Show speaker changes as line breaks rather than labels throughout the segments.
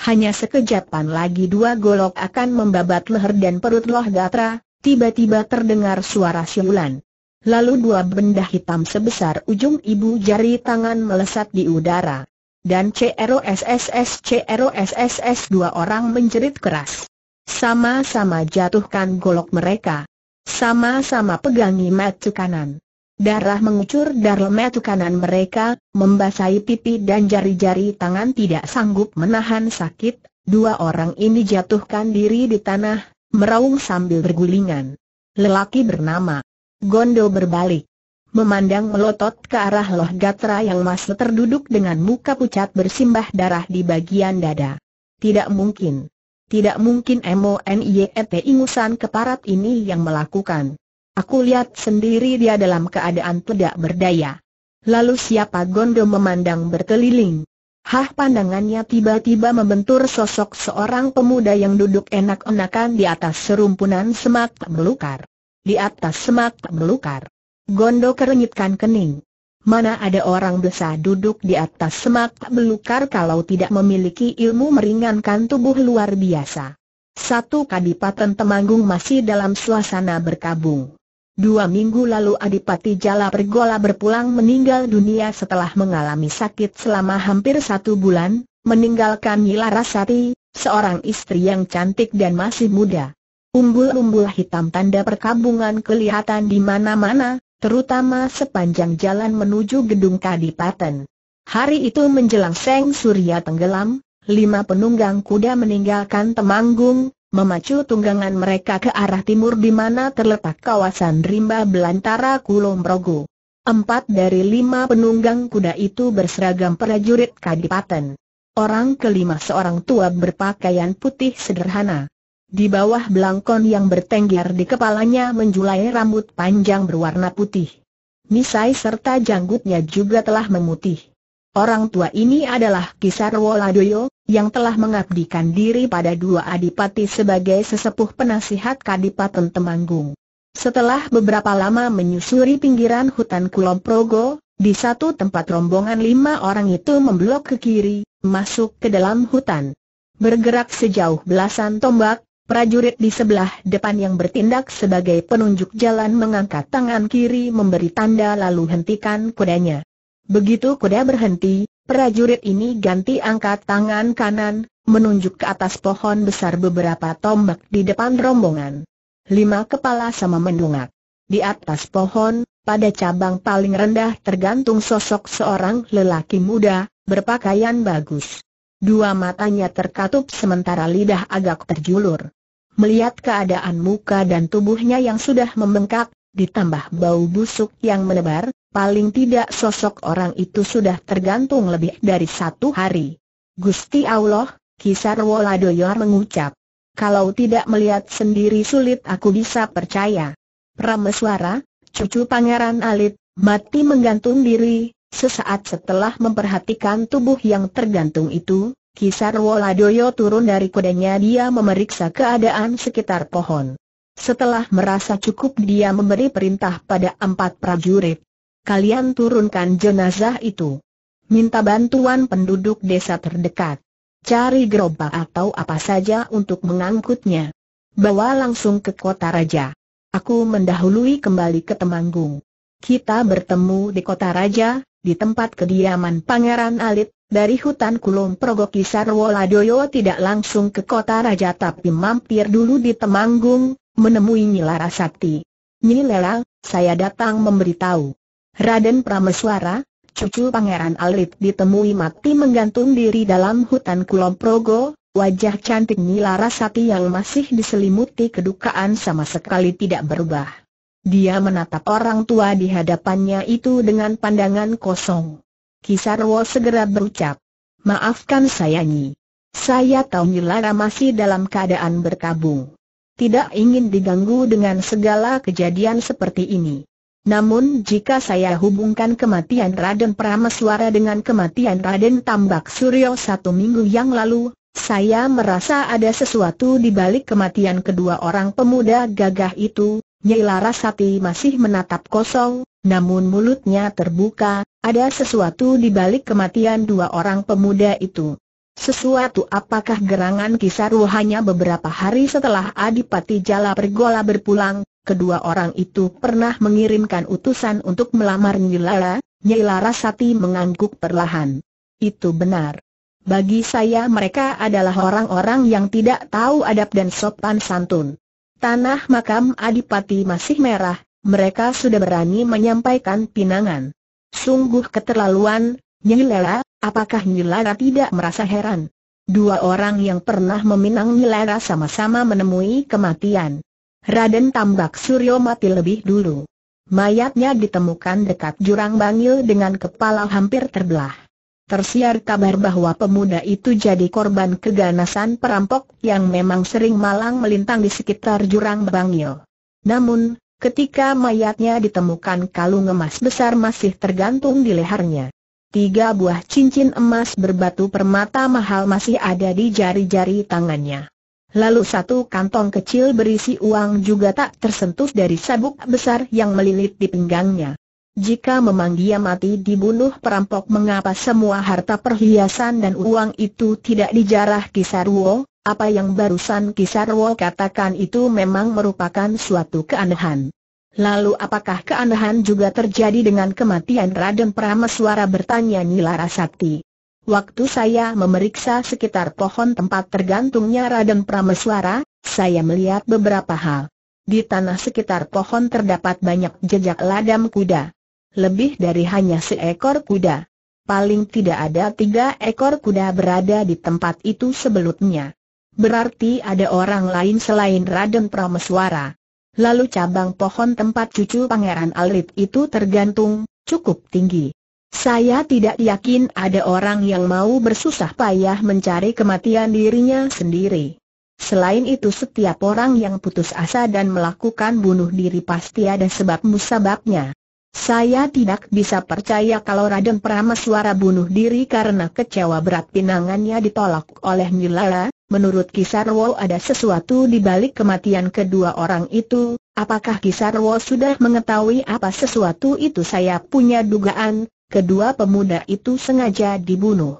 Hanya sekejapan lagi dua golok akan membabat leher dan perut Loh Gatra, tiba-tiba terdengar suara siulan. Lalu dua benda hitam sebesar ujung ibu jari tangan melesat di udara. Dan CROSSS CROSSS dua orang menjerit keras. Sama-sama jatuhkan golok mereka. Sama-sama pegangi mata kanan. Darah mengucur dari metu kanan mereka, membasahi pipi dan jari-jari tangan tidak sanggup menahan sakit, dua orang ini jatuhkan diri di tanah, meraung sambil bergulingan. Lelaki bernama Gondo berbalik. Memandang melotot ke arah Loh Gatra yang masih terduduk dengan muka pucat bersimbah darah di bagian dada. Tidak mungkin. Tidak mungkin MONIET ingusan keparat ini yang melakukan. Aku lihat sendiri dia dalam keadaan tidak berdaya. Lalu siapa Gondo memandang berkeliling. Hah pandangannya tiba-tiba membentur sosok seorang pemuda yang duduk enak-enakan di atas serumpunan semak belukar. Di atas semak belukar. Gondo kerenyitkan kening. Mana ada orang besar duduk di atas semak belukar kalau tidak memiliki ilmu meringankan tubuh luar biasa. Satu kadipaten temanggung masih dalam suasana berkabung. Dua minggu lalu Adipati Jala Pergola berpulang meninggal dunia setelah mengalami sakit selama hampir satu bulan, meninggalkan Nila Rasati, seorang istri yang cantik dan masih muda. Umbul-umbul hitam tanda perkabungan kelihatan di mana-mana, terutama sepanjang jalan menuju gedung Kadipaten. Hari itu menjelang Seng Surya tenggelam, lima penunggang kuda meninggalkan Temanggung, memacu tunggangan mereka ke arah timur di mana terletak kawasan rimba belantara Kulomprogo. Empat dari lima penunggang kuda itu berseragam prajurit kadipaten. Orang kelima seorang tua berpakaian putih sederhana. Di bawah belangkon yang bertengger di kepalanya menjulai rambut panjang berwarna putih. Misai serta janggutnya juga telah memutih. Orang tua ini adalah Kisarwo Ladoyo, yang telah mengabdikan diri pada dua adipati sebagai sesepuh penasihat Kadipaten Temanggung. Setelah beberapa lama menyusuri pinggiran hutan Kulon Progo, di satu tempat rombongan lima orang itu memblok ke kiri, masuk ke dalam hutan. Bergerak sejauh belasan tombak, prajurit di sebelah depan yang bertindak sebagai penunjuk jalan mengangkat tangan kiri memberi tanda lalu hentikan kudanya. Begitu kuda berhenti, prajurit ini ganti angkat tangan kanan, menunjuk ke atas pohon besar beberapa tombak di depan rombongan. Lima kepala sama mendungak. Di atas pohon, pada cabang paling rendah tergantung sosok seorang lelaki muda, berpakaian bagus. Dua matanya terkatup sementara lidah agak terjulur. Melihat keadaan muka dan tubuhnya yang sudah membengkak, ditambah bau busuk yang menebar, paling tidak sosok orang itu sudah tergantung lebih dari satu hari. Gusti Allah, Kisar Woladoyor mengucap. Kalau tidak melihat sendiri sulit aku bisa percaya. Prameswara, cucu Pangeran Alit, mati menggantung diri, sesaat setelah memperhatikan tubuh yang tergantung itu, Kisar Woladoyo turun dari kudanya dia memeriksa keadaan sekitar pohon. Setelah merasa cukup dia memberi perintah pada empat prajurit kalian turunkan jenazah itu. Minta bantuan penduduk desa terdekat. Cari gerobak atau apa saja untuk mengangkutnya. Bawa langsung ke kota raja. Aku mendahului kembali ke Temanggung. Kita bertemu di kota raja, di tempat kediaman Pangeran Alit, dari hutan Kulon Progo Kisar Ladoyo tidak langsung ke kota raja tapi mampir dulu di Temanggung, menemui Nyilara Larasati. Nyi saya datang memberitahu. Raden Prameswara, cucu Pangeran Alit ditemui mati menggantung diri dalam hutan Kulon Progo, wajah cantik Nila Rasati yang masih diselimuti kedukaan sama sekali tidak berubah. Dia menatap orang tua di hadapannya itu dengan pandangan kosong. Kisarwo segera berucap, Maafkan saya Nyi. Saya tahu Nyilara masih dalam keadaan berkabung. Tidak ingin diganggu dengan segala kejadian seperti ini. Namun jika saya hubungkan kematian Raden Prameswara dengan kematian Raden Tambak Suryo satu minggu yang lalu, saya merasa ada sesuatu di balik kematian kedua orang pemuda gagah itu, Nyai Larasati masih menatap kosong, namun mulutnya terbuka, ada sesuatu di balik kematian dua orang pemuda itu. Sesuatu apakah gerangan kisah hanya beberapa hari setelah Adipati Jala Pergola berpulang, kedua orang itu pernah mengirimkan utusan untuk melamar Nyilara, Nyilara Sati mengangguk perlahan. Itu benar. Bagi saya mereka adalah orang-orang yang tidak tahu adab dan sopan santun. Tanah makam Adipati masih merah, mereka sudah berani menyampaikan pinangan. Sungguh keterlaluan, Nyilara, apakah Nyilara tidak merasa heran? Dua orang yang pernah meminang Nyilara sama-sama menemui kematian. Raden Tambak Suryo mati lebih dulu. Mayatnya ditemukan dekat jurang bangil dengan kepala hampir terbelah. Tersiar kabar bahwa pemuda itu jadi korban keganasan perampok yang memang sering malang melintang di sekitar jurang bangil. Namun, ketika mayatnya ditemukan kalung emas besar masih tergantung di lehernya. Tiga buah cincin emas berbatu permata mahal masih ada di jari-jari tangannya. Lalu satu kantong kecil berisi uang juga tak tersentuh dari sabuk besar yang melilit di pinggangnya. Jika memang dia mati dibunuh perampok mengapa semua harta perhiasan dan uang itu tidak dijarah Kisarwo? Apa yang barusan Kisarwo katakan itu memang merupakan suatu keanehan. Lalu apakah keanehan juga terjadi dengan kematian Raden Prameswara bertanya Nilara Sakti. Waktu saya memeriksa sekitar pohon tempat tergantungnya Raden Prameswara, saya melihat beberapa hal. Di tanah sekitar pohon terdapat banyak jejak ladam kuda. Lebih dari hanya seekor kuda. Paling tidak ada tiga ekor kuda berada di tempat itu sebelumnya. Berarti ada orang lain selain Raden Prameswara. Lalu cabang pohon tempat cucu Pangeran Alit itu tergantung, cukup tinggi. Saya tidak yakin ada orang yang mau bersusah payah mencari kematian dirinya sendiri. Selain itu setiap orang yang putus asa dan melakukan bunuh diri pasti ada sebab musababnya. Saya tidak bisa percaya kalau Raden Prama suara bunuh diri karena kecewa berat pinangannya ditolak oleh Nilala. Menurut Kisarwo ada sesuatu di balik kematian kedua orang itu. Apakah Kisarwo sudah mengetahui apa sesuatu itu? Saya punya dugaan, kedua pemuda itu sengaja dibunuh.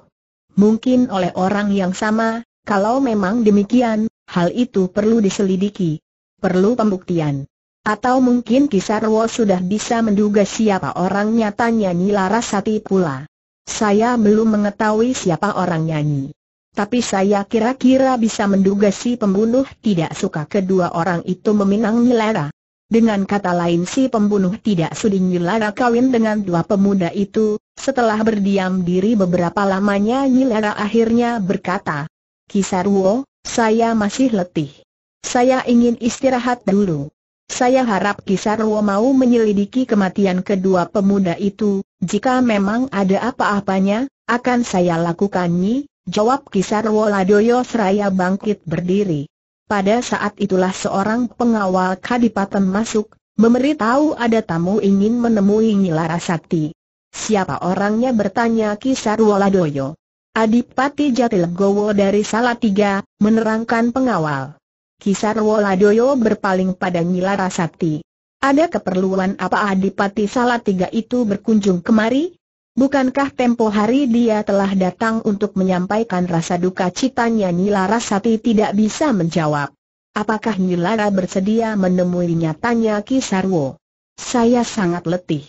Mungkin oleh orang yang sama, kalau memang demikian, hal itu perlu diselidiki. Perlu pembuktian. Atau mungkin Kisarwo sudah bisa menduga siapa orang nyatanya Nilarasati pula. Saya belum mengetahui siapa orang nyanyi. Tapi saya kira-kira bisa menduga si pembunuh tidak suka kedua orang itu meminang Nilara. Dengan kata lain si pembunuh tidak sudi Nyilara kawin dengan dua pemuda itu, setelah berdiam diri beberapa lamanya Nyilara akhirnya berkata, Kisaruo, saya masih letih. Saya ingin istirahat dulu. Saya harap Kisaruo mau menyelidiki kematian kedua pemuda itu, jika memang ada apa-apanya, akan saya lakukan Nyi, jawab Kisaruo Ladoyo seraya bangkit berdiri. Pada saat itulah seorang pengawal kadipaten masuk, memberitahu ada tamu ingin menemui Nyilara Sakti. Siapa orangnya bertanya Kisar Waladoyo. Adipati Jatilegowo dari Salatiga, menerangkan pengawal. Kisar Waladoyo berpaling pada Nyilara Sakti. Ada keperluan apa Adipati Salatiga itu berkunjung kemari? Bukankah tempo hari dia telah datang untuk menyampaikan rasa duka citanya Nyilara Sati tidak bisa menjawab. Apakah Nyilara bersedia menemui nyatanya Kisarwo? Saya sangat letih.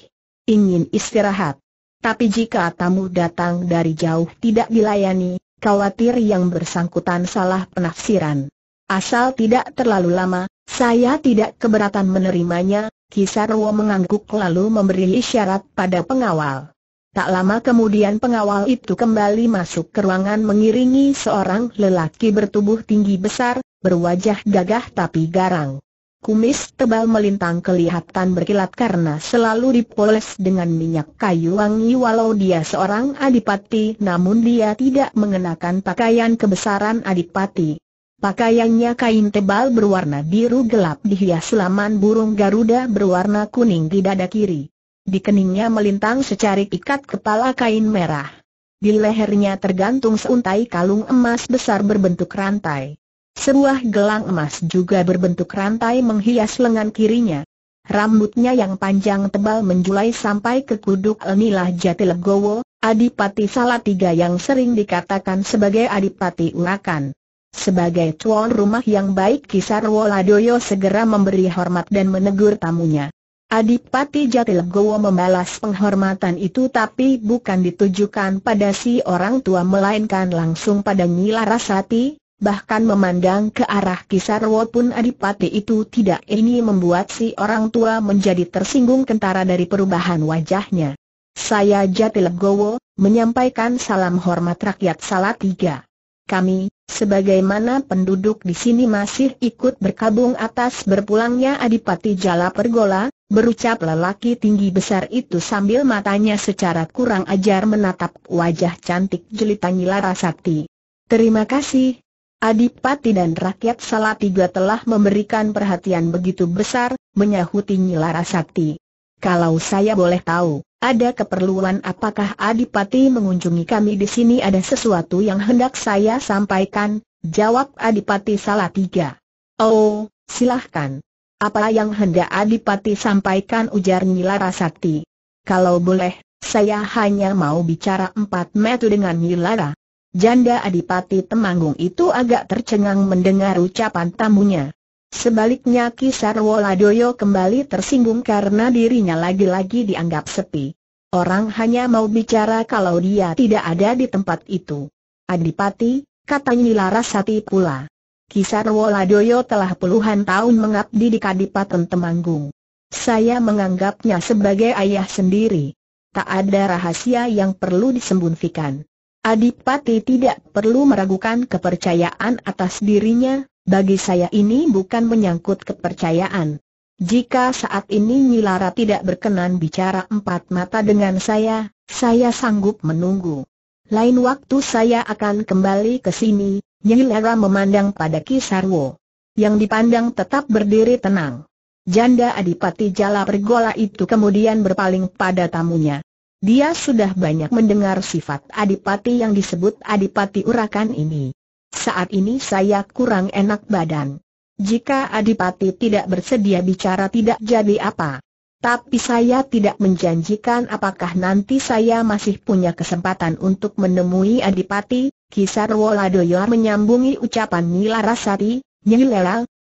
Ingin istirahat. Tapi jika tamu datang dari jauh tidak dilayani, khawatir yang bersangkutan salah penafsiran. Asal tidak terlalu lama, saya tidak keberatan menerimanya, Kisarwo mengangguk lalu memberi isyarat pada pengawal. Tak lama kemudian pengawal itu kembali masuk ke ruangan mengiringi seorang lelaki bertubuh tinggi besar, berwajah gagah tapi garang. Kumis tebal melintang kelihatan berkilat karena selalu dipoles dengan minyak kayu wangi walau dia seorang adipati namun dia tidak mengenakan pakaian kebesaran adipati. Pakaiannya kain tebal berwarna biru gelap dihias laman burung Garuda berwarna kuning di dada kiri. Di keningnya melintang secarik ikat kepala kain merah. Di lehernya tergantung seuntai kalung emas besar berbentuk rantai. Sebuah gelang emas juga berbentuk rantai menghias lengan kirinya. Rambutnya yang panjang tebal menjulai sampai ke kuduk Elnilah Jatilegowo, Adipati Salatiga yang sering dikatakan sebagai Adipati Urakan. Sebagai tuan rumah yang baik Kisarwo Ladoyo segera memberi hormat dan menegur tamunya. Adipati Jatilegowo membalas penghormatan itu tapi bukan ditujukan pada si orang tua melainkan langsung pada Nyi Rasati, bahkan memandang ke arah Kisarwo pun Adipati itu tidak ini membuat si orang tua menjadi tersinggung kentara dari perubahan wajahnya. Saya Jatilegowo, menyampaikan salam hormat rakyat Salatiga. Kami, sebagaimana penduduk di sini masih ikut berkabung atas berpulangnya Adipati Jala Pergola, berucap lelaki tinggi besar itu sambil matanya secara kurang ajar menatap wajah cantik jelita nila rasati. Terima kasih. Adipati dan rakyat Salatiga telah memberikan perhatian begitu besar, menyahuti nila rasati. Kalau saya boleh tahu, ada keperluan apakah Adipati mengunjungi kami di sini ada sesuatu yang hendak saya sampaikan, jawab Adipati Salatiga. Oh, silahkan. Apa yang hendak Adipati sampaikan ujar Nila Rasati. Kalau boleh, saya hanya mau bicara empat metu dengan Nyila. Janda Adipati Temanggung itu agak tercengang mendengar ucapan tamunya. Sebaliknya Kisar Woladoyo kembali tersinggung karena dirinya lagi-lagi dianggap sepi. Orang hanya mau bicara kalau dia tidak ada di tempat itu. Adipati, katanya Nila Rasati pula. Kisarwo Ladoyo telah puluhan tahun mengabdi di Kadipaten Temanggung. Saya menganggapnya sebagai ayah sendiri. Tak ada rahasia yang perlu disembunyikan. Adipati tidak perlu meragukan kepercayaan atas dirinya, bagi saya ini bukan menyangkut kepercayaan. Jika saat ini Nyilara tidak berkenan bicara empat mata dengan saya, saya sanggup menunggu. Lain waktu saya akan kembali ke sini, Yilera memandang pada Kisarwo. Yang dipandang tetap berdiri tenang. Janda Adipati Jala Pergola itu kemudian berpaling pada tamunya. Dia sudah banyak mendengar sifat Adipati yang disebut Adipati Urakan ini. Saat ini saya kurang enak badan. Jika Adipati tidak bersedia bicara tidak jadi apa. Tapi saya tidak menjanjikan apakah nanti saya masih punya kesempatan untuk menemui Adipati, Kisarwo Woladoyo menyambungi ucapan Nila Rasati, Nyi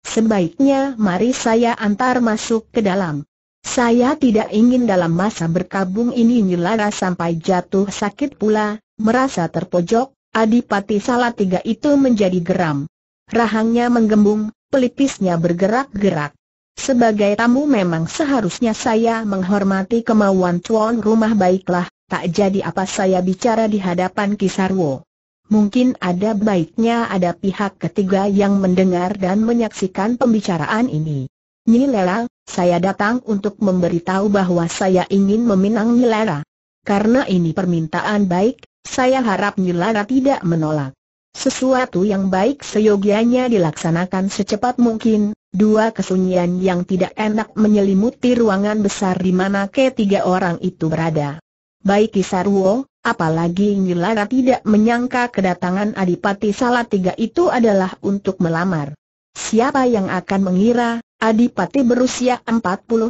sebaiknya mari saya antar masuk ke dalam. Saya tidak ingin dalam masa berkabung ini Nyi sampai jatuh sakit pula, merasa terpojok, Adipati Salatiga itu menjadi geram. Rahangnya menggembung, pelipisnya bergerak-gerak. Sebagai tamu memang seharusnya saya menghormati kemauan tuan rumah baiklah, tak jadi apa saya bicara di hadapan Kisarwo mungkin ada baiknya ada pihak ketiga yang mendengar dan menyaksikan pembicaraan ini. Nyi Lela, saya datang untuk memberitahu bahwa saya ingin meminang Nyi Lela. Karena ini permintaan baik, saya harap Nyi Lela tidak menolak. Sesuatu yang baik seyogianya dilaksanakan secepat mungkin, dua kesunyian yang tidak enak menyelimuti ruangan besar di mana ketiga orang itu berada. Baik Kisarwo, Apalagi Nyilara tidak menyangka kedatangan Adipati Salatiga itu adalah untuk melamar. Siapa yang akan mengira, Adipati berusia 40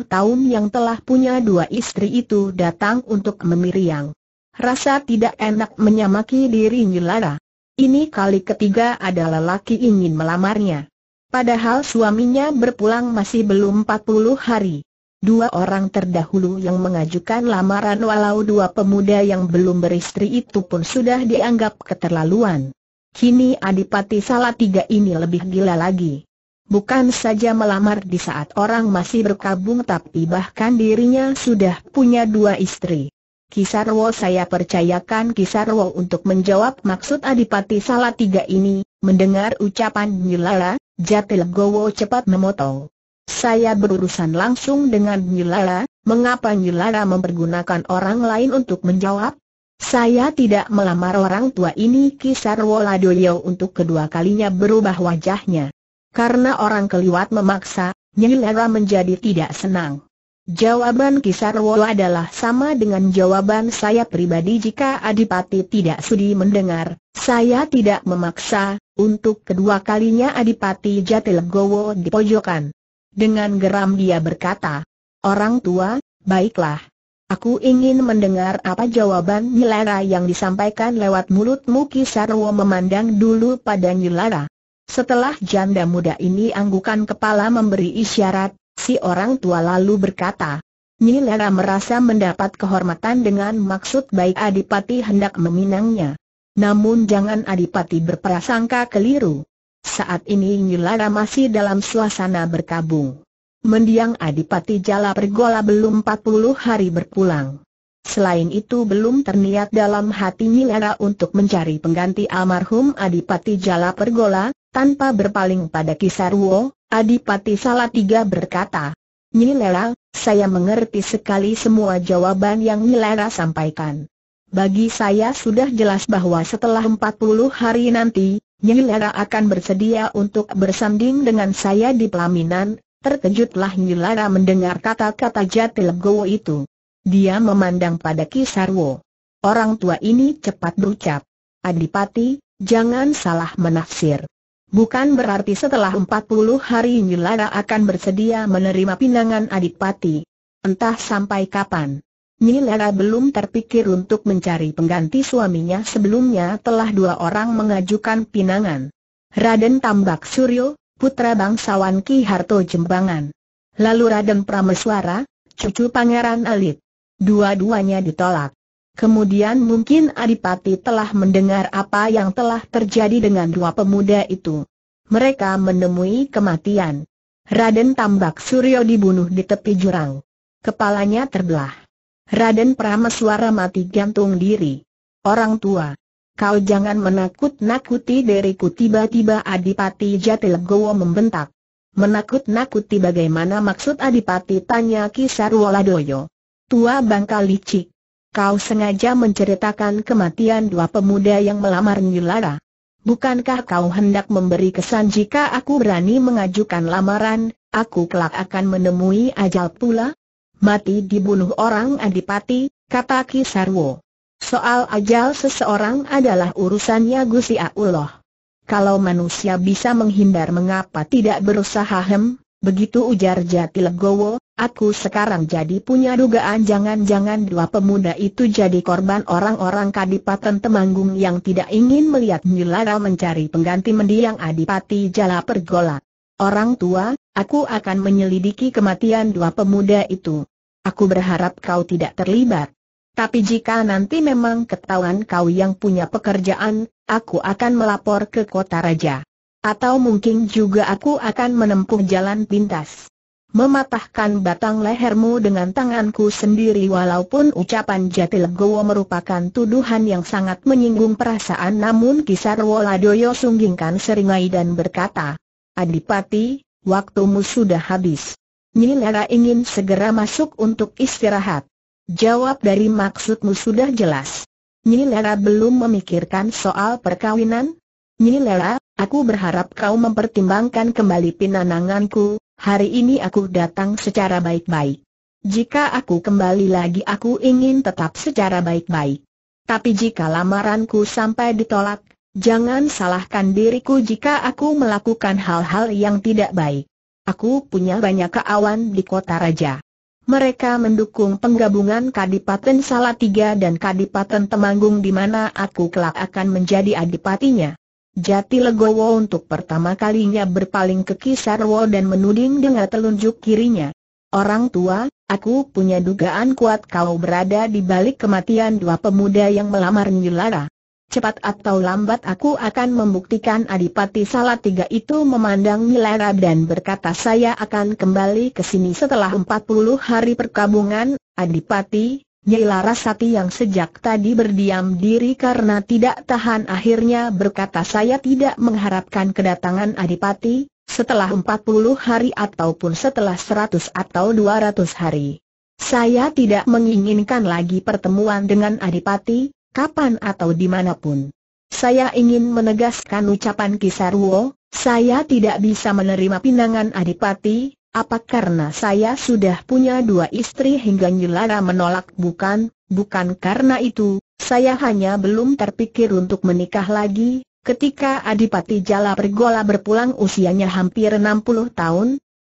tahun yang telah punya dua istri itu datang untuk memiriang. Rasa tidak enak menyamaki diri Nyilara. Ini kali ketiga adalah laki ingin melamarnya. Padahal suaminya berpulang masih belum 40 hari. Dua orang terdahulu yang mengajukan lamaran walau dua pemuda yang belum beristri itu pun sudah dianggap keterlaluan. Kini Adipati Salatiga ini lebih gila lagi. Bukan saja melamar di saat orang masih berkabung tapi bahkan dirinya sudah punya dua istri. Kisarwo saya percayakan Kisarwo untuk menjawab maksud Adipati Salatiga ini, mendengar ucapan Nyilala, Jatilgowo cepat memotong. Saya berurusan langsung dengan Nyilala, mengapa Nyilala mempergunakan orang lain untuk menjawab? Saya tidak melamar orang tua ini Kisar Woladoyo untuk kedua kalinya berubah wajahnya. Karena orang keliwat memaksa, Nyilala menjadi tidak senang. Jawaban Kisar Wolo adalah sama dengan jawaban saya pribadi jika Adipati tidak sudi mendengar, saya tidak memaksa, untuk kedua kalinya Adipati Jatilegowo pojokan. Dengan geram dia berkata, Orang tua, baiklah. Aku ingin mendengar apa jawaban Nyilara yang disampaikan lewat mulutmu Kisarwo memandang dulu pada Nyilara, Setelah janda muda ini anggukan kepala memberi isyarat, si orang tua lalu berkata, Nyilara merasa mendapat kehormatan dengan maksud baik Adipati hendak meminangnya. Namun jangan Adipati berprasangka keliru. Saat ini Nyulara masih dalam suasana berkabung. Mendiang Adipati Jala Pergola belum 40 hari berpulang. Selain itu belum terniat dalam hati Nyilara untuk mencari pengganti almarhum Adipati Jala Pergola, tanpa berpaling pada Kisarwo, Adipati Salatiga berkata, Nyilera, saya mengerti sekali semua jawaban yang Nyilera sampaikan. Bagi saya sudah jelas bahwa setelah 40 hari nanti, Nyi akan bersedia untuk bersanding dengan saya di pelaminan, terkejutlah Nyi mendengar kata-kata Jati Legowo itu. Dia memandang pada Kisarwo. Orang tua ini cepat berucap. Adipati, jangan salah menafsir. Bukan berarti setelah empat puluh hari Nyilara akan bersedia menerima pinangan Adipati. Entah sampai kapan. Nyilara belum terpikir untuk mencari pengganti suaminya sebelumnya telah dua orang mengajukan pinangan. Raden Tambak Suryo, putra bangsawan Ki Harto Jembangan. Lalu Raden Prameswara, cucu Pangeran Alit. Dua-duanya ditolak. Kemudian mungkin Adipati telah mendengar apa yang telah terjadi dengan dua pemuda itu. Mereka menemui kematian. Raden Tambak Suryo dibunuh di tepi jurang. Kepalanya terbelah. Raden Prameswara mati gantung diri. Orang tua, kau jangan menakut-nakuti diriku tiba-tiba Adipati Jatilegowo membentak. Menakut-nakuti bagaimana maksud Adipati tanya Waladoyo. Tua bangka licik. Kau sengaja menceritakan kematian dua pemuda yang melamar Nyulara. Bukankah kau hendak memberi kesan jika aku berani mengajukan lamaran, aku kelak akan menemui ajal pula? mati dibunuh orang adipati, kata Kisarwo. Soal ajal seseorang adalah urusannya Gusti Allah. Kalau manusia bisa menghindar mengapa tidak berusaha hem, begitu ujar Jati Legowo, aku sekarang jadi punya dugaan jangan-jangan dua pemuda itu jadi korban orang-orang Kadipaten Temanggung yang tidak ingin melihat Nyilara mencari pengganti mendiang Adipati Jala Pergola. Orang tua, aku akan menyelidiki kematian dua pemuda itu. Aku berharap kau tidak terlibat. Tapi jika nanti memang ketahuan kau yang punya pekerjaan, aku akan melapor ke kota raja. Atau mungkin juga aku akan menempuh jalan pintas. Mematahkan batang lehermu dengan tanganku sendiri walaupun ucapan Jatilegowo merupakan tuduhan yang sangat menyinggung perasaan namun Kisar Woladoyo sunggingkan seringai dan berkata, Adipati, waktumu sudah habis. Lera ingin segera masuk untuk istirahat. Jawab dari maksudmu sudah jelas. Lera belum memikirkan soal perkawinan. Lera, aku berharap kau mempertimbangkan kembali pinananganku, hari ini aku datang secara baik-baik. Jika aku kembali lagi aku ingin tetap secara baik-baik. Tapi jika lamaranku sampai ditolak, jangan salahkan diriku jika aku melakukan hal-hal yang tidak baik. Aku punya banyak kawan di kota raja. Mereka mendukung penggabungan Kadipaten Salatiga dan Kadipaten Temanggung di mana aku kelak akan menjadi adipatinya. Jati Legowo untuk pertama kalinya berpaling ke Kisarwo dan menuding dengan telunjuk kirinya. Orang tua, aku punya dugaan kuat kau berada di balik kematian dua pemuda yang melamar Nyilara. Cepat atau lambat aku akan membuktikan Adipati Salatiga itu memandang Nilera dan berkata saya akan kembali ke sini setelah 40 hari perkabungan, Adipati, Nyai Larasati yang sejak tadi berdiam diri karena tidak tahan akhirnya berkata saya tidak mengharapkan kedatangan Adipati, setelah 40 hari ataupun setelah 100 atau 200 hari. Saya tidak menginginkan lagi pertemuan dengan Adipati, kapan atau dimanapun. Saya ingin menegaskan ucapan Kisaruo, saya tidak bisa menerima pinangan Adipati, apa karena saya sudah punya dua istri hingga Nyilara menolak bukan, bukan karena itu, saya hanya belum terpikir untuk menikah lagi, ketika Adipati Jala Pergola berpulang usianya hampir 60 tahun,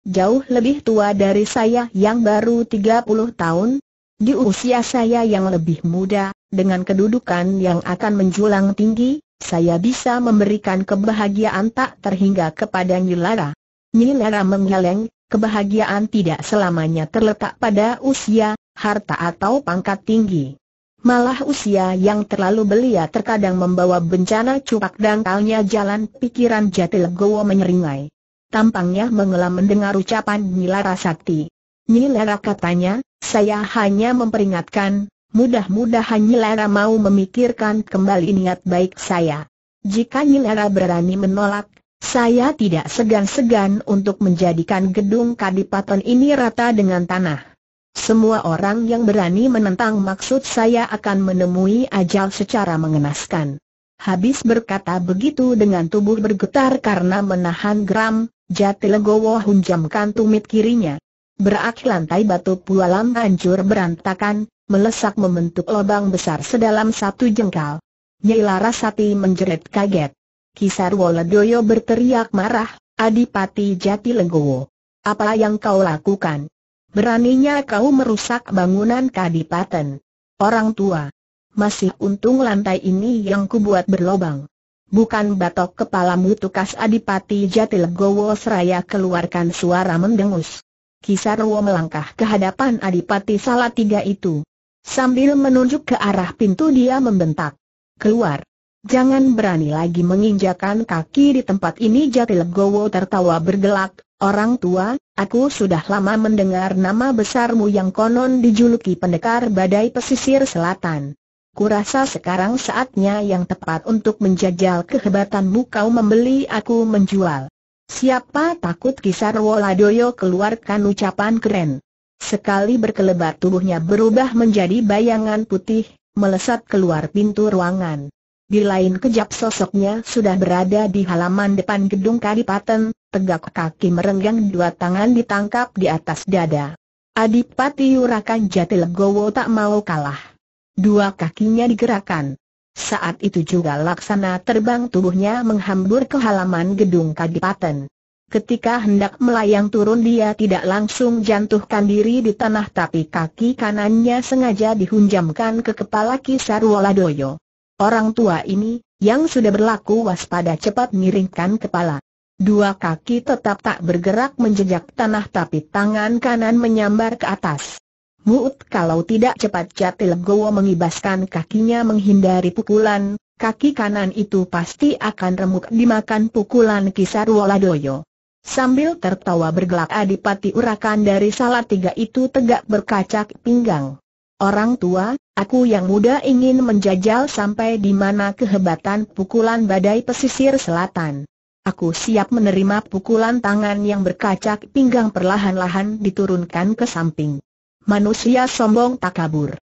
jauh lebih tua dari saya yang baru 30 tahun, di usia saya yang lebih muda, dengan kedudukan yang akan menjulang tinggi, saya bisa memberikan kebahagiaan tak terhingga kepada Nyilara. Nyilara menggeleng, kebahagiaan tidak selamanya terletak pada usia, harta atau pangkat tinggi. Malah usia yang terlalu belia terkadang membawa bencana cupak dangkalnya jalan pikiran gowo menyeringai. Tampangnya mengelam mendengar ucapan Nyilara Sakti. Nyilara katanya, saya hanya memperingatkan, Mudah-mudahan Nyilara mau memikirkan kembali niat baik saya. Jika Nyilara berani menolak, saya tidak segan-segan untuk menjadikan gedung kadipaten ini rata dengan tanah. Semua orang yang berani menentang maksud saya akan menemui ajal secara mengenaskan. Habis berkata begitu dengan tubuh bergetar karena menahan geram, Jatilegowo hunjamkan tumit kirinya. Berak lantai batu pualam hancur berantakan, melesak membentuk lubang besar sedalam satu jengkal. Nyai Larasati menjerit kaget. Kisar Waladoyo berteriak marah, Adipati Jati Legowo. Apa yang kau lakukan? Beraninya kau merusak bangunan kadipaten. Orang tua. Masih untung lantai ini yang kubuat berlobang. Bukan batok kepalamu tukas Adipati Jatilegowo seraya keluarkan suara mendengus. Kisarwo melangkah ke hadapan Adipati Salatiga itu. Sambil menunjuk ke arah pintu dia membentak. Keluar. Jangan berani lagi menginjakan kaki di tempat ini Jati Legowo tertawa bergelak, Orang tua, aku sudah lama mendengar nama besarmu yang konon dijuluki pendekar badai pesisir selatan. Kurasa sekarang saatnya yang tepat untuk menjajal kehebatanmu kau membeli aku menjual. Siapa takut kisar Woladoyo keluarkan ucapan keren. Sekali berkelebat tubuhnya berubah menjadi bayangan putih, melesat keluar pintu ruangan. Di lain kejap sosoknya sudah berada di halaman depan gedung Kadipaten, tegak kaki merenggang dua tangan ditangkap di atas dada. Adipati Yurakan Jatilegowo tak mau kalah. Dua kakinya digerakkan. Saat itu juga laksana terbang tubuhnya menghambur ke halaman gedung Kadipaten. Ketika hendak melayang turun dia tidak langsung jantuhkan diri di tanah tapi kaki kanannya sengaja dihunjamkan ke kepala kisar Doyo. Orang tua ini, yang sudah berlaku waspada cepat miringkan kepala. Dua kaki tetap tak bergerak menjejak tanah tapi tangan kanan menyambar ke atas. Muut kalau tidak cepat jatil gowo mengibaskan kakinya menghindari pukulan, kaki kanan itu pasti akan remuk dimakan pukulan kisar Doyo. Sambil tertawa bergelak Adipati Urakan dari salah tiga itu tegak berkacak pinggang. Orang tua, aku yang muda ingin menjajal sampai di mana kehebatan pukulan badai pesisir selatan. Aku siap menerima pukulan tangan yang berkacak pinggang perlahan-lahan diturunkan ke samping. Manusia sombong tak kabur.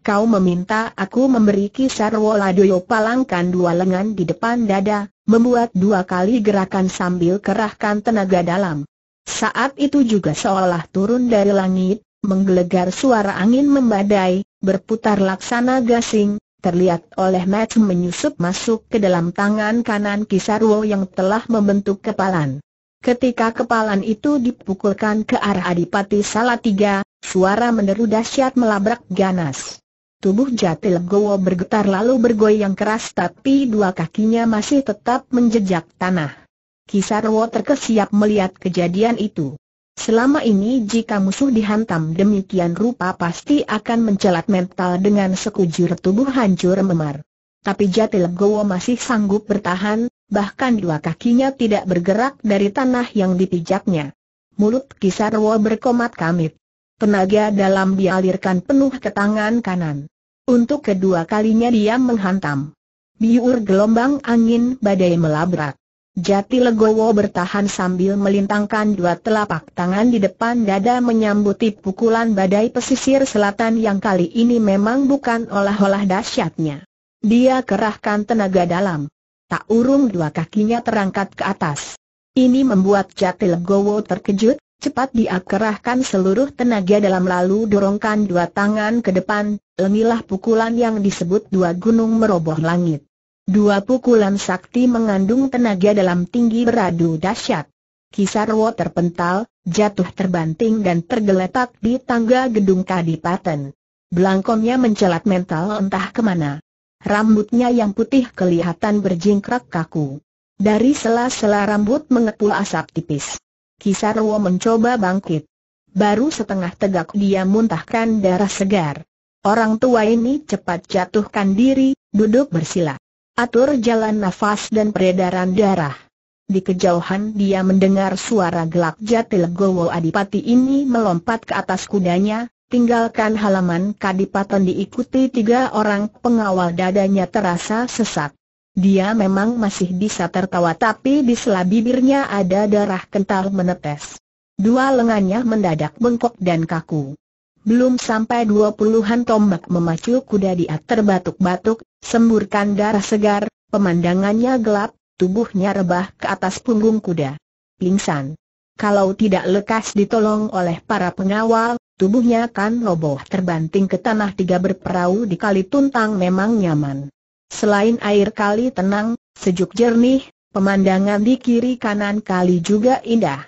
Kau meminta aku memberi kisar waladoyo palangkan dua lengan di depan dada, membuat dua kali gerakan sambil kerahkan tenaga dalam. Saat itu juga seolah turun dari langit, menggelegar suara angin membadai, berputar laksana gasing, terlihat oleh Mac menyusup masuk ke dalam tangan kanan Kisarwo yang telah membentuk kepalan. Ketika kepalan itu dipukulkan ke arah Adipati Salatiga, suara meneru dahsyat melabrak ganas. Tubuh Jatil Gowo bergetar lalu bergoyang keras tapi dua kakinya masih tetap menjejak tanah. Kisarwo terkesiap melihat kejadian itu. Selama ini jika musuh dihantam demikian rupa pasti akan mencelat mental dengan sekujur tubuh hancur memar. Tapi Jatil Gowo masih sanggup bertahan, bahkan dua kakinya tidak bergerak dari tanah yang dipijaknya. Mulut Kisarwo berkomat kamit. Tenaga dalam dialirkan penuh ke tangan kanan. Untuk kedua kalinya dia menghantam. Biur gelombang angin badai melabrak. Jati Legowo bertahan sambil melintangkan dua telapak tangan di depan dada menyambuti pukulan badai pesisir selatan yang kali ini memang bukan olah-olah dahsyatnya. Dia kerahkan tenaga dalam. Tak urung dua kakinya terangkat ke atas. Ini membuat Jati Legowo terkejut, Cepat dia seluruh tenaga dalam lalu dorongkan dua tangan ke depan, Lemilah pukulan yang disebut dua gunung meroboh langit. Dua pukulan sakti mengandung tenaga dalam tinggi beradu dahsyat. Kisarwo terpental, jatuh terbanting dan tergeletak di tangga gedung kadipaten. Belangkomnya mencelat mental entah kemana. Rambutnya yang putih kelihatan berjingkrak kaku. Dari sela-sela rambut mengepul asap tipis. Kisarwo mencoba bangkit. Baru setengah tegak dia muntahkan darah segar. Orang tua ini cepat jatuhkan diri, duduk bersila. Atur jalan nafas dan peredaran darah. Di kejauhan dia mendengar suara gelak Jatilegowo Adipati ini melompat ke atas kudanya, tinggalkan halaman Kadipaten diikuti tiga orang pengawal dadanya terasa sesak. Dia memang masih bisa tertawa tapi di sela bibirnya ada darah kental menetes. Dua lengannya mendadak bengkok dan kaku. Belum sampai dua puluhan tombak memacu kuda dia terbatuk-batuk, semburkan darah segar, pemandangannya gelap, tubuhnya rebah ke atas punggung kuda. Pingsan. Kalau tidak lekas ditolong oleh para pengawal, tubuhnya kan roboh terbanting ke tanah tiga berperahu di kali tuntang memang nyaman. Selain air kali tenang, sejuk jernih, pemandangan di kiri kanan kali juga indah.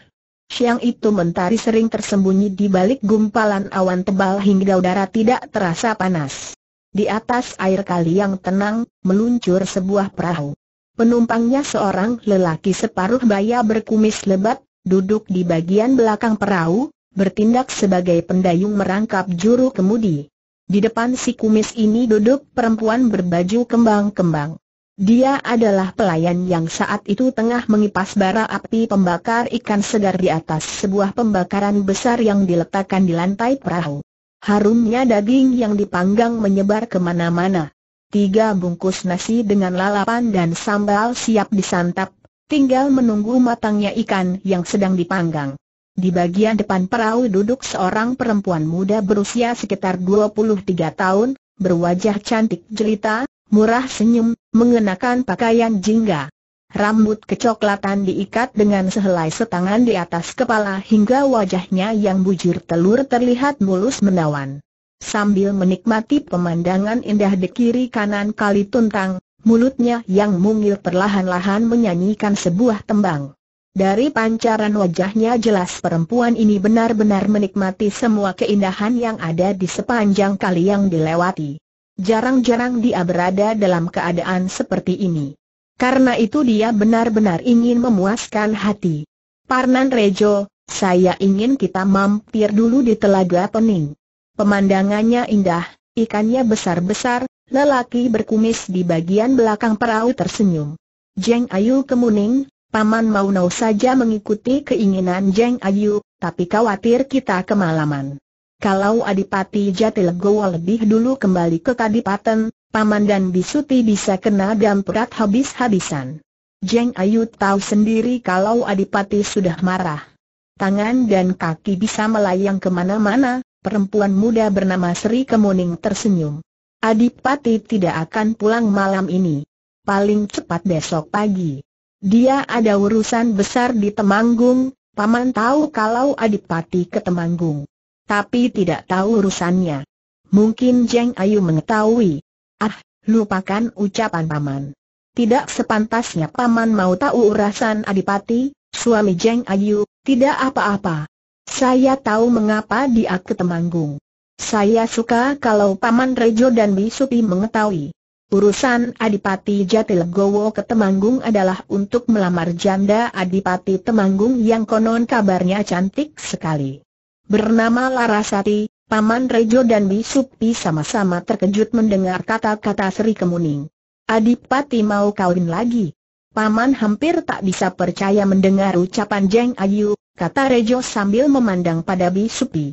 Siang itu mentari sering tersembunyi di balik gumpalan awan tebal hingga udara tidak terasa panas. Di atas air kali yang tenang, meluncur sebuah perahu. Penumpangnya seorang lelaki separuh baya berkumis lebat, duduk di bagian belakang perahu, bertindak sebagai pendayung merangkap juru kemudi. Di depan si kumis ini duduk perempuan berbaju kembang-kembang. Dia adalah pelayan yang saat itu tengah mengipas bara api pembakar ikan segar di atas sebuah pembakaran besar yang diletakkan di lantai perahu. Harumnya daging yang dipanggang menyebar kemana-mana. Tiga bungkus nasi dengan lalapan dan sambal siap disantap, tinggal menunggu matangnya ikan yang sedang dipanggang. Di bagian depan perahu duduk seorang perempuan muda berusia sekitar 23 tahun, berwajah cantik jelita, murah senyum, mengenakan pakaian jingga. Rambut kecoklatan diikat dengan sehelai setangan di atas kepala hingga wajahnya yang bujur telur terlihat mulus menawan. Sambil menikmati pemandangan indah di kiri kanan kali tuntang, mulutnya yang mungil perlahan-lahan menyanyikan sebuah tembang. Dari pancaran wajahnya jelas perempuan ini benar-benar menikmati semua keindahan yang ada di sepanjang kali yang dilewati. Jarang-jarang dia berada dalam keadaan seperti ini. Karena itu dia benar-benar ingin memuaskan hati. Parnan Rejo, saya ingin kita mampir dulu di Telaga Pening. Pemandangannya indah, ikannya besar-besar, lelaki berkumis di bagian belakang perahu tersenyum. Jeng Ayu Kemuning, Paman Maunau saja mengikuti keinginan Jeng Ayu, tapi khawatir kita kemalaman. Kalau Adipati Jatilegowo lebih dulu kembali ke Kadipaten, Paman dan Bisuti bisa kena damprat habis-habisan. Jeng Ayu tahu sendiri kalau Adipati sudah marah. Tangan dan kaki bisa melayang kemana-mana, perempuan muda bernama Sri Kemuning tersenyum. Adipati tidak akan pulang malam ini. Paling cepat besok pagi. Dia ada urusan besar di Temanggung, Paman tahu kalau Adipati ke Temanggung. Tapi tidak tahu urusannya. Mungkin Jeng Ayu mengetahui. Ah, lupakan ucapan Paman. Tidak sepantasnya Paman mau tahu urusan Adipati, suami Jeng Ayu, tidak apa-apa. Saya tahu mengapa dia ke Temanggung. Saya suka kalau Paman Rejo dan Bisupi mengetahui. Urusan Adipati Jatilegowo ke Temanggung adalah untuk melamar janda Adipati Temanggung yang konon kabarnya cantik sekali. Bernama Larasati, Paman Rejo dan Bisupi sama-sama terkejut mendengar kata-kata Sri Kemuning. Adipati mau kawin lagi. Paman hampir tak bisa percaya mendengar ucapan Jeng Ayu, kata Rejo sambil memandang pada Bisupi.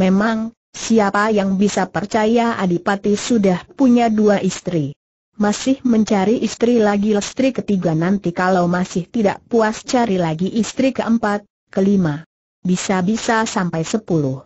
Memang, Siapa yang bisa percaya Adipati sudah punya dua istri? Masih mencari istri lagi istri ketiga nanti kalau masih tidak puas cari lagi istri keempat, kelima. Bisa-bisa sampai sepuluh.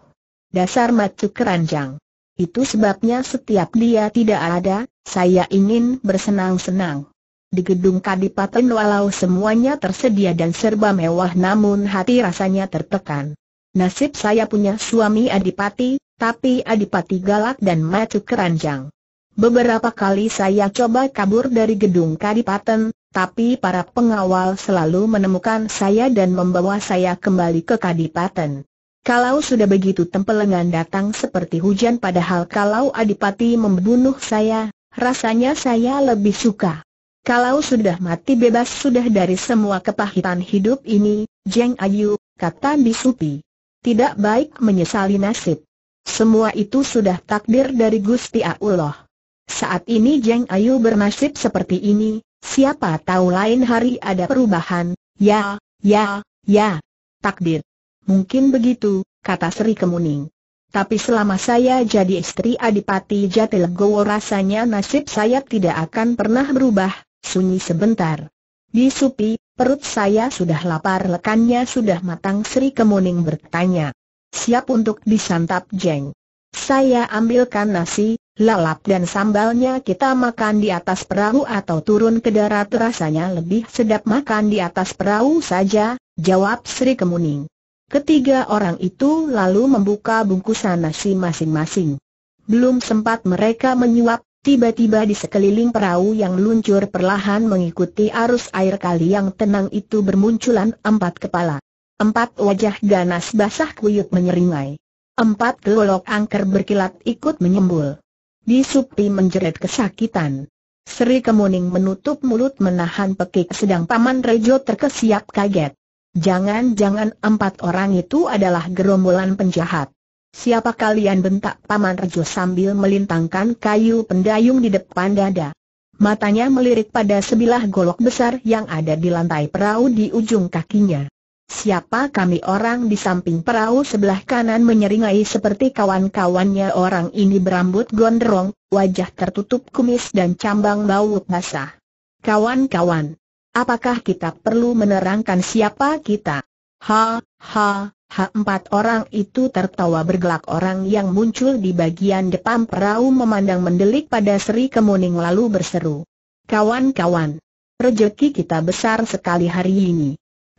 Dasar macu keranjang. Itu sebabnya setiap dia tidak ada, saya ingin bersenang-senang. Di gedung Kadipaten walau semuanya tersedia dan serba mewah namun hati rasanya tertekan. Nasib saya punya suami adipati, tapi Adipati galak dan Macu keranjang. Beberapa kali saya coba kabur dari gedung Kadipaten, tapi para pengawal selalu menemukan saya dan membawa saya kembali ke Kadipaten. Kalau sudah begitu tempelengan datang seperti hujan padahal kalau Adipati membunuh saya, rasanya saya lebih suka. Kalau sudah mati bebas sudah dari semua kepahitan hidup ini, Jeng Ayu, kata Bisupi. Tidak baik menyesali nasib. Semua itu sudah takdir dari Gusti Allah. Saat ini Jeng Ayu bernasib seperti ini, siapa tahu lain hari ada perubahan, ya, ya, ya. Takdir. Mungkin begitu, kata Sri Kemuning. Tapi selama saya jadi istri Adipati Jatilegowo rasanya nasib saya tidak akan pernah berubah, sunyi sebentar. Di supi, perut saya sudah lapar lekannya sudah matang Sri Kemuning bertanya siap untuk disantap jeng. Saya ambilkan nasi, lalap dan sambalnya kita makan di atas perahu atau turun ke darat rasanya lebih sedap makan di atas perahu saja, jawab Sri Kemuning. Ketiga orang itu lalu membuka bungkusan nasi masing-masing. Belum sempat mereka menyuap, tiba-tiba di sekeliling perahu yang luncur perlahan mengikuti arus air kali yang tenang itu bermunculan empat kepala. Empat wajah ganas basah kuyup menyeringai. Empat gelolok angker berkilat ikut menyembul. Disupi menjerit kesakitan. Sri Kemuning menutup mulut menahan pekik sedang Paman Rejo terkesiap kaget. Jangan-jangan empat orang itu adalah gerombolan penjahat. Siapa kalian bentak Paman Rejo sambil melintangkan kayu pendayung di depan dada. Matanya melirik pada sebilah golok besar yang ada di lantai perahu di ujung kakinya. Siapa kami orang di samping perahu sebelah kanan menyeringai seperti kawan-kawannya orang ini berambut gondrong, wajah tertutup kumis dan cambang bau basah. Kawan-kawan, apakah kita perlu menerangkan siapa kita? Ha, ha, ha empat orang itu tertawa bergelak orang yang muncul di bagian depan perahu memandang mendelik pada Sri Kemuning lalu berseru. Kawan-kawan, rejeki kita besar sekali hari ini.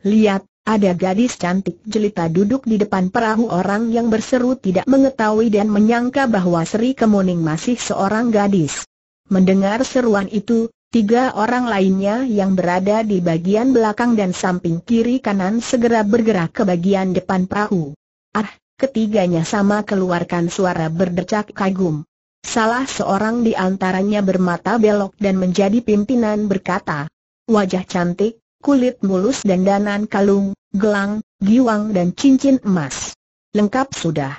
Lihat, ada gadis cantik jelita duduk di depan perahu orang yang berseru tidak mengetahui dan menyangka bahwa Sri Kemuning masih seorang gadis. Mendengar seruan itu, tiga orang lainnya yang berada di bagian belakang dan samping kiri kanan segera bergerak ke bagian depan perahu. Ah, ketiganya sama keluarkan suara berdecak kagum. Salah seorang di antaranya bermata belok dan menjadi pimpinan berkata, Wajah cantik, kulit mulus dan danan kalung, gelang, giwang dan cincin emas. Lengkap sudah.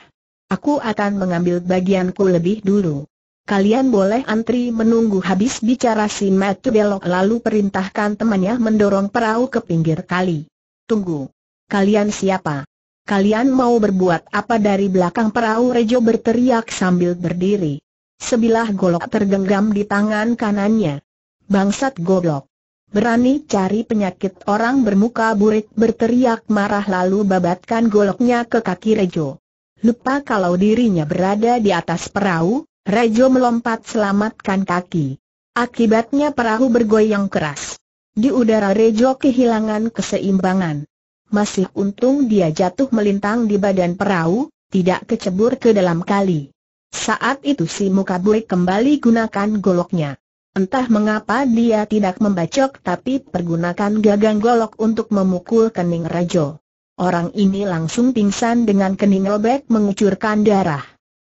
Aku akan mengambil bagianku lebih dulu. Kalian boleh antri menunggu habis bicara si Matu Belok lalu perintahkan temannya mendorong perahu ke pinggir kali. Tunggu. Kalian siapa? Kalian mau berbuat apa dari belakang perahu Rejo berteriak sambil berdiri. Sebilah golok tergenggam di tangan kanannya. Bangsat goblok. Berani cari penyakit orang bermuka burik berteriak marah lalu babatkan goloknya ke kaki Rejo. Lupa kalau dirinya berada di atas perahu, Rejo melompat selamatkan kaki. Akibatnya perahu bergoyang keras. Di udara Rejo kehilangan keseimbangan. Masih untung dia jatuh melintang di badan perahu, tidak kecebur ke dalam kali. Saat itu si muka burik kembali gunakan goloknya. Entah mengapa dia tidak membacok tapi pergunakan gagang golok untuk memukul kening Rajo. Orang ini langsung pingsan dengan kening robek mengucurkan darah.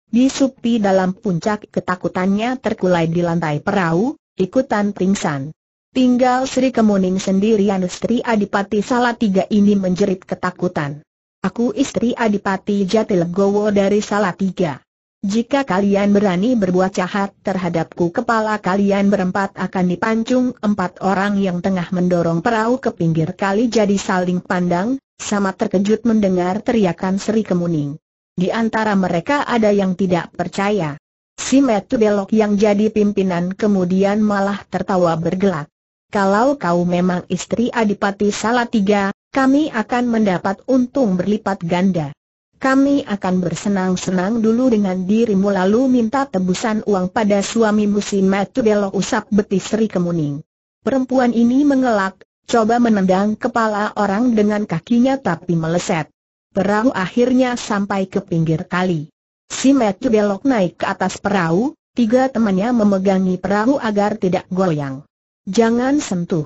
Di supi dalam puncak ketakutannya terkulai di lantai perahu, ikutan pingsan. Tinggal Sri Kemuning sendirian istri Adipati Salatiga ini menjerit ketakutan. Aku istri Adipati Jatilegowo dari Salatiga. Jika kalian berani berbuat jahat terhadapku kepala kalian berempat akan dipancung empat orang yang tengah mendorong perahu ke pinggir kali jadi saling pandang, sama terkejut mendengar teriakan Sri Kemuning. Di antara mereka ada yang tidak percaya. Si Metu Belok yang jadi pimpinan kemudian malah tertawa bergelak. Kalau kau memang istri Adipati Salatiga, kami akan mendapat untung berlipat ganda kami akan bersenang-senang dulu dengan dirimu lalu minta tebusan uang pada suamimu si Matu Belok usap betis Sri Kemuning. Perempuan ini mengelak, coba menendang kepala orang dengan kakinya tapi meleset. Perahu akhirnya sampai ke pinggir kali. Si Matu Belok naik ke atas perahu, tiga temannya memegangi perahu agar tidak goyang. Jangan sentuh.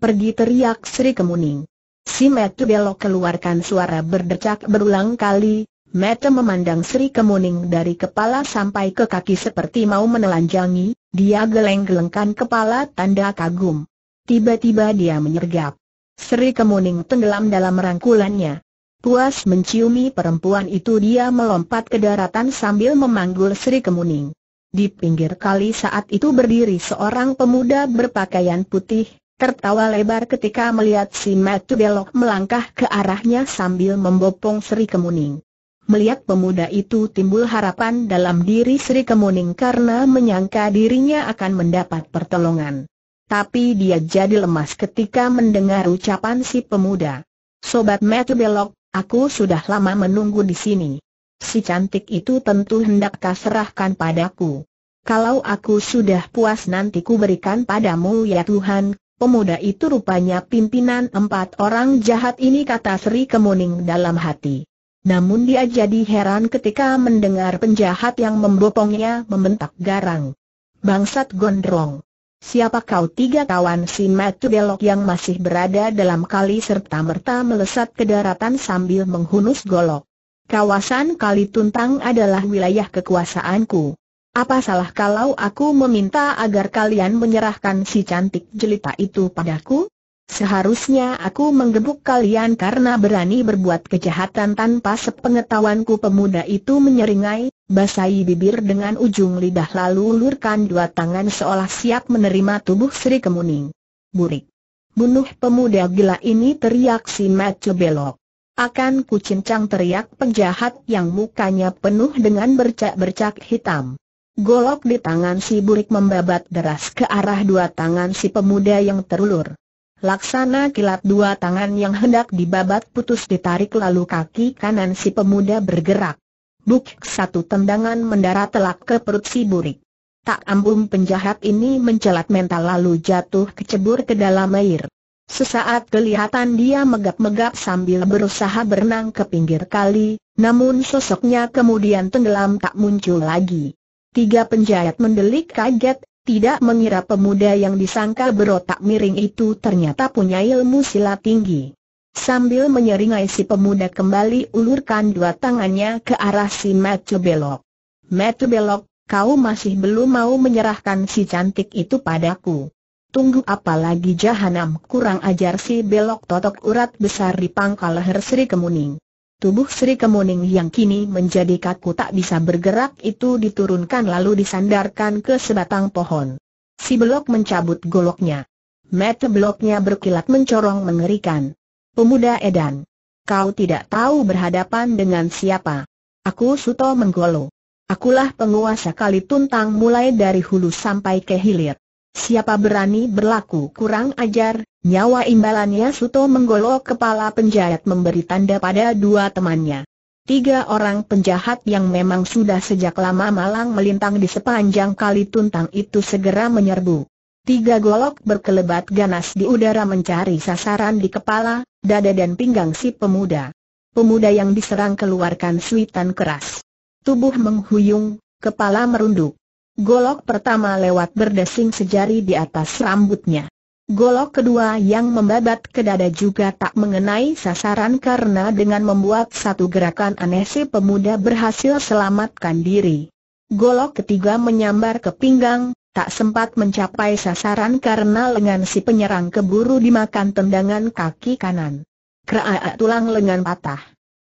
Pergi teriak Sri Kemuning. Si Mete belok keluarkan suara berdecak berulang kali, Mete memandang Sri Kemuning dari kepala sampai ke kaki seperti mau menelanjangi, dia geleng-gelengkan kepala tanda kagum. Tiba-tiba dia menyergap. Sri Kemuning tenggelam dalam rangkulannya. Puas menciumi perempuan itu dia melompat ke daratan sambil memanggul Sri Kemuning. Di pinggir kali saat itu berdiri seorang pemuda berpakaian putih, tertawa lebar ketika melihat si Matu Belok melangkah ke arahnya sambil membopong Sri Kemuning. Melihat pemuda itu timbul harapan dalam diri Sri Kemuning karena menyangka dirinya akan mendapat pertolongan. Tapi dia jadi lemas ketika mendengar ucapan si pemuda. Sobat Matu Belok, aku sudah lama menunggu di sini. Si cantik itu tentu hendak kau serahkan padaku. Kalau aku sudah puas nanti ku berikan padamu ya Tuhan, Pemuda itu rupanya pimpinan empat orang jahat ini kata Sri Kemuning dalam hati. Namun dia jadi heran ketika mendengar penjahat yang membopongnya membentak garang. Bangsat gondrong. Siapa kau tiga kawan si Matu Belok yang masih berada dalam kali serta-merta melesat ke daratan sambil menghunus golok? Kawasan Kali Tuntang adalah wilayah kekuasaanku. Apa salah kalau aku meminta agar kalian menyerahkan si cantik jelita itu padaku? Seharusnya aku menggebuk kalian karena berani berbuat kejahatan tanpa sepengetahuanku pemuda itu menyeringai, basahi bibir dengan ujung lidah lalu ulurkan dua tangan seolah siap menerima tubuh Sri Kemuning. Burik. Bunuh pemuda gila ini teriak si Matthew Belok. Akan kucincang teriak penjahat yang mukanya penuh dengan bercak-bercak hitam. Golok di tangan si burik membabat deras ke arah dua tangan si pemuda yang terulur. Laksana kilat dua tangan yang hendak dibabat putus ditarik lalu kaki kanan si pemuda bergerak. Buk satu tendangan mendarat telak ke perut si burik. Tak ambung penjahat ini mencelat mental lalu jatuh kecebur ke dalam air. Sesaat kelihatan dia megap-megap sambil berusaha berenang ke pinggir kali, namun sosoknya kemudian tenggelam tak muncul lagi. Tiga penjahat mendelik kaget, tidak mengira pemuda yang disangka berotak miring itu ternyata punya ilmu silat tinggi. Sambil menyeringai si pemuda kembali ulurkan dua tangannya ke arah si Matthew Belok. Matthew Belok, kau masih belum mau menyerahkan si cantik itu padaku. Tunggu apalagi jahanam kurang ajar si Belok totok urat besar di pangkal leher Sri Kemuning. Tubuh Sri Kemuning yang kini menjadi kaku tak bisa bergerak itu diturunkan lalu disandarkan ke sebatang pohon. Si Belok mencabut goloknya. Mata Beloknya berkilat mencorong mengerikan. Pemuda Edan. Kau tidak tahu berhadapan dengan siapa. Aku Suto Menggolo. Akulah penguasa kali tuntang mulai dari hulu sampai ke hilir. Siapa berani berlaku kurang ajar, nyawa imbalannya Suto menggolok kepala penjahat memberi tanda pada dua temannya. Tiga orang penjahat yang memang sudah sejak lama malang melintang di sepanjang kali tuntang itu segera menyerbu. Tiga golok berkelebat ganas di udara mencari sasaran di kepala, dada dan pinggang si pemuda. Pemuda yang diserang keluarkan suitan keras. Tubuh menghuyung, kepala merunduk. Golok pertama lewat berdesing sejari di atas rambutnya. Golok kedua yang membabat ke dada juga tak mengenai sasaran karena dengan membuat satu gerakan aneh si pemuda berhasil selamatkan diri. Golok ketiga menyambar ke pinggang, tak sempat mencapai sasaran karena lengan si penyerang keburu dimakan tendangan kaki kanan. Kraa tulang lengan patah.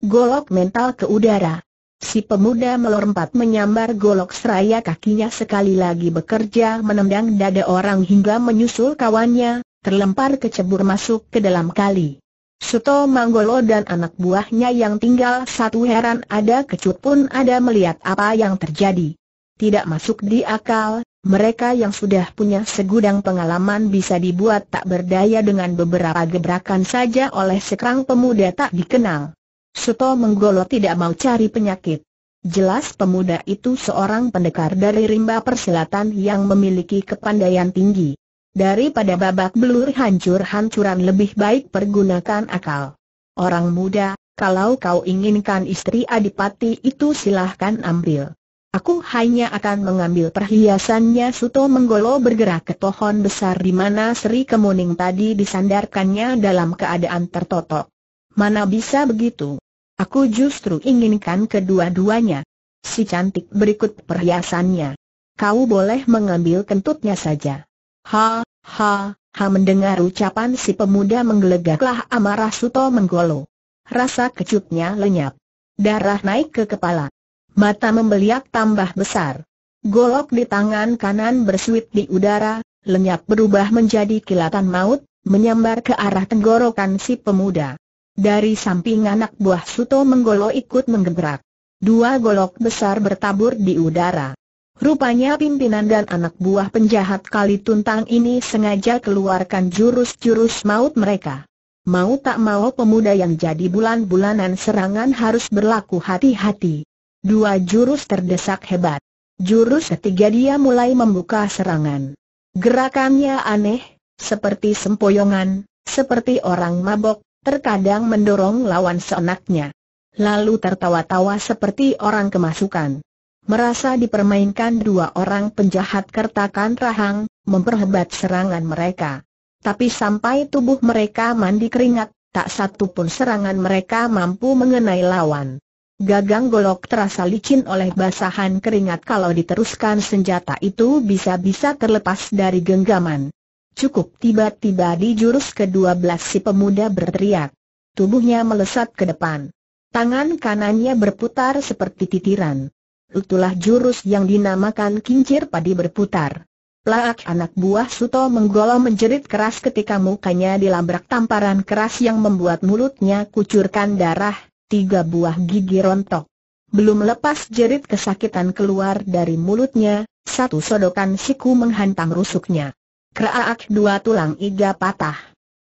Golok mental ke udara. Si pemuda melompat menyambar golok seraya kakinya sekali lagi bekerja menendang dada orang hingga menyusul kawannya, terlempar kecebur masuk ke dalam kali. Suto Manggolo dan anak buahnya yang tinggal satu heran ada kecut pun ada melihat apa yang terjadi. Tidak masuk di akal, mereka yang sudah punya segudang pengalaman bisa dibuat tak berdaya dengan beberapa gebrakan saja oleh sekarang pemuda tak dikenal. Suto menggolo tidak mau cari penyakit. Jelas pemuda itu seorang pendekar dari rimba persilatan yang memiliki kepandaian tinggi. Daripada babak belur hancur-hancuran lebih baik pergunakan akal. Orang muda, kalau kau inginkan istri adipati itu silahkan ambil. Aku hanya akan mengambil perhiasannya Suto Menggolo bergerak ke pohon besar di mana Sri Kemuning tadi disandarkannya dalam keadaan tertotok. Mana bisa begitu? Aku justru inginkan kedua-duanya. Si cantik berikut perhiasannya. Kau boleh mengambil kentutnya saja. Ha, ha, ha mendengar ucapan si pemuda menggelegaklah amarah Suto menggolo. Rasa kecutnya lenyap. Darah naik ke kepala. Mata membeliak tambah besar. Golok di tangan kanan bersuit di udara, lenyap berubah menjadi kilatan maut, menyambar ke arah tenggorokan si pemuda. Dari samping anak buah Suto menggolok ikut menggebrak. Dua golok besar bertabur di udara. Rupanya pimpinan dan anak buah penjahat kali tuntang ini sengaja keluarkan jurus-jurus maut mereka. Mau tak mau pemuda yang jadi bulan-bulanan serangan harus berlaku hati-hati. Dua jurus terdesak hebat. Jurus ketiga dia mulai membuka serangan. Gerakannya aneh, seperti sempoyongan, seperti orang mabok, terkadang mendorong lawan seenaknya. Lalu tertawa-tawa seperti orang kemasukan. Merasa dipermainkan dua orang penjahat kertakan rahang, memperhebat serangan mereka. Tapi sampai tubuh mereka mandi keringat, tak satu pun serangan mereka mampu mengenai lawan. Gagang golok terasa licin oleh basahan keringat kalau diteruskan senjata itu bisa-bisa terlepas dari genggaman. Cukup tiba-tiba di jurus ke-12 si pemuda berteriak. Tubuhnya melesat ke depan. Tangan kanannya berputar seperti titiran. Itulah jurus yang dinamakan kincir padi berputar. Plak anak buah Suto menggolong menjerit keras ketika mukanya dilabrak tamparan keras yang membuat mulutnya kucurkan darah, tiga buah gigi rontok. Belum lepas jerit kesakitan keluar dari mulutnya, satu sodokan siku menghantam rusuknya. Kraak dua tulang iga patah.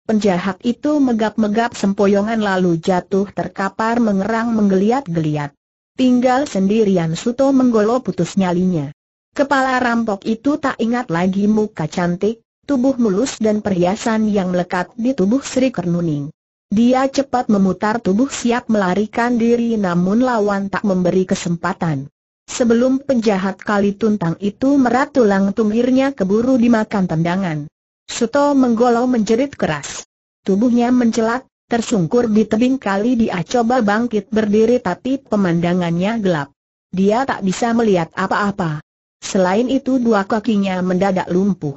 Penjahat itu megap-megap sempoyongan lalu jatuh terkapar mengerang menggeliat-geliat. Tinggal sendirian Suto menggolo putus nyalinya. Kepala rampok itu tak ingat lagi muka cantik, tubuh mulus dan perhiasan yang melekat di tubuh Sri Kernuning. Dia cepat memutar tubuh siap melarikan diri namun lawan tak memberi kesempatan. Sebelum penjahat kali tuntang itu merat tulang tunggirnya keburu dimakan tendangan. Suto menggolong menjerit keras. Tubuhnya mencelak, tersungkur di tebing kali dia coba bangkit berdiri tapi pemandangannya gelap. Dia tak bisa melihat apa-apa. Selain itu dua kakinya mendadak lumpuh.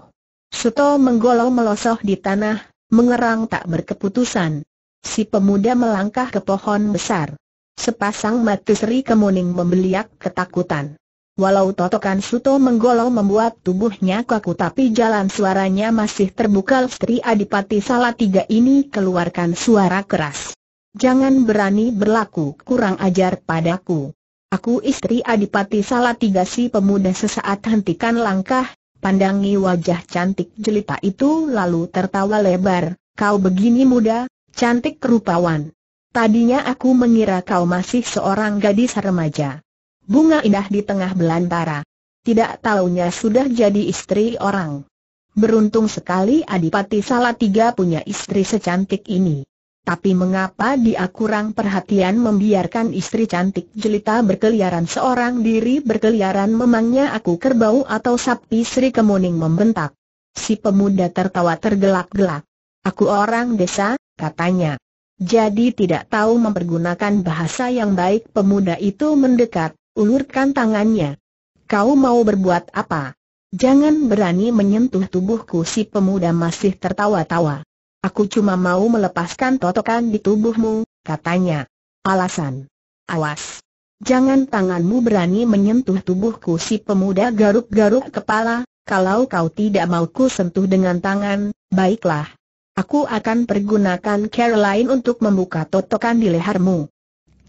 Suto menggolong melosoh di tanah, mengerang tak berkeputusan. Si pemuda melangkah ke pohon besar. Sepasang mata Sri Kemuning membeliak ketakutan. Walau totokan Suto menggolong membuat tubuhnya kaku tapi jalan suaranya masih terbuka Sri Adipati Salatiga ini keluarkan suara keras. Jangan berani berlaku kurang ajar padaku. Aku istri Adipati Salatiga si pemuda sesaat hentikan langkah, pandangi wajah cantik jelita itu lalu tertawa lebar, kau begini muda, cantik kerupawan. Tadinya aku mengira kau masih seorang gadis remaja. Bunga indah di tengah belantara. Tidak taunya sudah jadi istri orang. Beruntung sekali Adipati Salatiga punya istri secantik ini. Tapi mengapa dia kurang perhatian membiarkan istri cantik jelita berkeliaran seorang diri berkeliaran memangnya aku kerbau atau sapi Sri Kemuning membentak. Si pemuda tertawa tergelak-gelak. Aku orang desa, katanya. Jadi tidak tahu mempergunakan bahasa yang baik pemuda itu mendekat, ulurkan tangannya. Kau mau berbuat apa? Jangan berani menyentuh tubuhku si pemuda masih tertawa-tawa. Aku cuma mau melepaskan totokan di tubuhmu, katanya. Alasan. Awas. Jangan tanganmu berani menyentuh tubuhku si pemuda garuk-garuk kepala, kalau kau tidak mau ku sentuh dengan tangan, baiklah, Aku akan pergunakan Caroline untuk membuka totokan di lehermu.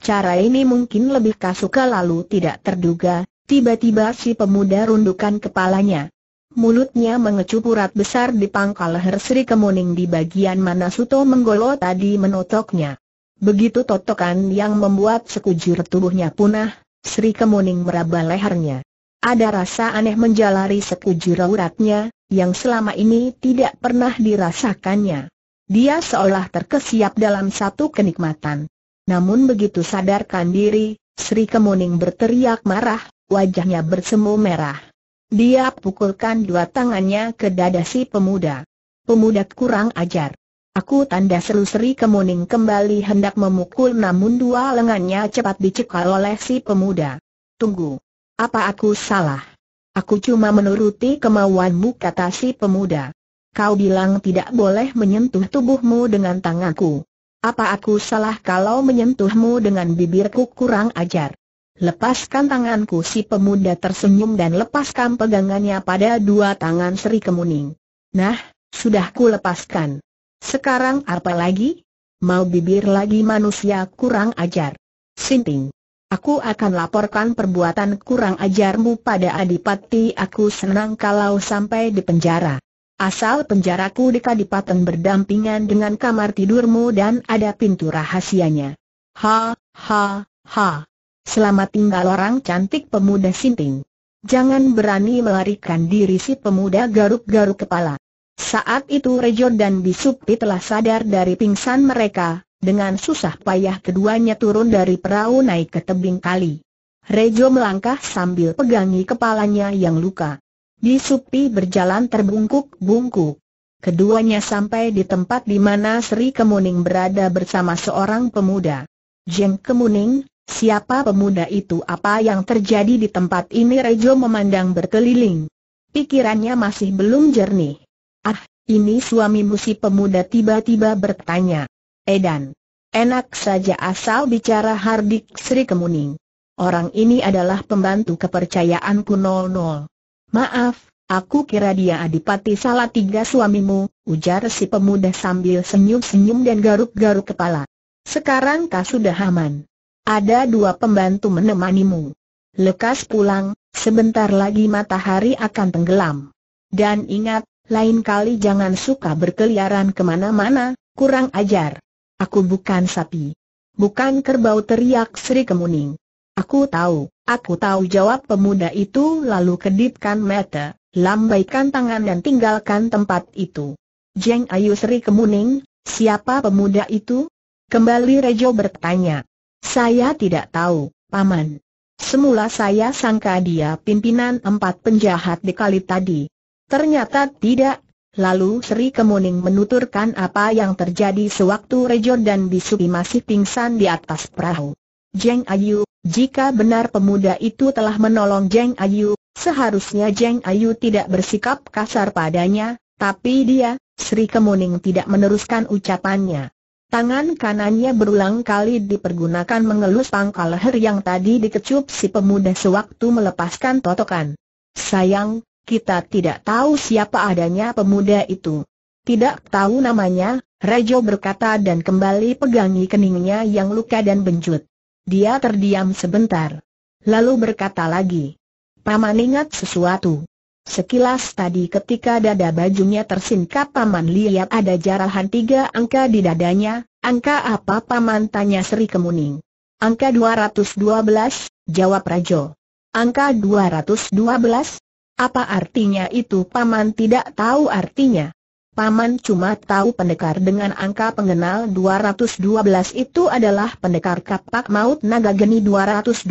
Cara ini mungkin lebih kasuka lalu tidak terduga, tiba-tiba si pemuda rundukan kepalanya. Mulutnya mengecup urat besar di pangkal leher Sri Kemuning di bagian mana Suto Menggolo tadi menotoknya. Begitu totokan yang membuat sekujur tubuhnya punah, Sri Kemuning meraba lehernya. Ada rasa aneh menjalari sekujur uratnya, yang selama ini tidak pernah dirasakannya. Dia seolah terkesiap dalam satu kenikmatan. Namun begitu sadarkan diri, Sri Kemuning berteriak marah, wajahnya bersemu merah. Dia pukulkan dua tangannya ke dada si pemuda. Pemuda kurang ajar. Aku tanda seru Sri Kemuning kembali hendak memukul namun dua lengannya cepat dicekal oleh si pemuda. Tunggu. Apa aku salah? Aku cuma menuruti kemauanmu kata si pemuda. Kau bilang tidak boleh menyentuh tubuhmu dengan tanganku. Apa aku salah kalau menyentuhmu dengan bibirku kurang ajar? Lepaskan tanganku si pemuda tersenyum dan lepaskan pegangannya pada dua tangan Sri Kemuning. Nah, sudah ku lepaskan. Sekarang apa lagi? Mau bibir lagi manusia kurang ajar. Sinting. Aku akan laporkan perbuatan kurang ajarmu pada Adipati aku senang kalau sampai di penjara. Asal penjaraku di Kadipaten berdampingan dengan kamar tidurmu dan ada pintu rahasianya. Ha, ha, ha. Selamat tinggal orang cantik pemuda sinting. Jangan berani melarikan diri si pemuda garuk-garuk kepala. Saat itu Rejo dan Bisupi telah sadar dari pingsan mereka, dengan susah payah keduanya turun dari perahu naik ke tebing kali. Rejo melangkah sambil pegangi kepalanya yang luka. Di supi berjalan terbungkuk-bungkuk. Keduanya sampai di tempat di mana Sri Kemuning berada bersama seorang pemuda. Jeng Kemuning, siapa pemuda itu apa yang terjadi di tempat ini Rejo memandang berkeliling. Pikirannya masih belum jernih. Ah, ini suamimu si pemuda tiba-tiba bertanya. Edan. Enak saja asal bicara Hardik Sri Kemuning. Orang ini adalah pembantu kepercayaanku 00. Maaf, aku kira dia Adipati salah tiga suamimu, ujar si pemuda sambil senyum-senyum dan garuk-garuk kepala. Sekarang kau sudah aman. Ada dua pembantu menemanimu. Lekas pulang, sebentar lagi matahari akan tenggelam. Dan ingat, lain kali jangan suka berkeliaran kemana-mana, kurang ajar. Aku bukan sapi. Bukan kerbau teriak Sri Kemuning. Aku tahu, aku tahu jawab pemuda itu lalu kedipkan mata, lambaikan tangan dan tinggalkan tempat itu. Jeng Ayu Sri Kemuning, siapa pemuda itu? Kembali Rejo bertanya. Saya tidak tahu, Paman. Semula saya sangka dia pimpinan empat penjahat di kali tadi. Ternyata tidak, Lalu Sri Kemuning menuturkan apa yang terjadi sewaktu Rejo dan Bisupi masih pingsan di atas perahu. Jeng Ayu, jika benar pemuda itu telah menolong Jeng Ayu, seharusnya Jeng Ayu tidak bersikap kasar padanya, tapi dia, Sri Kemuning tidak meneruskan ucapannya. Tangan kanannya berulang kali dipergunakan mengelus pangkal leher yang tadi dikecup si pemuda sewaktu melepaskan totokan. Sayang, kita tidak tahu siapa adanya pemuda itu. Tidak tahu namanya, Rejo berkata dan kembali pegangi keningnya yang luka dan benjut. Dia terdiam sebentar. Lalu berkata lagi. Paman ingat sesuatu. Sekilas tadi ketika dada bajunya tersingkap Paman lihat ada jarahan tiga angka di dadanya, angka apa Paman tanya Sri Kemuning. Angka 212, jawab Rajo. Angka 212, apa artinya itu Paman tidak tahu artinya. Paman cuma tahu pendekar dengan angka pengenal 212 itu adalah pendekar kapak maut naga geni 212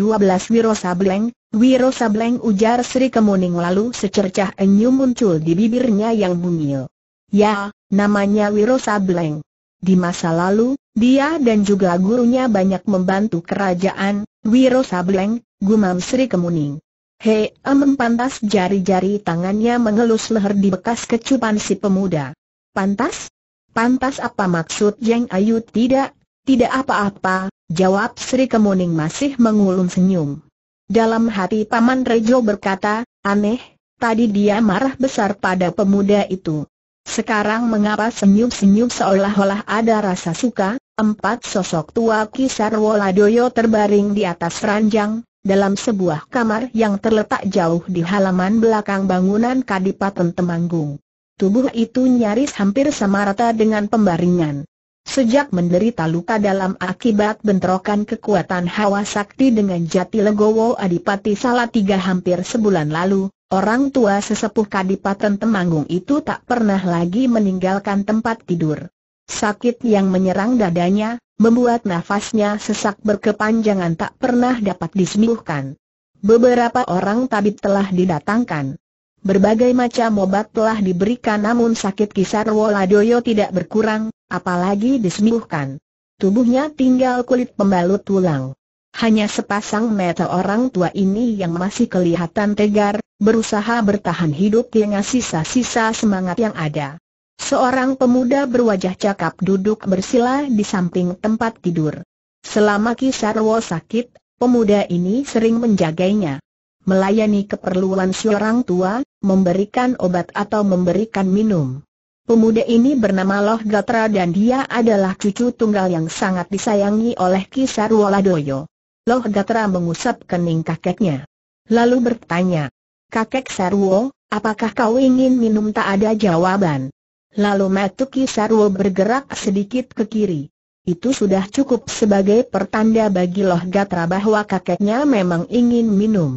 Wiro Sableng, Wiro Sableng ujar Sri Kemuning lalu secercah enyum muncul di bibirnya yang bungil. Ya, namanya Wiro Sableng. Di masa lalu, dia dan juga gurunya banyak membantu kerajaan, Wiro Sableng, gumam Sri Kemuning. Hei, pantas jari-jari tangannya mengelus leher di bekas kecupan si pemuda. Pantas? Pantas apa maksud Jeng Ayu tidak? Tidak apa-apa, jawab Sri Kemuning masih mengulung senyum. Dalam hati Paman Rejo berkata, aneh, tadi dia marah besar pada pemuda itu. Sekarang mengapa senyum-senyum seolah-olah ada rasa suka? Empat sosok tua Kisar Woladoyo terbaring di atas ranjang, dalam sebuah kamar yang terletak jauh di halaman belakang bangunan Kadipaten Temanggung. Tubuh itu nyaris hampir sama rata dengan pembaringan. Sejak menderita luka dalam akibat bentrokan kekuatan hawa sakti dengan jati legowo Adipati Salatiga hampir sebulan lalu, orang tua sesepuh Kadipaten Temanggung itu tak pernah lagi meninggalkan tempat tidur. Sakit yang menyerang dadanya, membuat nafasnya sesak berkepanjangan tak pernah dapat disembuhkan. Beberapa orang tabib telah didatangkan. Berbagai macam obat telah diberikan namun sakit kisar Woladoyo tidak berkurang, apalagi disembuhkan. Tubuhnya tinggal kulit pembalut tulang. Hanya sepasang mata orang tua ini yang masih kelihatan tegar, berusaha bertahan hidup dengan sisa-sisa semangat yang ada. Seorang pemuda berwajah cakap duduk bersila di samping tempat tidur. Selama Kisarwo sakit, pemuda ini sering menjaganya, Melayani keperluan si orang tua, memberikan obat atau memberikan minum. Pemuda ini bernama Loh Gatra dan dia adalah cucu tunggal yang sangat disayangi oleh Kisarwo Ladoyo. Loh Gatra mengusap kening kakeknya. Lalu bertanya, Kakek Sarwo, apakah kau ingin minum tak ada jawaban? Lalu Matuki Sarwo bergerak sedikit ke kiri. Itu sudah cukup sebagai pertanda bagi Loh Gatra bahwa kakeknya memang ingin minum.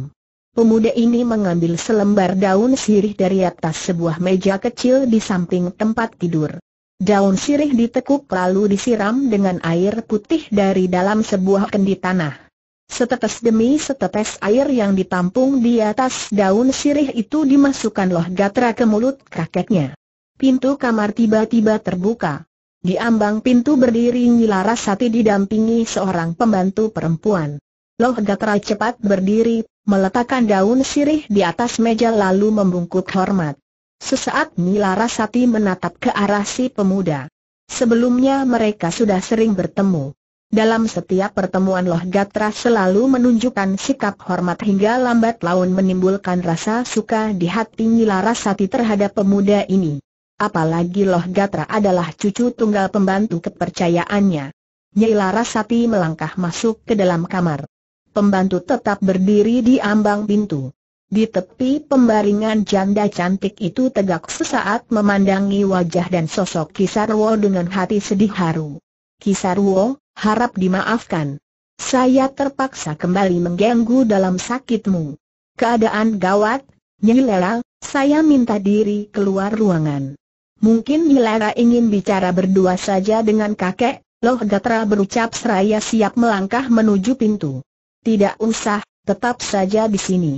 Pemuda ini mengambil selembar daun sirih dari atas sebuah meja kecil di samping tempat tidur. Daun sirih ditekuk lalu disiram dengan air putih dari dalam sebuah kendi tanah. Setetes demi setetes air yang ditampung di atas daun sirih itu dimasukkan loh gatra ke mulut kakeknya. Pintu kamar tiba-tiba terbuka. Di ambang pintu berdiri Nyilaras Sati didampingi seorang pembantu perempuan. Loh Gatra cepat berdiri, meletakkan daun sirih di atas meja lalu membungkuk hormat. Sesaat Nyilaras Sati menatap ke arah si pemuda. Sebelumnya mereka sudah sering bertemu. Dalam setiap pertemuan Loh Gatra selalu menunjukkan sikap hormat hingga lambat laun menimbulkan rasa suka di hati Nyilaras Sati terhadap pemuda ini. Apalagi Loh Gatra adalah cucu tunggal pembantu kepercayaannya. Nyai Larasati melangkah masuk ke dalam kamar. Pembantu tetap berdiri di ambang pintu. Di tepi pembaringan janda cantik itu tegak sesaat memandangi wajah dan sosok Kisarwo dengan hati sedih haru. Kisarwo, harap dimaafkan. Saya terpaksa kembali mengganggu dalam sakitmu. Keadaan gawat, Nyai Lela, saya minta diri keluar ruangan. Mungkin Bilara ingin bicara berdua saja dengan kakek, Loh Gatra berucap seraya siap melangkah menuju pintu. Tidak usah, tetap saja di sini.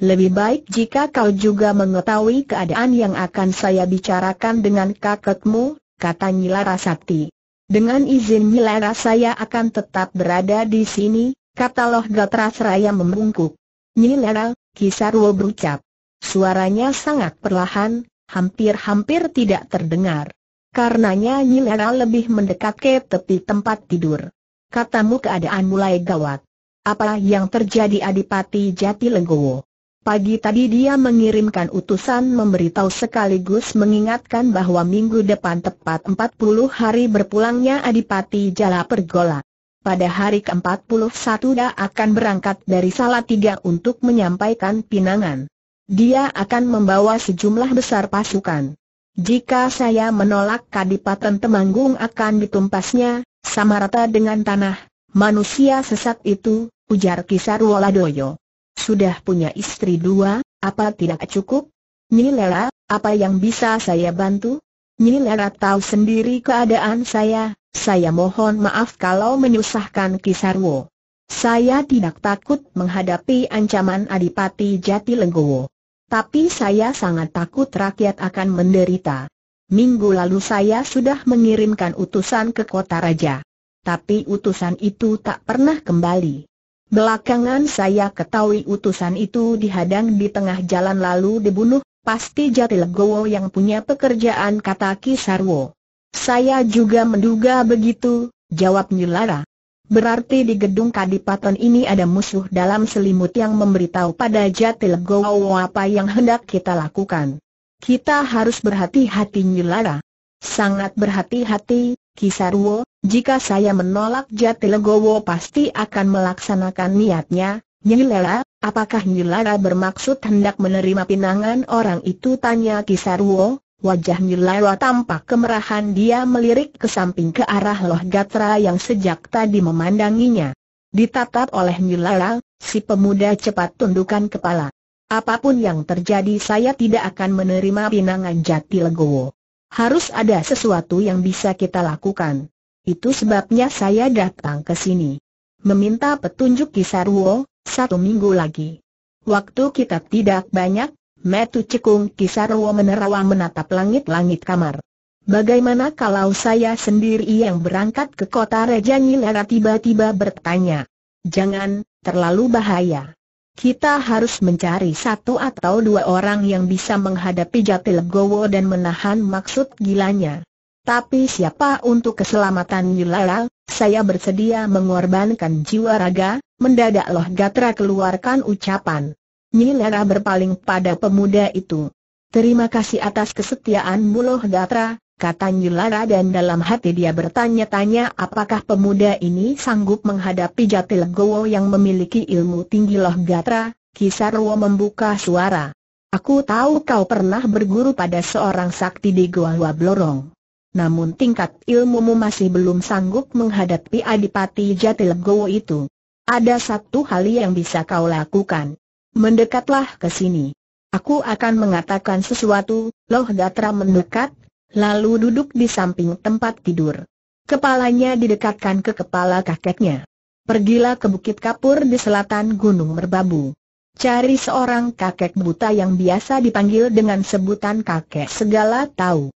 Lebih baik jika kau juga mengetahui keadaan yang akan saya bicarakan dengan kakekmu, kata Nyilara Sakti. Dengan izin Nyilara saya akan tetap berada di sini, kata Loh Gatra seraya membungkuk. Nyilara, Kisarwo berucap. Suaranya sangat perlahan, hampir-hampir tidak terdengar. Karenanya Nyilera lebih mendekat ke tepi tempat tidur. Katamu keadaan mulai gawat. Apa yang terjadi Adipati Jati Legowo? Pagi tadi dia mengirimkan utusan memberitahu sekaligus mengingatkan bahwa minggu depan tepat 40 hari berpulangnya Adipati Jala Pergola. Pada hari ke-41 dia akan berangkat dari Salatiga untuk menyampaikan pinangan. Dia akan membawa sejumlah besar pasukan. Jika saya menolak Kadipaten Temanggung akan ditumpasnya, sama rata dengan tanah, manusia sesat itu, ujar Waladoyo. Sudah punya istri dua, apa tidak cukup? Nyi apa yang bisa saya bantu? Nyi tahu sendiri keadaan saya, saya mohon maaf kalau menyusahkan Kisarwo. Saya tidak takut menghadapi ancaman Adipati Jatilegowo. Tapi saya sangat takut rakyat akan menderita. Minggu lalu saya sudah mengirimkan utusan ke kota raja. Tapi utusan itu tak pernah kembali. Belakangan saya ketahui utusan itu dihadang di tengah jalan lalu dibunuh, pasti Jati Legowo yang punya pekerjaan kata Kisarwo. Saya juga menduga begitu, jawab Nyilara. Berarti di gedung kadipaten ini ada musuh dalam selimut yang memberitahu pada Jatil Gowo apa yang hendak kita lakukan. Kita harus berhati-hati Nyilara. Sangat berhati-hati, Kisarwo, jika saya menolak Jatil Gowo pasti akan melaksanakan niatnya, Nyilara, apakah Nyilara bermaksud hendak menerima pinangan orang itu tanya Kisarwo? Wajah Nilawa tampak kemerahan dia melirik ke samping ke arah Loh Gatra yang sejak tadi memandanginya. Ditatap oleh Nilawa, si pemuda cepat tundukkan kepala. Apapun yang terjadi saya tidak akan menerima pinangan jati legowo. Harus ada sesuatu yang bisa kita lakukan. Itu sebabnya saya datang ke sini. Meminta petunjuk Kisarwo, satu minggu lagi. Waktu kita tidak banyak, Metu cekung Kisarwo menerawang menatap langit-langit kamar. Bagaimana kalau saya sendiri yang berangkat ke kota Raja Nyilera tiba-tiba bertanya? Jangan, terlalu bahaya. Kita harus mencari satu atau dua orang yang bisa menghadapi Jatil Gowo dan menahan maksud gilanya. Tapi siapa untuk keselamatan Nyilera? saya bersedia mengorbankan jiwa raga, mendadak loh Gatra keluarkan ucapan. Nyilera berpaling pada pemuda itu. Terima kasih atas kesetiaan Muloh Datra, kata Nyilera dan dalam hati dia bertanya-tanya apakah pemuda ini sanggup menghadapi Jatilegowo yang memiliki ilmu tinggi loh Datra, Kisarwo membuka suara. Aku tahu kau pernah berguru pada seorang sakti di Goa Wablorong. Namun tingkat ilmumu masih belum sanggup menghadapi Adipati Jatilegowo itu. Ada satu hal yang bisa kau lakukan mendekatlah ke sini. Aku akan mengatakan sesuatu, Loh Datra mendekat, lalu duduk di samping tempat tidur. Kepalanya didekatkan ke kepala kakeknya. Pergilah ke Bukit Kapur di selatan Gunung Merbabu. Cari seorang kakek buta yang biasa dipanggil dengan sebutan kakek segala tahu.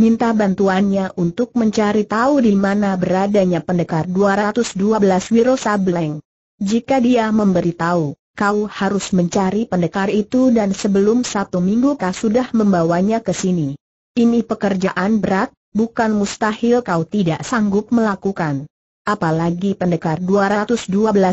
Minta bantuannya untuk mencari tahu di mana beradanya pendekar 212 Wiro Sableng. Jika dia memberitahu, kau harus mencari pendekar itu dan sebelum satu minggu kau sudah membawanya ke sini. Ini pekerjaan berat, bukan mustahil kau tidak sanggup melakukan. Apalagi pendekar 212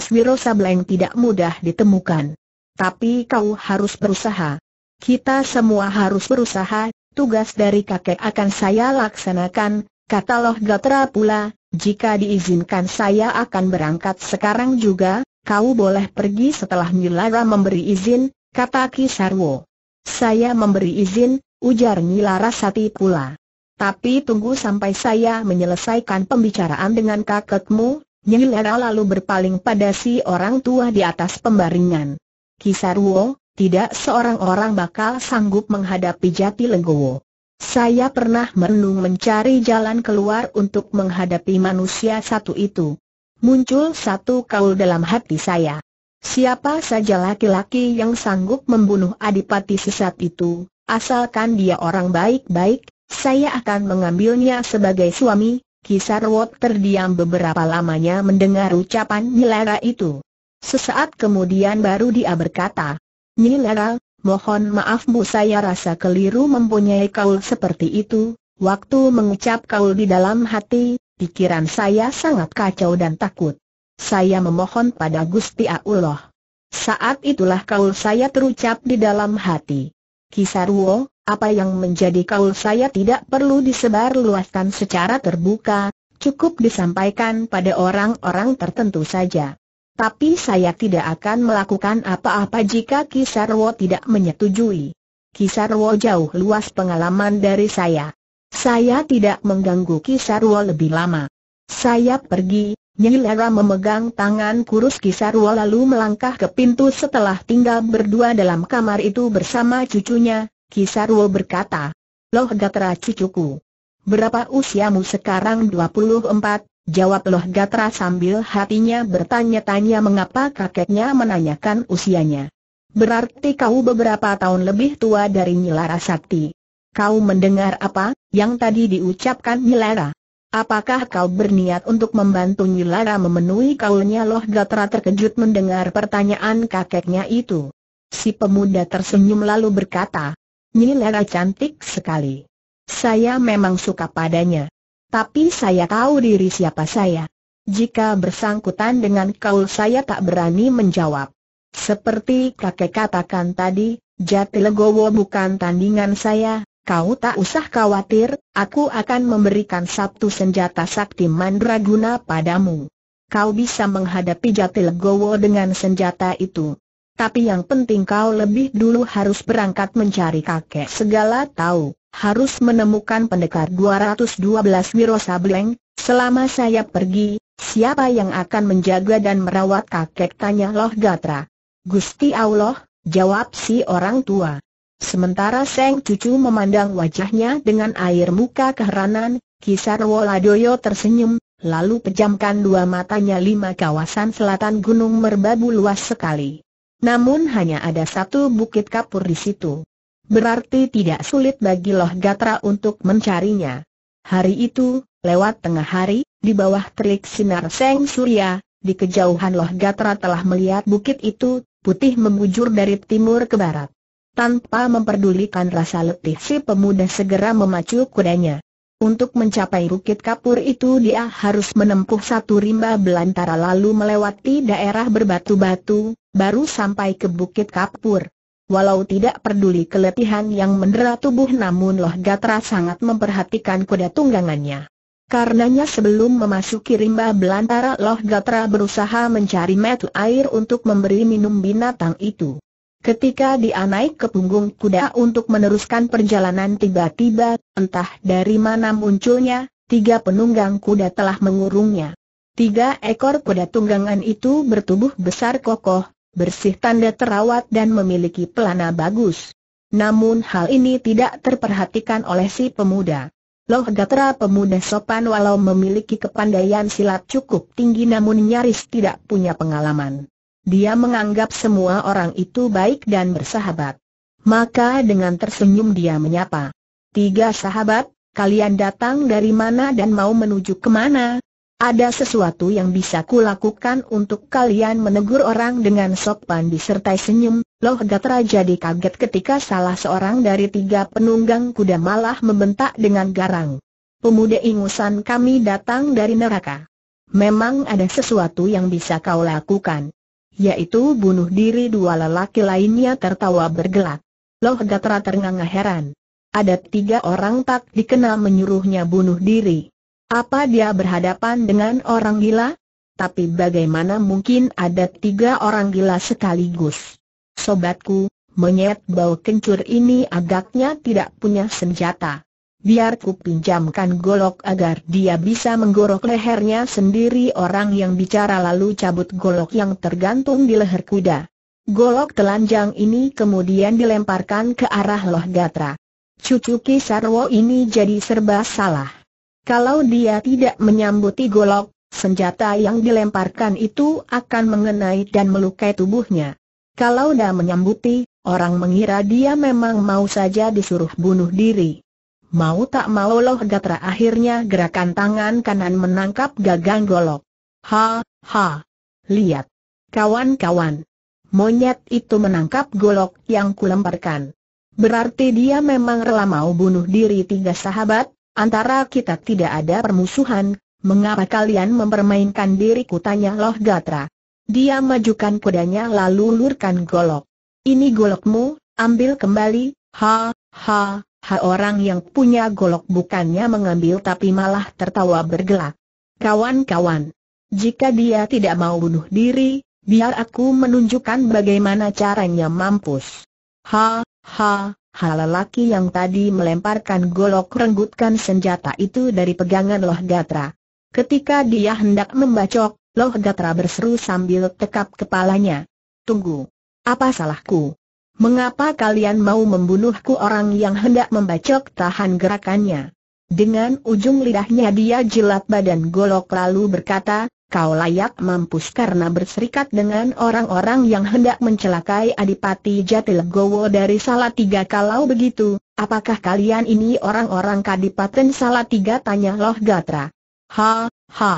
Wiro Sableng tidak mudah ditemukan. Tapi kau harus berusaha. Kita semua harus berusaha, tugas dari kakek akan saya laksanakan, kata Loh Gatra pula, jika diizinkan saya akan berangkat sekarang juga, kau boleh pergi setelah Nyilara memberi izin, kata Kisarwo. Saya memberi izin, ujar Nyilara Sati pula. Tapi tunggu sampai saya menyelesaikan pembicaraan dengan kakekmu, Nyilara lalu berpaling pada si orang tua di atas pembaringan. Kisarwo, tidak seorang orang bakal sanggup menghadapi Jati Lenggowo. Saya pernah merenung mencari jalan keluar untuk menghadapi manusia satu itu muncul satu kaul dalam hati saya. Siapa saja laki-laki yang sanggup membunuh adipati sesat itu, asalkan dia orang baik-baik, saya akan mengambilnya sebagai suami. Kisarwot terdiam beberapa lamanya mendengar ucapan Nyilara itu. Sesaat kemudian baru dia berkata, Nyilara, mohon maaf bu, saya rasa keliru mempunyai kaul seperti itu. Waktu mengucap kaul di dalam hati, Pikiran saya sangat kacau dan takut. Saya memohon pada Gusti Allah. Saat itulah kaul saya terucap di dalam hati. Kisaruo, apa yang menjadi kaul saya tidak perlu disebarluaskan secara terbuka, cukup disampaikan pada orang-orang tertentu saja. Tapi saya tidak akan melakukan apa-apa jika Kisarwo tidak menyetujui. Kisarwo jauh luas pengalaman dari saya. Saya tidak mengganggu Kisarwo lebih lama. Saya pergi, Lera memegang tangan kurus Kisarwo lalu melangkah ke pintu setelah tinggal berdua dalam kamar itu bersama cucunya, Kisarwo berkata, Loh Gatra cucuku, berapa usiamu sekarang 24, jawab Loh Gatra sambil hatinya bertanya-tanya mengapa kakeknya menanyakan usianya. Berarti kau beberapa tahun lebih tua dari Nyilara Sakti. Kau mendengar apa, yang tadi diucapkan Nyilara? Apakah kau berniat untuk membantu Nyilara memenuhi kaulnya Loh Gatra terkejut mendengar pertanyaan kakeknya itu? Si pemuda tersenyum lalu berkata, Nyilara cantik sekali. Saya memang suka padanya. Tapi saya tahu diri siapa saya. Jika bersangkutan dengan kaul saya tak berani menjawab. Seperti kakek katakan tadi, Jatilegowo bukan tandingan saya, Kau tak usah khawatir, aku akan memberikan satu senjata sakti mandraguna padamu. Kau bisa menghadapi Jatil Gowo dengan senjata itu. Tapi yang penting kau lebih dulu harus berangkat mencari kakek segala tahu, harus menemukan pendekar 212 Wirosableng, selama saya pergi, siapa yang akan menjaga dan merawat kakek tanya Loh Gatra. Gusti Allah, jawab si orang tua. Sementara Seng Cucu memandang wajahnya dengan air muka keheranan, Kisar Ladoyo tersenyum, lalu pejamkan dua matanya lima kawasan selatan Gunung Merbabu luas sekali. Namun hanya ada satu bukit kapur di situ. Berarti tidak sulit bagi Loh Gatra untuk mencarinya. Hari itu, lewat tengah hari, di bawah terik sinar Seng Surya, di kejauhan Loh Gatra telah melihat bukit itu, putih membujur dari timur ke barat. Tanpa memperdulikan rasa letih si pemuda segera memacu kudanya. Untuk mencapai bukit kapur itu dia harus menempuh satu rimba belantara lalu melewati daerah berbatu-batu, baru sampai ke bukit kapur. Walau tidak peduli keletihan yang mendera tubuh namun Loh Gatra sangat memperhatikan kuda tunggangannya. Karenanya sebelum memasuki rimba belantara Loh Gatra berusaha mencari metu air untuk memberi minum binatang itu. Ketika dia naik ke punggung kuda untuk meneruskan perjalanan tiba-tiba, entah dari mana munculnya, tiga penunggang kuda telah mengurungnya. Tiga ekor kuda tunggangan itu bertubuh besar kokoh, bersih tanda terawat dan memiliki pelana bagus. Namun hal ini tidak terperhatikan oleh si pemuda. Loh Gatra pemuda sopan walau memiliki kepandaian silat cukup tinggi namun nyaris tidak punya pengalaman. Dia menganggap semua orang itu baik dan bersahabat. Maka dengan tersenyum dia menyapa. Tiga sahabat, kalian datang dari mana dan mau menuju kemana? Ada sesuatu yang bisa kulakukan untuk kalian menegur orang dengan sopan disertai senyum, Loh Gatra jadi kaget ketika salah seorang dari tiga penunggang kuda malah membentak dengan garang. Pemuda ingusan kami datang dari neraka. Memang ada sesuatu yang bisa kau lakukan yaitu bunuh diri dua lelaki lainnya tertawa bergelak. Loh Gatra ternganga heran. Ada tiga orang tak dikenal menyuruhnya bunuh diri. Apa dia berhadapan dengan orang gila? Tapi bagaimana mungkin ada tiga orang gila sekaligus? Sobatku, menyet bau kencur ini agaknya tidak punya senjata biar ku pinjamkan golok agar dia bisa menggorok lehernya sendiri orang yang bicara lalu cabut golok yang tergantung di leher kuda. Golok telanjang ini kemudian dilemparkan ke arah Loh Gatra. Cucu Kisarwo ini jadi serba salah. Kalau dia tidak menyambuti golok, senjata yang dilemparkan itu akan mengenai dan melukai tubuhnya. Kalau dia menyambuti, orang mengira dia memang mau saja disuruh bunuh diri. Mau tak mau Loh Gatra akhirnya gerakan tangan kanan menangkap gagang golok. Ha, ha. Lihat. Kawan-kawan. Monyet itu menangkap golok yang kulemparkan. Berarti dia memang rela mau bunuh diri tiga sahabat, antara kita tidak ada permusuhan, mengapa kalian mempermainkan diriku tanya Loh Gatra. Dia majukan kudanya lalu lurkan golok. Ini golokmu, ambil kembali, ha, ha, Ha orang yang punya golok bukannya mengambil tapi malah tertawa bergelak. Kawan-kawan, jika dia tidak mau bunuh diri, biar aku menunjukkan bagaimana caranya mampus. Ha, ha, ha lelaki yang tadi melemparkan golok renggutkan senjata itu dari pegangan Loh Gatra. Ketika dia hendak membacok, Loh Gatra berseru sambil tekap kepalanya. Tunggu. Apa salahku? Mengapa kalian mau membunuhku orang yang hendak membacok tahan gerakannya? Dengan ujung lidahnya dia jilat badan golok lalu berkata, kau layak mampus karena berserikat dengan orang-orang yang hendak mencelakai Adipati Jatilegowo dari Salatiga kalau begitu, apakah kalian ini orang-orang Kadipaten Salatiga tanya Loh Gatra. Ha, ha.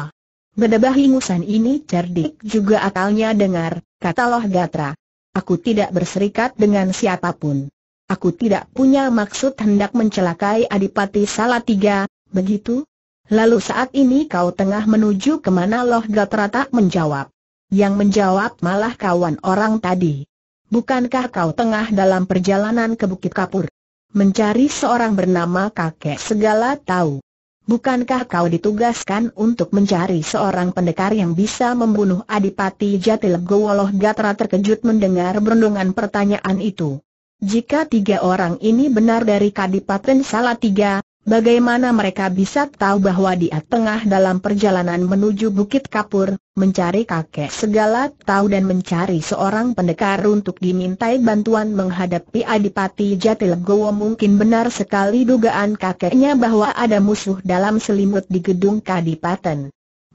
Bedebah ingusan ini cerdik juga akalnya dengar, kata Loh Gatra. Aku tidak berserikat dengan siapapun. Aku tidak punya maksud hendak mencelakai Adipati Salatiga, begitu? Lalu saat ini kau tengah menuju kemana Loh Gatra tak menjawab. Yang menjawab malah kawan orang tadi. Bukankah kau tengah dalam perjalanan ke Bukit Kapur? Mencari seorang bernama kakek segala tahu. Bukankah kau ditugaskan untuk mencari seorang pendekar yang bisa membunuh Adipati Jatilego Gatra terkejut mendengar berundungan pertanyaan itu. Jika tiga orang ini benar dari Kadipaten Salatiga, Bagaimana mereka bisa tahu bahwa dia tengah dalam perjalanan menuju Bukit Kapur, mencari kakek segala tahu dan mencari seorang pendekar untuk dimintai bantuan menghadapi Adipati Jatilegowo mungkin benar sekali dugaan kakeknya bahwa ada musuh dalam selimut di gedung Kadipaten.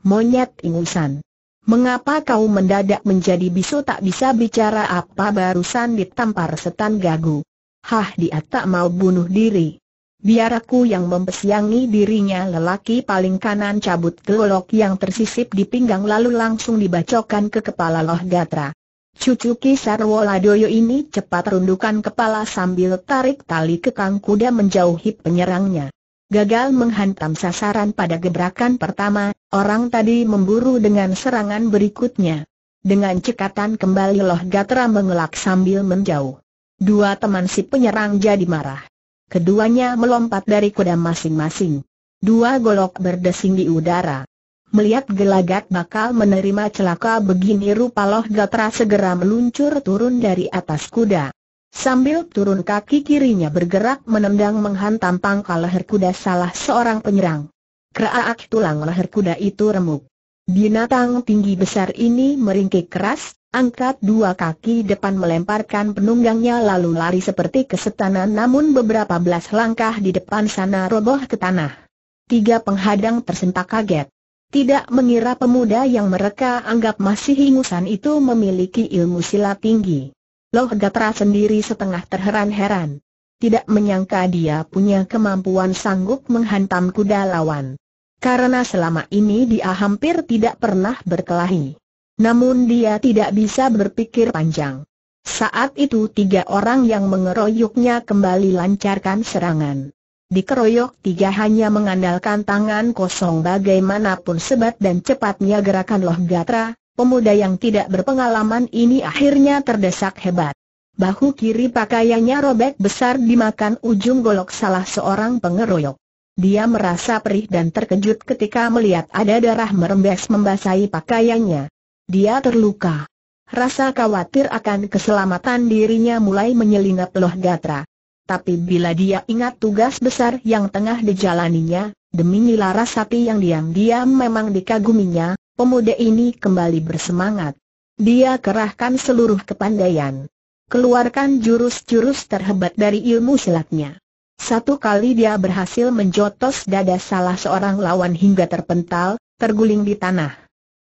Monyet ingusan. Mengapa kau mendadak menjadi bisu tak bisa bicara apa barusan ditampar setan gagu? Hah dia tak mau bunuh diri. Biar aku yang membesiangi dirinya lelaki paling kanan cabut golok yang tersisip di pinggang lalu langsung dibacokan ke kepala Loh Gatra. Cucu Kisarwo doyo ini cepat rundukan kepala sambil tarik tali kekang kuda menjauhi penyerangnya. Gagal menghantam sasaran pada gebrakan pertama, orang tadi memburu dengan serangan berikutnya. Dengan cekatan kembali Loh Gatra mengelak sambil menjauh. Dua teman si penyerang jadi marah. Keduanya melompat dari kuda masing-masing. Dua golok berdesing di udara. Melihat gelagat bakal menerima celaka begini rupa Loh Gatra segera meluncur turun dari atas kuda. Sambil turun kaki kirinya bergerak menendang menghantam pangkal leher kuda salah seorang penyerang. Keraak tulang leher kuda itu remuk. Binatang tinggi besar ini meringkik keras, Angkat dua kaki depan melemparkan penunggangnya lalu lari seperti kesetanan namun beberapa belas langkah di depan sana roboh ke tanah. Tiga penghadang tersentak kaget. Tidak mengira pemuda yang mereka anggap masih ingusan itu memiliki ilmu silat tinggi. Loh Gatra sendiri setengah terheran-heran. Tidak menyangka dia punya kemampuan sanggup menghantam kuda lawan. Karena selama ini dia hampir tidak pernah berkelahi. Namun dia tidak bisa berpikir panjang. Saat itu tiga orang yang mengeroyoknya kembali lancarkan serangan. Dikeroyok tiga hanya mengandalkan tangan kosong bagaimanapun sebat dan cepatnya gerakan loh gatra, pemuda yang tidak berpengalaman ini akhirnya terdesak hebat. Bahu kiri pakaiannya robek besar dimakan ujung golok salah seorang pengeroyok. Dia merasa perih dan terkejut ketika melihat ada darah merembes membasahi pakaiannya. Dia terluka. Rasa khawatir akan keselamatan dirinya mulai menyelinap loh gatra. Tapi bila dia ingat tugas besar yang tengah dijalaninya, demi nila rasati yang diam-diam memang dikaguminya, pemuda ini kembali bersemangat. Dia kerahkan seluruh kepandaian. Keluarkan jurus-jurus terhebat dari ilmu silatnya. Satu kali dia berhasil menjotos dada salah seorang lawan hingga terpental, terguling di tanah.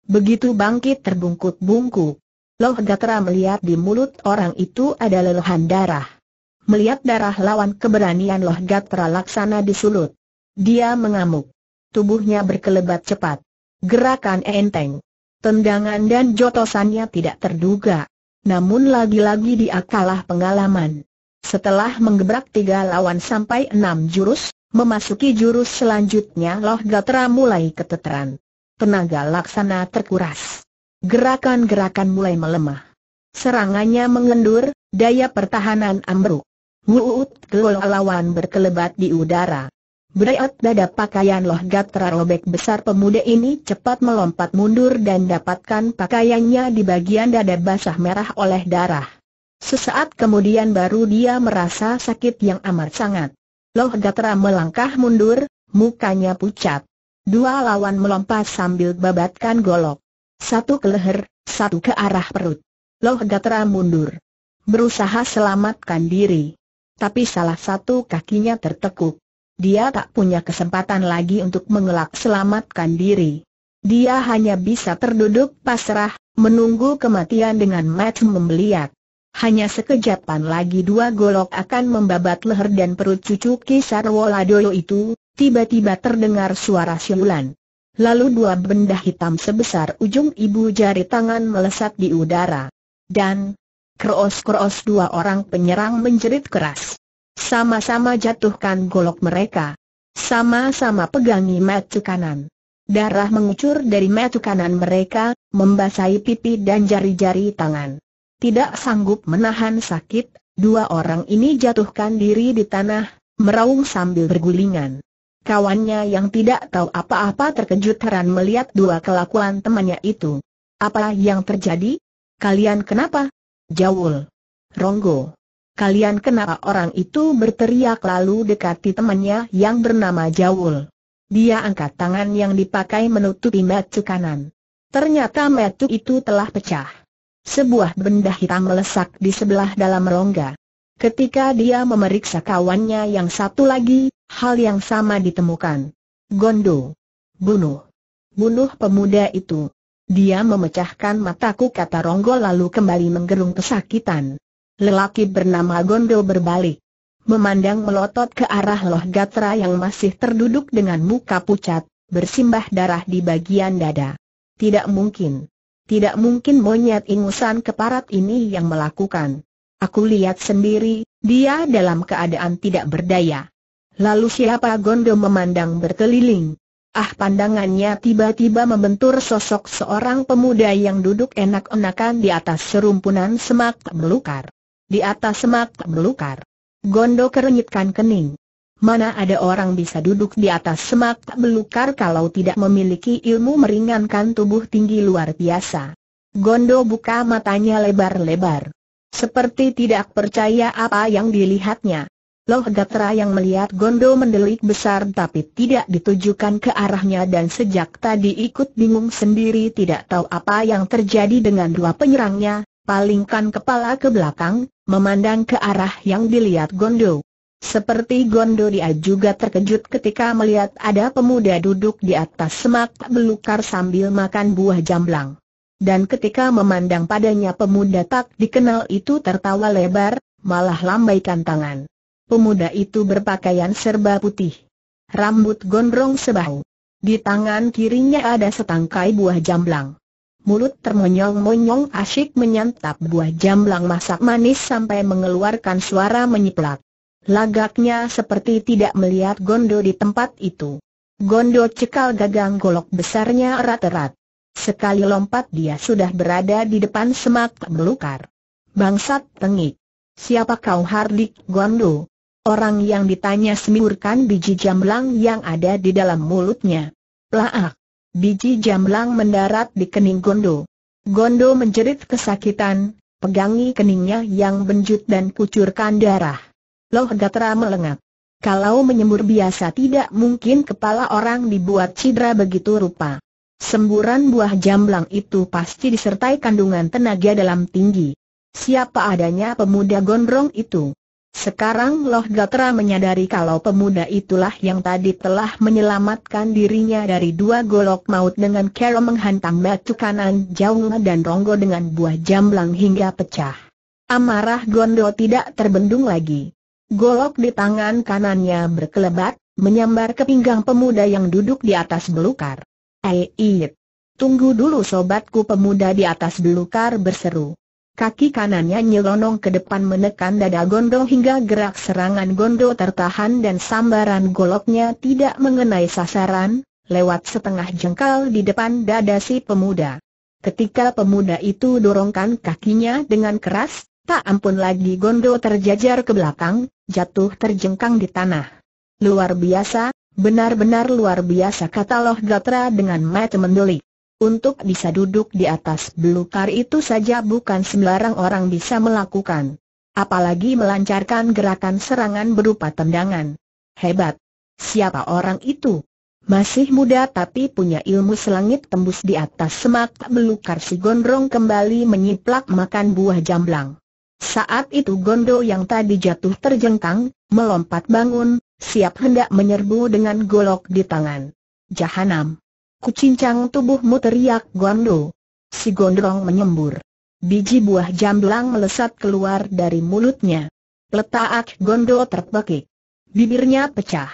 Begitu bangkit terbungkuk bungkuk Loh Gatra melihat di mulut orang itu ada lelehan darah. Melihat darah lawan keberanian Loh Gatra laksana disulut. Dia mengamuk. Tubuhnya berkelebat cepat. Gerakan enteng. Tendangan dan jotosannya tidak terduga. Namun lagi-lagi dia kalah pengalaman. Setelah menggebrak tiga lawan sampai enam jurus, memasuki jurus selanjutnya Loh Gatra mulai keteteran tenaga laksana terkuras. Gerakan-gerakan mulai melemah. Serangannya mengendur, daya pertahanan ambruk. Wuut gelol lawan berkelebat di udara. Berat dada pakaian loh gatra robek besar pemuda ini cepat melompat mundur dan dapatkan pakaiannya di bagian dada basah merah oleh darah. Sesaat kemudian baru dia merasa sakit yang amat sangat. Loh gatra melangkah mundur, mukanya pucat. Dua lawan melompat sambil babatkan golok. Satu ke leher, satu ke arah perut. Loh Gatra mundur. Berusaha selamatkan diri. Tapi salah satu kakinya tertekuk. Dia tak punya kesempatan lagi untuk mengelak selamatkan diri. Dia hanya bisa terduduk pasrah, menunggu kematian dengan mata membeliat. Hanya sekejapan lagi dua golok akan membabat leher dan perut cucu kisar Woladoyo itu, tiba-tiba terdengar suara siulan. Lalu dua benda hitam sebesar ujung ibu jari tangan melesat di udara. Dan, kroos-kroos dua orang penyerang menjerit keras. Sama-sama jatuhkan golok mereka. Sama-sama pegangi metu kanan. Darah mengucur dari metu kanan mereka, membasahi pipi dan jari-jari tangan. Tidak sanggup menahan sakit, dua orang ini jatuhkan diri di tanah, meraung sambil bergulingan. Kawannya yang tidak tahu apa-apa terkejut heran melihat dua kelakuan temannya itu. Apa yang terjadi? Kalian kenapa? Jawul, Ronggo. Kalian kenapa orang itu berteriak lalu dekati temannya yang bernama Jawul. Dia angkat tangan yang dipakai menutupi metu kanan. Ternyata metu itu telah pecah. Sebuah benda hitam melesak di sebelah dalam rongga. Ketika dia memeriksa kawannya yang satu lagi, hal yang sama ditemukan. Gondo. Bunuh. Bunuh pemuda itu. Dia memecahkan mataku kata Ronggo lalu kembali menggerung kesakitan. Lelaki bernama Gondo berbalik. Memandang melotot ke arah Loh Gatra yang masih terduduk dengan muka pucat, bersimbah darah di bagian dada. Tidak mungkin. Tidak mungkin monyet ingusan keparat ini yang melakukan. Aku lihat sendiri, dia dalam keadaan tidak berdaya. Lalu siapa Gondo memandang berkeliling? Ah pandangannya tiba-tiba membentur sosok seorang pemuda yang duduk enak-enakan di atas serumpunan semak belukar. Di atas semak belukar. Gondo kerenyitkan kening. Mana ada orang bisa duduk di atas semak belukar kalau tidak memiliki ilmu meringankan tubuh tinggi luar biasa. Gondo buka matanya lebar-lebar. Seperti tidak percaya apa yang dilihatnya. Loh gatra yang melihat Gondo mendelik besar tapi tidak ditujukan ke arahnya dan sejak tadi ikut bingung sendiri tidak tahu apa yang terjadi dengan dua penyerangnya, palingkan kepala ke belakang, memandang ke arah yang dilihat Gondo. Seperti Gondo dia juga terkejut ketika melihat ada pemuda duduk di atas semak belukar sambil makan buah jamblang. Dan ketika memandang padanya pemuda tak dikenal itu tertawa lebar, malah lambaikan tangan. Pemuda itu berpakaian serba putih. Rambut gondrong sebahu. Di tangan kirinya ada setangkai buah jamblang. Mulut termonyong-monyong asyik menyantap buah jamblang masak manis sampai mengeluarkan suara menyiplak. Lagaknya seperti tidak melihat Gondo di tempat itu. Gondo cekal gagang golok besarnya erat-erat. Sekali lompat dia sudah berada di depan semak belukar. Bangsat tengik. Siapa kau Hardik Gondo? Orang yang ditanya semburkan biji jamblang yang ada di dalam mulutnya. Plaak! Ah, biji jamblang mendarat di kening Gondo. Gondo menjerit kesakitan, pegangi keningnya yang benjut dan kucurkan darah. Loh Gatra melengak. Kalau menyembur biasa tidak mungkin kepala orang dibuat cidra begitu rupa. Semburan buah jamblang itu pasti disertai kandungan tenaga dalam tinggi. Siapa adanya pemuda gondrong itu? Sekarang Loh Gatra menyadari kalau pemuda itulah yang tadi telah menyelamatkan dirinya dari dua golok maut dengan cara menghantam batu kanan jauh dan ronggo dengan buah jamblang hingga pecah. Amarah Gondo tidak terbendung lagi. Golok di tangan kanannya berkelebat, menyambar ke pinggang pemuda yang duduk di atas belukar. Eit! Tunggu dulu sobatku pemuda di atas belukar berseru. Kaki kanannya nyelonong ke depan menekan dada Gondo hingga gerak serangan Gondo tertahan dan sambaran goloknya tidak mengenai sasaran, lewat setengah jengkal di depan dada si pemuda. Ketika pemuda itu dorongkan kakinya dengan keras, tak ampun lagi Gondo terjajar ke belakang, jatuh terjengkang di tanah. Luar biasa, benar-benar luar biasa kata Loh Gatra dengan mata mendelik. Untuk bisa duduk di atas belukar itu saja bukan sembarang orang bisa melakukan. Apalagi melancarkan gerakan serangan berupa tendangan. Hebat! Siapa orang itu? Masih muda tapi punya ilmu selangit tembus di atas semak belukar si Gondrong kembali menyiplak makan buah jamblang. Saat itu Gondo yang tadi jatuh terjengkang, melompat bangun, siap hendak menyerbu dengan golok di tangan. Jahanam! Kucincang tubuhmu teriak Gondo. Si Gondrong menyembur. Biji buah jamblang melesat keluar dari mulutnya. Letak Gondo terbekik. Bibirnya pecah.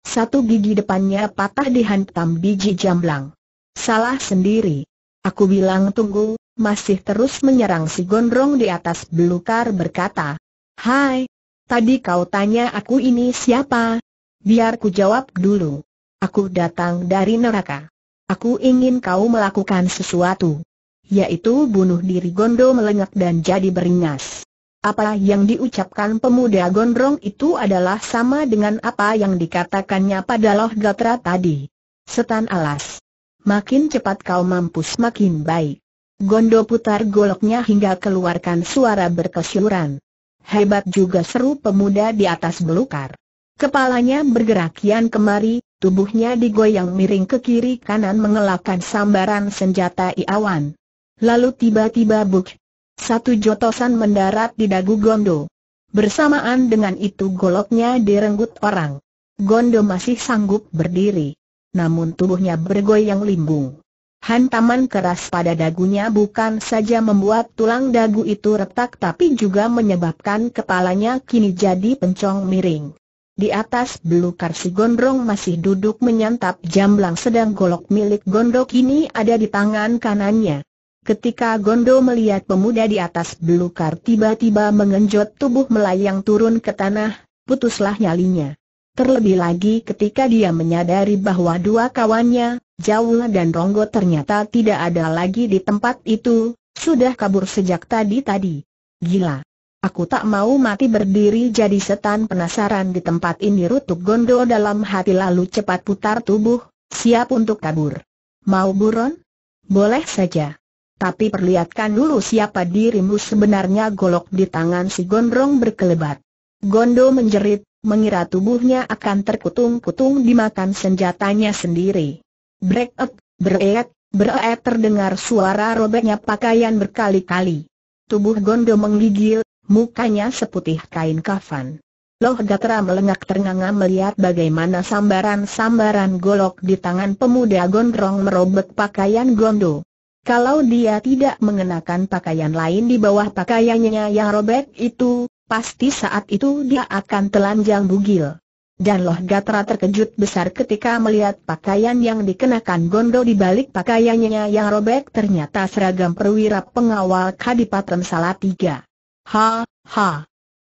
Satu gigi depannya patah dihantam biji jamblang. Salah sendiri. Aku bilang tunggu, masih terus menyerang si Gondrong di atas belukar berkata. Hai, tadi kau tanya aku ini siapa? Biar ku jawab dulu. Aku datang dari neraka. Aku ingin kau melakukan sesuatu. Yaitu bunuh diri Gondo melengak dan jadi beringas. Apa yang diucapkan pemuda gondrong itu adalah sama dengan apa yang dikatakannya pada Loh Gatra tadi. Setan alas. Makin cepat kau mampus makin baik. Gondo putar goloknya hingga keluarkan suara berkesyuran. Hebat juga seru pemuda di atas belukar. Kepalanya bergerak kian kemari, Tubuhnya digoyang miring ke kiri kanan mengelakkan sambaran senjata Iawan. Lalu tiba-tiba buk. Satu jotosan mendarat di dagu Gondo. Bersamaan dengan itu goloknya direnggut orang. Gondo masih sanggup berdiri. Namun tubuhnya bergoyang limbung. Hantaman keras pada dagunya bukan saja membuat tulang dagu itu retak tapi juga menyebabkan kepalanya kini jadi pencong miring. Di atas belukar si gondrong masih duduk menyantap jamblang sedang golok milik gondo kini ada di tangan kanannya. Ketika Gondo melihat pemuda di atas belukar tiba-tiba mengenjot tubuh melayang turun ke tanah, putuslah nyalinya. Terlebih lagi ketika dia menyadari bahwa dua kawannya, Jaul dan Ronggo ternyata tidak ada lagi di tempat itu, sudah kabur sejak tadi-tadi. Gila! Aku tak mau mati berdiri jadi setan penasaran di tempat ini rutuk Gondo dalam hati lalu cepat putar tubuh, siap untuk kabur. Mau buron? Boleh saja. Tapi perlihatkan dulu siapa dirimu sebenarnya golok di tangan si gondrong berkelebat. Gondo menjerit, mengira tubuhnya akan terkutung-kutung dimakan senjatanya sendiri. Break up, break, break terdengar suara robeknya pakaian berkali-kali. Tubuh Gondo menggigil, mukanya seputih kain kafan. Loh Gatra melengak ternganga melihat bagaimana sambaran-sambaran golok di tangan pemuda gondrong merobek pakaian gondo. Kalau dia tidak mengenakan pakaian lain di bawah pakaiannya yang robek itu, pasti saat itu dia akan telanjang bugil. Dan Loh Gatra terkejut besar ketika melihat pakaian yang dikenakan Gondo di balik pakaiannya yang robek ternyata seragam perwira pengawal Kadipaten Salatiga. Ha, ha.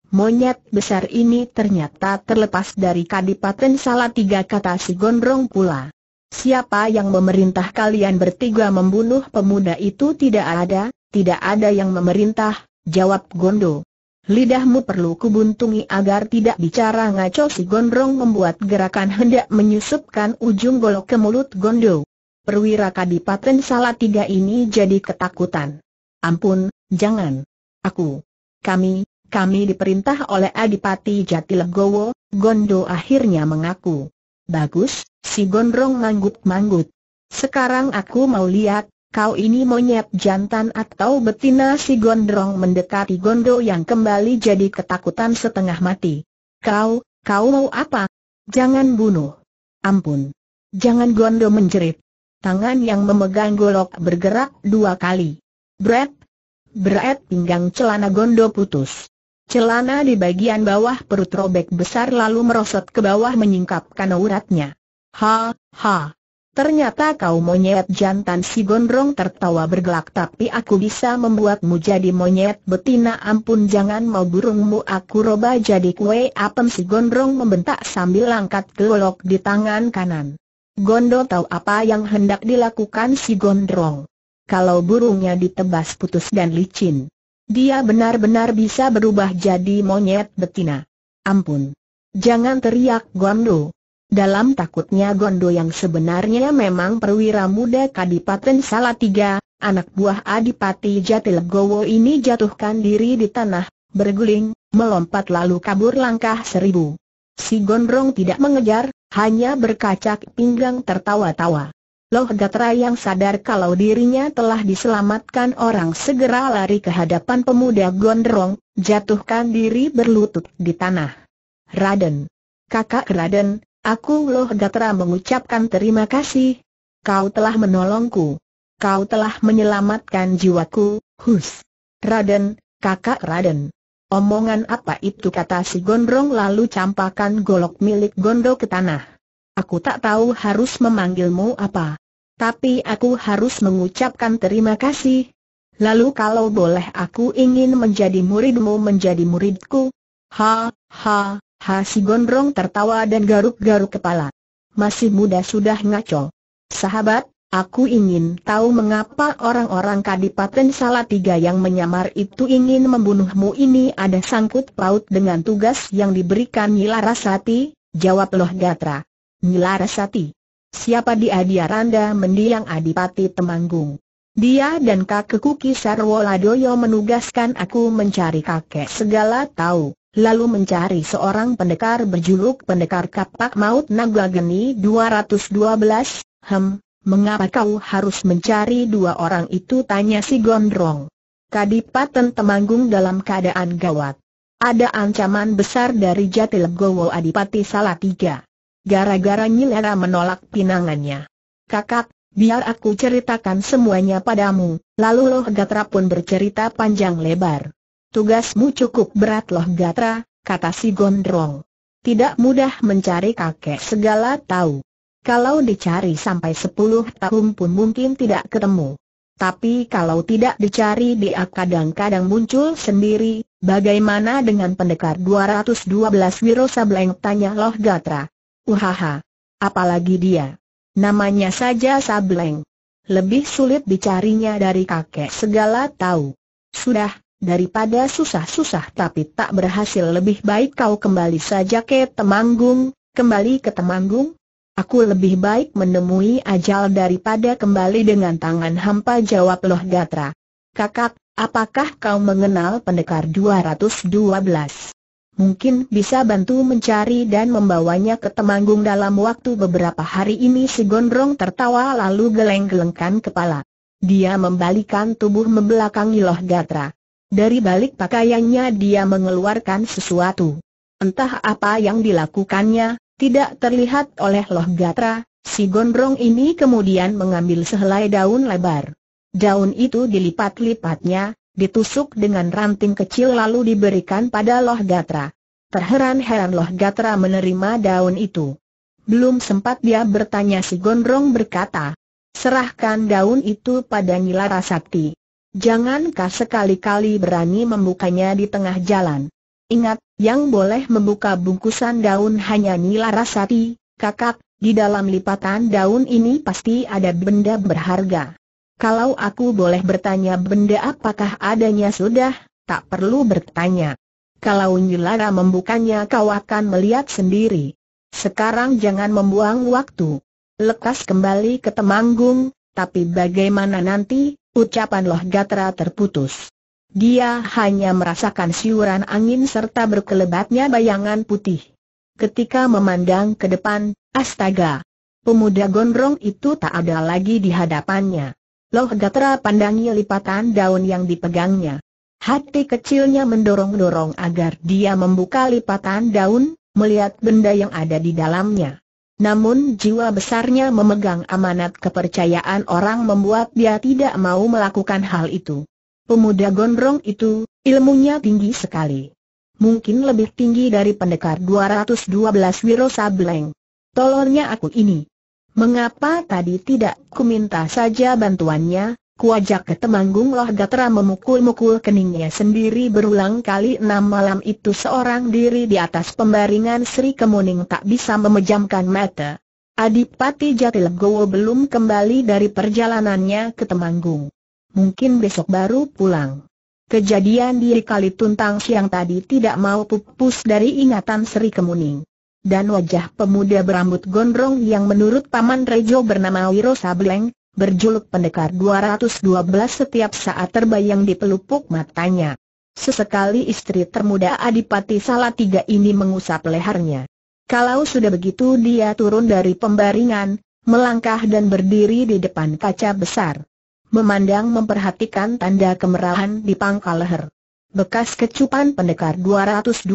Monyet besar ini ternyata terlepas dari kadipaten salah tiga kata si gondrong pula. Siapa yang memerintah kalian bertiga membunuh pemuda itu tidak ada, tidak ada yang memerintah, jawab Gondo. Lidahmu perlu kubuntungi agar tidak bicara ngaco si Gondrong membuat gerakan hendak menyusupkan ujung golok ke mulut Gondo. Perwira Kadipaten salah tiga ini jadi ketakutan. Ampun, jangan. Aku, kami, kami diperintah oleh Adipati Jatilegowo, Gondo akhirnya mengaku. Bagus, si Gondrong manggut-manggut. Sekarang aku mau lihat, kau ini monyet jantan atau betina si Gondrong mendekati Gondo yang kembali jadi ketakutan setengah mati. Kau, kau mau apa? Jangan bunuh. Ampun. Jangan Gondo menjerit. Tangan yang memegang golok bergerak dua kali. Brett, Berat pinggang celana Gondo putus. Celana di bagian bawah perut robek besar lalu merosot ke bawah menyingkapkan uratnya. Ha, ha. Ternyata kau monyet jantan si gondrong tertawa bergelak tapi aku bisa membuatmu jadi monyet betina ampun jangan mau burungmu aku roba jadi kue apem si gondrong membentak sambil angkat golok di tangan kanan. Gondo tahu apa yang hendak dilakukan si gondrong kalau burungnya ditebas putus dan licin. Dia benar-benar bisa berubah jadi monyet betina. Ampun. Jangan teriak Gondo. Dalam takutnya Gondo yang sebenarnya memang perwira muda Kadipaten Salatiga, anak buah Adipati Jatilegowo ini jatuhkan diri di tanah, berguling, melompat lalu kabur langkah seribu. Si Gondrong tidak mengejar, hanya berkacak pinggang tertawa-tawa. Loh Gatra yang sadar kalau dirinya telah diselamatkan orang segera lari ke hadapan pemuda gondrong, jatuhkan diri berlutut di tanah. Raden. Kakak Raden, aku Loh Gatra mengucapkan terima kasih. Kau telah menolongku. Kau telah menyelamatkan jiwaku, Hus. Raden, kakak Raden. Omongan apa itu kata si gondrong lalu campakan golok milik gondo ke tanah. Aku tak tahu harus memanggilmu apa tapi aku harus mengucapkan terima kasih. Lalu kalau boleh aku ingin menjadi muridmu menjadi muridku. Ha, ha, ha si gondrong tertawa dan garuk-garuk kepala. Masih muda sudah ngaco. Sahabat, aku ingin tahu mengapa orang-orang Kadipaten Salatiga yang menyamar itu ingin membunuhmu ini ada sangkut paut dengan tugas yang diberikan Nyilarasati, jawab Loh Gatra. Nyilarasati. Siapa dia dia Randa mendiang Adipati Temanggung. Dia dan kakekku Kisarwo Ladoyo menugaskan aku mencari kakek segala tahu, lalu mencari seorang pendekar berjuluk pendekar kapak maut naga 212, hem, mengapa kau harus mencari dua orang itu tanya si Gondrong. Kadipaten Temanggung dalam keadaan gawat. Ada ancaman besar dari Jatilegowo Adipati Salatiga gara-gara Nyilera menolak pinangannya. Kakak, biar aku ceritakan semuanya padamu, lalu Loh Gatra pun bercerita panjang lebar. Tugasmu cukup berat Loh Gatra, kata si Gondrong. Tidak mudah mencari kakek segala tahu. Kalau dicari sampai sepuluh tahun pun mungkin tidak ketemu. Tapi kalau tidak dicari dia kadang-kadang muncul sendiri, bagaimana dengan pendekar 212 Wiro Sableng tanya Loh Gatra. Uhaha. Apalagi dia. Namanya saja Sableng. Lebih sulit dicarinya dari kakek segala tahu. Sudah, daripada susah-susah tapi tak berhasil lebih baik kau kembali saja ke Temanggung, kembali ke Temanggung? Aku lebih baik menemui ajal daripada kembali dengan tangan hampa jawab Loh Gatra. Kakak, apakah kau mengenal pendekar 212? mungkin bisa bantu mencari dan membawanya ke Temanggung dalam waktu beberapa hari ini si Gondrong tertawa lalu geleng-gelengkan kepala. Dia membalikan tubuh membelakangi Loh Gatra. Dari balik pakaiannya dia mengeluarkan sesuatu. Entah apa yang dilakukannya, tidak terlihat oleh Loh Gatra, si Gondrong ini kemudian mengambil sehelai daun lebar. Daun itu dilipat-lipatnya, ditusuk dengan ranting kecil lalu diberikan pada Loh Gatra. Terheran-heran Loh Gatra menerima daun itu. Belum sempat dia bertanya si Gondrong berkata, serahkan daun itu pada Nyilara Sakti. Jangankah sekali-kali berani membukanya di tengah jalan. Ingat, yang boleh membuka bungkusan daun hanya Nila Sakti, kakak, di dalam lipatan daun ini pasti ada benda berharga kalau aku boleh bertanya benda apakah adanya sudah, tak perlu bertanya. Kalau Nyilara membukanya kau akan melihat sendiri. Sekarang jangan membuang waktu. Lekas kembali ke Temanggung, tapi bagaimana nanti, ucapan Loh Gatra terputus. Dia hanya merasakan siuran angin serta berkelebatnya bayangan putih. Ketika memandang ke depan, astaga! Pemuda gondrong itu tak ada lagi di hadapannya. Loh Gatra pandangi lipatan daun yang dipegangnya. Hati kecilnya mendorong-dorong agar dia membuka lipatan daun, melihat benda yang ada di dalamnya. Namun jiwa besarnya memegang amanat kepercayaan orang membuat dia tidak mau melakukan hal itu. Pemuda gondrong itu, ilmunya tinggi sekali. Mungkin lebih tinggi dari pendekar 212 Wiro Sableng. Tolornya aku ini. Mengapa tadi tidak kuminta saja bantuannya? Kuajak ke Temanggung Loh Gatra memukul-mukul keningnya sendiri berulang kali enam malam itu seorang diri di atas pembaringan Sri Kemuning tak bisa memejamkan mata. Adipati Jatilegowo belum kembali dari perjalanannya ke Temanggung. Mungkin besok baru pulang. Kejadian di kali tuntang siang tadi tidak mau pupus dari ingatan Sri Kemuning dan wajah pemuda berambut gondrong yang menurut Paman Rejo bernama Wiro Sableng, berjuluk pendekar 212 setiap saat terbayang di pelupuk matanya. Sesekali istri termuda Adipati Salatiga ini mengusap lehernya. Kalau sudah begitu dia turun dari pembaringan, melangkah dan berdiri di depan kaca besar. Memandang memperhatikan tanda kemerahan di pangkal leher. Bekas kecupan pendekar 212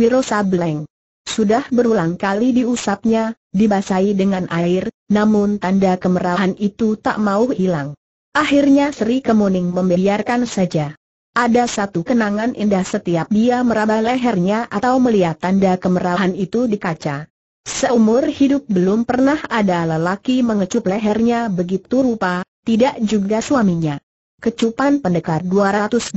Wiro Sableng. Sudah berulang kali diusapnya, dibasahi dengan air, namun tanda kemerahan itu tak mau hilang. Akhirnya Sri Kemuning membiarkan saja. Ada satu kenangan indah setiap dia meraba lehernya atau melihat tanda kemerahan itu di kaca. Seumur hidup belum pernah ada lelaki mengecup lehernya begitu rupa, tidak juga suaminya. Kecupan pendekar 212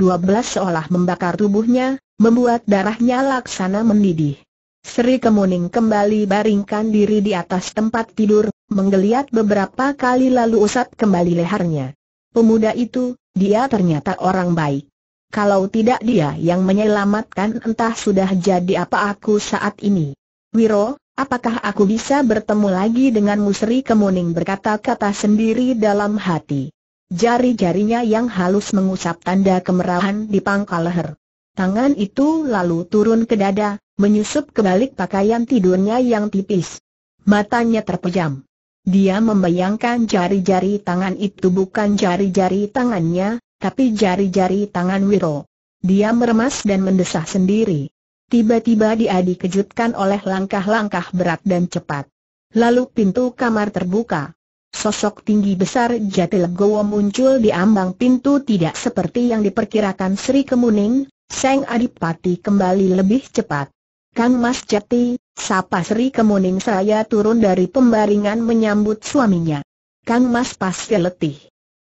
seolah membakar tubuhnya, membuat darahnya laksana mendidih. Sri Kemuning kembali baringkan diri di atas tempat tidur, menggeliat beberapa kali lalu usap kembali lehernya. Pemuda itu, dia ternyata orang baik. Kalau tidak dia yang menyelamatkan entah sudah jadi apa aku saat ini. Wiro, apakah aku bisa bertemu lagi denganmu Sri Kemuning berkata-kata sendiri dalam hati. Jari-jarinya yang halus mengusap tanda kemerahan di pangkal leher. Tangan itu lalu turun ke dada, menyusup ke balik pakaian tidurnya yang tipis. Matanya terpejam. Dia membayangkan jari-jari tangan itu bukan jari-jari tangannya, tapi jari-jari tangan Wiro. Dia meremas dan mendesah sendiri. Tiba-tiba dia dikejutkan oleh langkah-langkah berat dan cepat. Lalu pintu kamar terbuka. Sosok tinggi besar Jatil Gowo muncul di ambang pintu tidak seperti yang diperkirakan Sri Kemuning, Seng Adipati kembali lebih cepat. Kang Mas Jati, sapa Sri Kemuning saya turun dari pembaringan menyambut suaminya. Kang Mas pasti letih.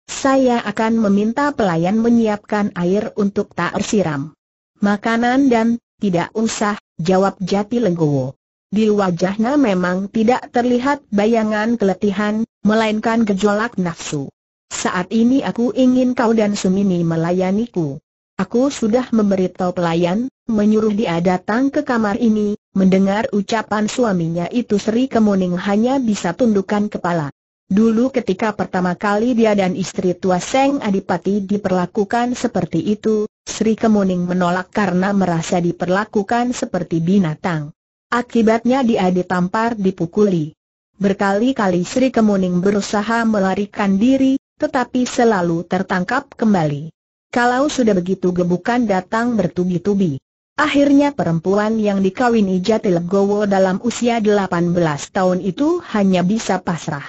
Saya akan meminta pelayan menyiapkan air untuk tak siram. Makanan dan, tidak usah, jawab Jati Lenggowo. Di wajahnya memang tidak terlihat bayangan keletihan, melainkan gejolak nafsu. Saat ini aku ingin kau dan Sumini melayaniku. Aku sudah memberitahu pelayan, menyuruh dia datang ke kamar ini, mendengar ucapan suaminya itu Sri Kemuning hanya bisa tundukkan kepala. Dulu ketika pertama kali dia dan istri tua Seng Adipati diperlakukan seperti itu, Sri Kemuning menolak karena merasa diperlakukan seperti binatang. Akibatnya dia ditampar dipukuli. Berkali-kali Sri Kemuning berusaha melarikan diri, tetapi selalu tertangkap kembali. Kalau sudah begitu gebukan datang bertubi-tubi. Akhirnya perempuan yang dikawini Jatilegowo dalam usia 18 tahun itu hanya bisa pasrah.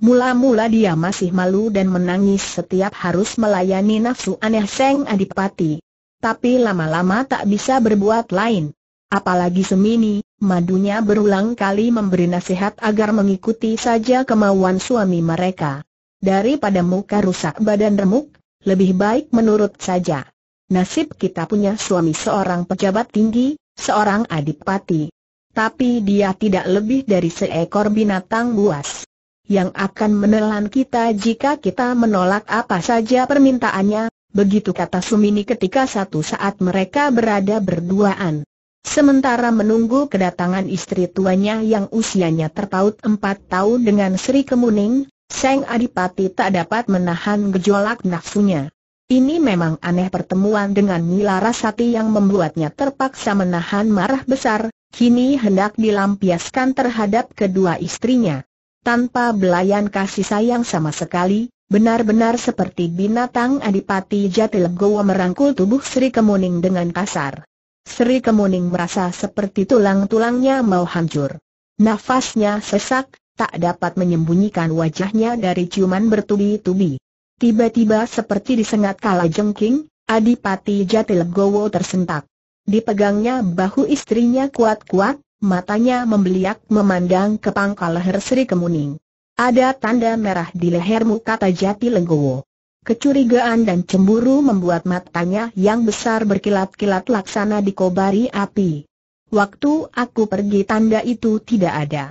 Mula-mula dia masih malu dan menangis setiap harus melayani nafsu aneh Seng Adipati. Tapi lama-lama tak bisa berbuat lain. Apalagi Semini, madunya berulang kali memberi nasihat agar mengikuti saja kemauan suami mereka. Daripada muka rusak badan remuk, lebih baik menurut saja. Nasib kita punya suami seorang pejabat tinggi, seorang adipati. Tapi dia tidak lebih dari seekor binatang buas. Yang akan menelan kita jika kita menolak apa saja permintaannya, begitu kata Sumini ketika satu saat mereka berada berduaan. Sementara menunggu kedatangan istri tuanya yang usianya terpaut empat tahun dengan Sri Kemuning, Seng Adipati tak dapat menahan gejolak nafsunya. Ini memang aneh pertemuan dengan Nila Rasati yang membuatnya terpaksa menahan marah besar, kini hendak dilampiaskan terhadap kedua istrinya. Tanpa belayan kasih sayang sama sekali, benar-benar seperti binatang adipati Jatilegowo merangkul tubuh Sri Kemuning dengan kasar. Sri Kemuning merasa seperti tulang-tulangnya mau hancur. Nafasnya sesak, tak dapat menyembunyikan wajahnya dari ciuman bertubi-tubi. Tiba-tiba seperti disengat kala jengking, Adipati Jatilegowo tersentak. Dipegangnya bahu istrinya kuat-kuat, matanya membeliak memandang ke pangkal leher Sri Kemuning. Ada tanda merah di lehermu kata Jatilegowo. Kecurigaan dan cemburu membuat matanya yang besar berkilat-kilat laksana dikobari api. Waktu aku pergi tanda itu tidak ada.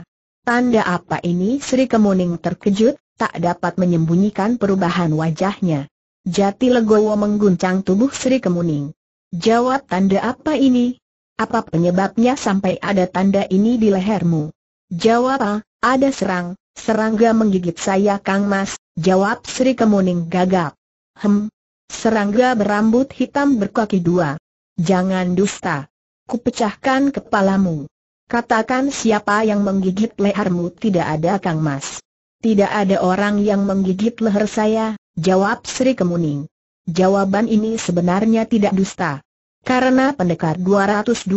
Tanda apa ini Sri Kemuning terkejut, tak dapat menyembunyikan perubahan wajahnya. Jati Legowo mengguncang tubuh Sri Kemuning. Jawab tanda apa ini? Apa penyebabnya sampai ada tanda ini di lehermu? Jawab ah, ada serang, serangga menggigit saya Kang Mas, jawab Sri Kemuning gagap. Hem, serangga berambut hitam berkaki dua. Jangan dusta. Kupecahkan kepalamu. Katakan siapa yang menggigit lehermu tidak ada Kang Mas. Tidak ada orang yang menggigit leher saya, jawab Sri Kemuning. Jawaban ini sebenarnya tidak dusta. Karena pendekar 212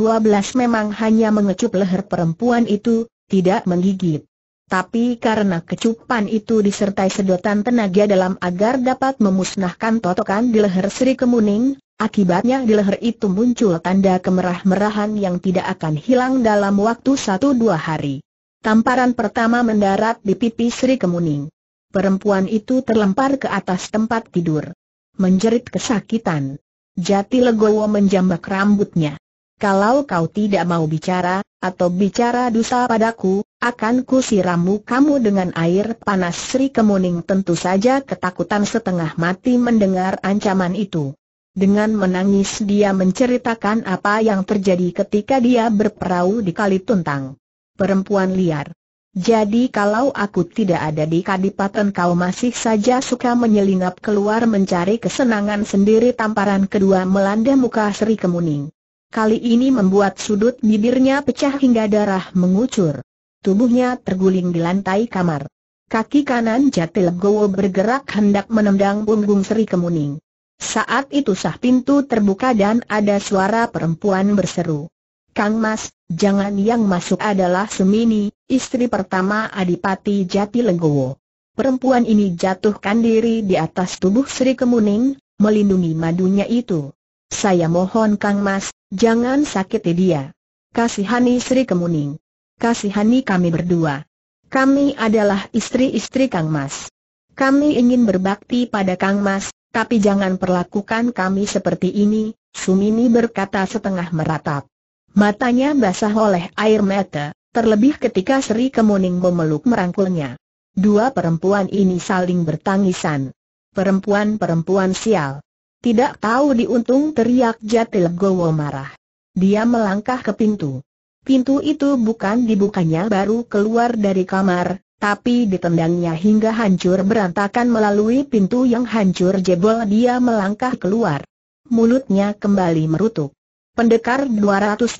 memang hanya mengecup leher perempuan itu, tidak menggigit. Tapi karena kecupan itu disertai sedotan tenaga dalam agar dapat memusnahkan totokan di leher Sri Kemuning, akibatnya di leher itu muncul tanda kemerah-merahan yang tidak akan hilang dalam waktu satu dua hari. Tamparan pertama mendarat di pipi Sri Kemuning. Perempuan itu terlempar ke atas tempat tidur. Menjerit kesakitan. Jati Legowo menjambak rambutnya. Kalau kau tidak mau bicara, atau bicara dosa padaku, akan siramu kamu dengan air panas Sri Kemuning tentu saja ketakutan setengah mati mendengar ancaman itu. Dengan menangis dia menceritakan apa yang terjadi ketika dia berperahu di Kali Tuntang perempuan liar. Jadi kalau aku tidak ada di kadipaten kau masih saja suka menyelinap keluar mencari kesenangan sendiri tamparan kedua melanda muka Sri Kemuning. Kali ini membuat sudut bibirnya pecah hingga darah mengucur. Tubuhnya terguling di lantai kamar. Kaki kanan jatil gowo bergerak hendak menendang punggung Sri Kemuning. Saat itu sah pintu terbuka dan ada suara perempuan berseru. Kang Mas, jangan yang masuk adalah Semini, istri pertama Adipati Jati Lenggowo. Perempuan ini jatuhkan diri di atas tubuh Sri Kemuning, melindungi madunya itu. Saya mohon Kang Mas, jangan sakiti dia. Kasihani Sri Kemuning. Kasihani kami berdua. Kami adalah istri-istri Kang Mas. Kami ingin berbakti pada Kang Mas, tapi jangan perlakukan kami seperti ini, Sumini berkata setengah meratap. Matanya basah oleh air mata, terlebih ketika Sri Kemuning memeluk merangkulnya. Dua perempuan ini saling bertangisan. Perempuan-perempuan sial. Tidak tahu diuntung teriak Jatil Gowo marah. Dia melangkah ke pintu. Pintu itu bukan dibukanya baru keluar dari kamar, tapi ditendangnya hingga hancur berantakan melalui pintu yang hancur jebol dia melangkah keluar. Mulutnya kembali merutuk. Pendekar 212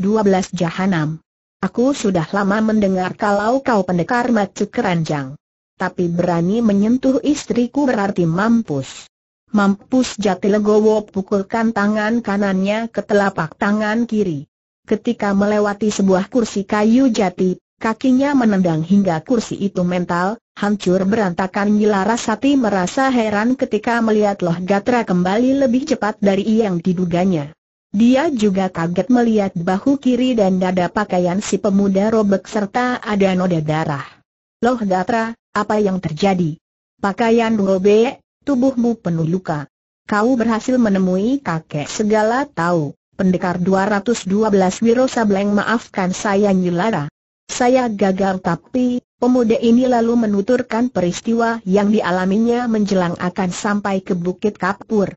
Jahanam. Aku sudah lama mendengar kalau kau pendekar macu keranjang. Tapi berani menyentuh istriku berarti mampus. Mampus Jatilegowo pukulkan tangan kanannya ke telapak tangan kiri. Ketika melewati sebuah kursi kayu jati, kakinya menendang hingga kursi itu mental, hancur berantakan Larasati merasa heran ketika melihat Loh Gatra kembali lebih cepat dari yang diduganya. Dia juga kaget melihat bahu kiri dan dada pakaian si pemuda robek serta ada noda darah. Loh Gatra, apa yang terjadi? Pakaian robek, tubuhmu penuh luka. Kau berhasil menemui kakek segala tahu, pendekar 212 Wiro Sableng maafkan saya Nyilara. Saya gagal tapi, pemuda ini lalu menuturkan peristiwa yang dialaminya menjelang akan sampai ke Bukit Kapur.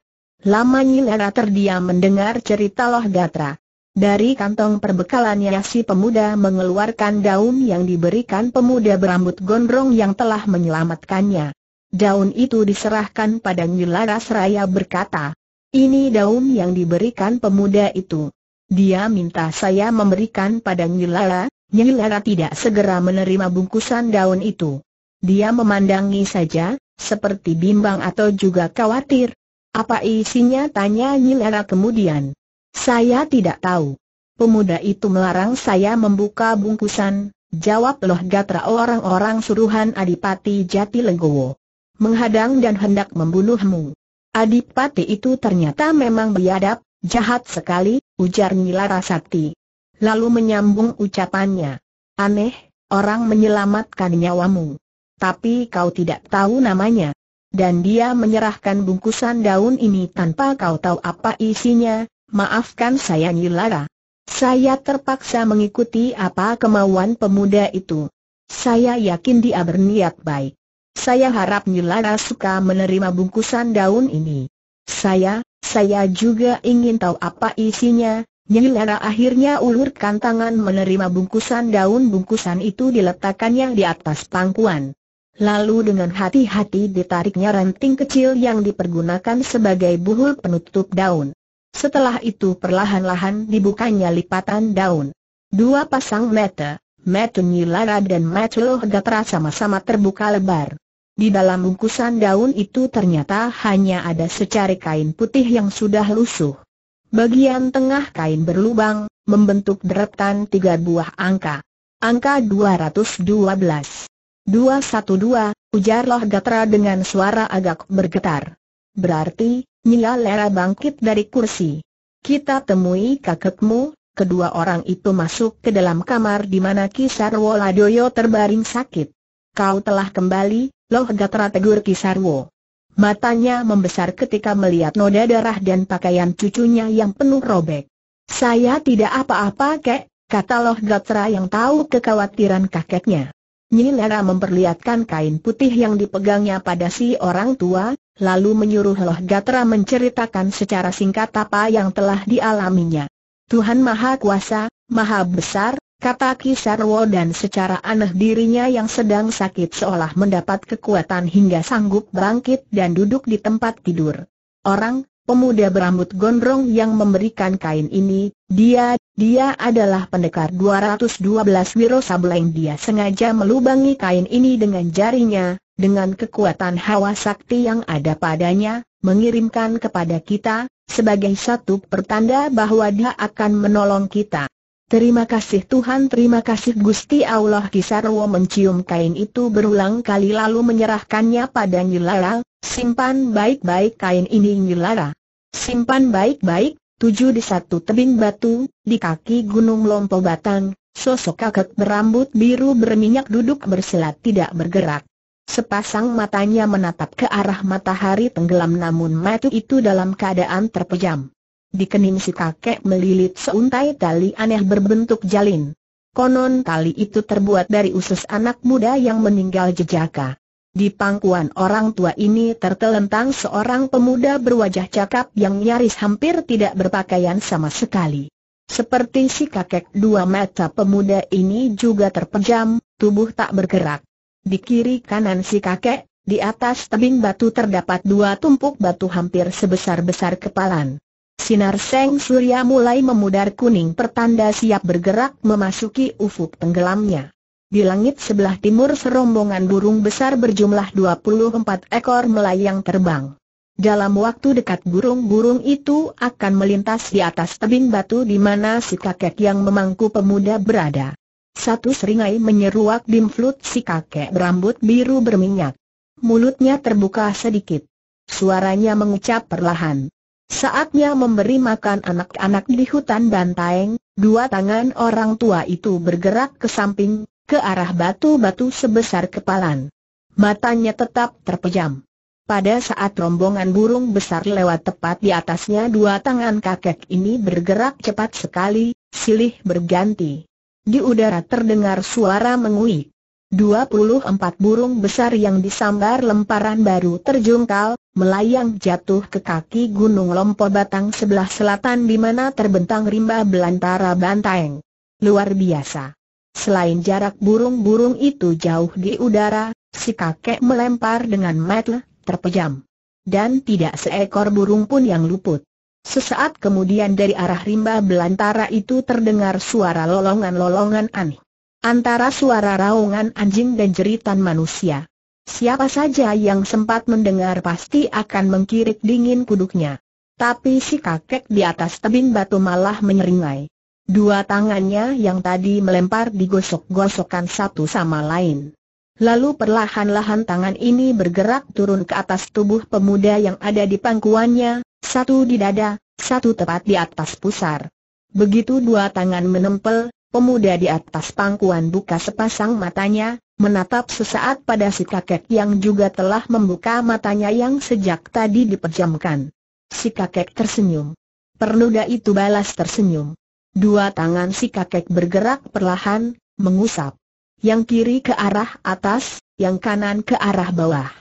Lama Nyilera terdiam mendengar cerita Loh Gatra. Dari kantong perbekalannya si pemuda mengeluarkan daun yang diberikan pemuda berambut gondrong yang telah menyelamatkannya. Daun itu diserahkan pada Nyilera seraya berkata, ini daun yang diberikan pemuda itu. Dia minta saya memberikan pada Nyilera, Nyilera tidak segera menerima bungkusan daun itu. Dia memandangi saja, seperti bimbang atau juga khawatir, apa isinya tanya Nyilera kemudian. Saya tidak tahu. Pemuda itu melarang saya membuka bungkusan, jawab Loh Gatra orang-orang suruhan Adipati Jati Legowo. Menghadang dan hendak membunuhmu. Adipati itu ternyata memang biadab, jahat sekali, ujar Nyilera Sakti. Lalu menyambung ucapannya. Aneh, orang menyelamatkan nyawamu. Tapi kau tidak tahu namanya dan dia menyerahkan bungkusan daun ini tanpa kau tahu apa isinya, maafkan saya Nyilara. Saya terpaksa mengikuti apa kemauan pemuda itu. Saya yakin dia berniat baik. Saya harap Nyilara suka menerima bungkusan daun ini. Saya, saya juga ingin tahu apa isinya, Nyilara akhirnya ulurkan tangan menerima bungkusan daun bungkusan itu diletakkannya di atas pangkuan. Lalu dengan hati-hati ditariknya ranting kecil yang dipergunakan sebagai buhul penutup daun. Setelah itu perlahan-lahan dibukanya lipatan daun. Dua pasang mata, mata nyilara dan mata Lohgatra sama-sama terbuka lebar. Di dalam bungkusan daun itu ternyata hanya ada secari kain putih yang sudah lusuh. Bagian tengah kain berlubang, membentuk deretan tiga buah angka. Angka 212. Dua satu ujar Loh Gatra dengan suara agak bergetar. Berarti, Nyia Lera bangkit dari kursi. Kita temui kakekmu, kedua orang itu masuk ke dalam kamar di mana Kisarwo Ladoyo terbaring sakit. Kau telah kembali, Loh Gatra tegur Kisarwo. Matanya membesar ketika melihat noda darah dan pakaian cucunya yang penuh robek. Saya tidak apa-apa kek, kata Loh Gatra yang tahu kekhawatiran kakeknya. Nyi Lera memperlihatkan kain putih yang dipegangnya pada si orang tua, lalu menyuruh Loh Gatra menceritakan secara singkat apa yang telah dialaminya. Tuhan Maha Kuasa, Maha Besar, kata Kisarwo dan secara aneh dirinya yang sedang sakit seolah mendapat kekuatan hingga sanggup bangkit dan duduk di tempat tidur. Orang, pemuda berambut gondrong yang memberikan kain ini, dia, dia adalah pendekar 212 Wiro Sableng dia sengaja melubangi kain ini dengan jarinya, dengan kekuatan hawa sakti yang ada padanya, mengirimkan kepada kita, sebagai satu pertanda bahwa dia akan menolong kita. Terima kasih Tuhan terima kasih Gusti Allah Kisarwo mencium kain itu berulang kali lalu menyerahkannya pada Nyilara, simpan baik-baik kain ini Nyilara. Simpan baik-baik, tujuh di satu tebing batu, di kaki gunung Lompo Batang, sosok kakek berambut biru berminyak duduk berselat tidak bergerak. Sepasang matanya menatap ke arah matahari tenggelam namun mata itu dalam keadaan terpejam. Di kening si kakek melilit seuntai tali aneh berbentuk jalin. Konon tali itu terbuat dari usus anak muda yang meninggal jejaka. Di pangkuan orang tua ini tertelentang seorang pemuda berwajah cakap yang nyaris hampir tidak berpakaian sama sekali. Seperti si kakek dua mata pemuda ini juga terpejam, tubuh tak bergerak. Di kiri kanan si kakek, di atas tebing batu terdapat dua tumpuk batu hampir sebesar-besar kepalan. Sinar Seng Surya mulai memudar kuning pertanda siap bergerak memasuki ufuk tenggelamnya. Di langit sebelah timur serombongan burung besar berjumlah 24 ekor melayang terbang. Dalam waktu dekat burung-burung itu akan melintas di atas tebing batu di mana si kakek yang memangku pemuda berada. Satu seringai menyeruak dimflut si kakek berambut biru berminyak. Mulutnya terbuka sedikit. Suaranya mengucap perlahan. Saatnya memberi makan anak-anak di hutan bantaeng, dua tangan orang tua itu bergerak ke samping, ke arah batu-batu sebesar kepalan. Matanya tetap terpejam. Pada saat rombongan burung besar lewat tepat di atasnya dua tangan kakek ini bergerak cepat sekali, silih berganti. Di udara terdengar suara menguik. 24 burung besar yang disambar lemparan baru terjungkal, melayang jatuh ke kaki Gunung Lompo Batang sebelah selatan di mana terbentang rimba belantara Bantaeng. Luar biasa. Selain jarak burung-burung itu jauh di udara, si kakek melempar dengan metle, terpejam. Dan tidak seekor burung pun yang luput. Sesaat kemudian dari arah rimba belantara itu terdengar suara lolongan-lolongan aneh antara suara raungan anjing dan jeritan manusia. Siapa saja yang sempat mendengar pasti akan mengkirik dingin kuduknya. Tapi si kakek di atas tebing batu malah menyeringai. Dua tangannya yang tadi melempar digosok-gosokkan satu sama lain. Lalu perlahan-lahan tangan ini bergerak turun ke atas tubuh pemuda yang ada di pangkuannya, satu di dada, satu tepat di atas pusar. Begitu dua tangan menempel, Pemuda di atas pangkuan buka sepasang matanya, menatap sesaat pada si kakek yang juga telah membuka matanya yang sejak tadi diperjamkan. Si kakek tersenyum. Perluda itu balas tersenyum. Dua tangan si kakek bergerak perlahan, mengusap. Yang kiri ke arah atas, yang kanan ke arah bawah.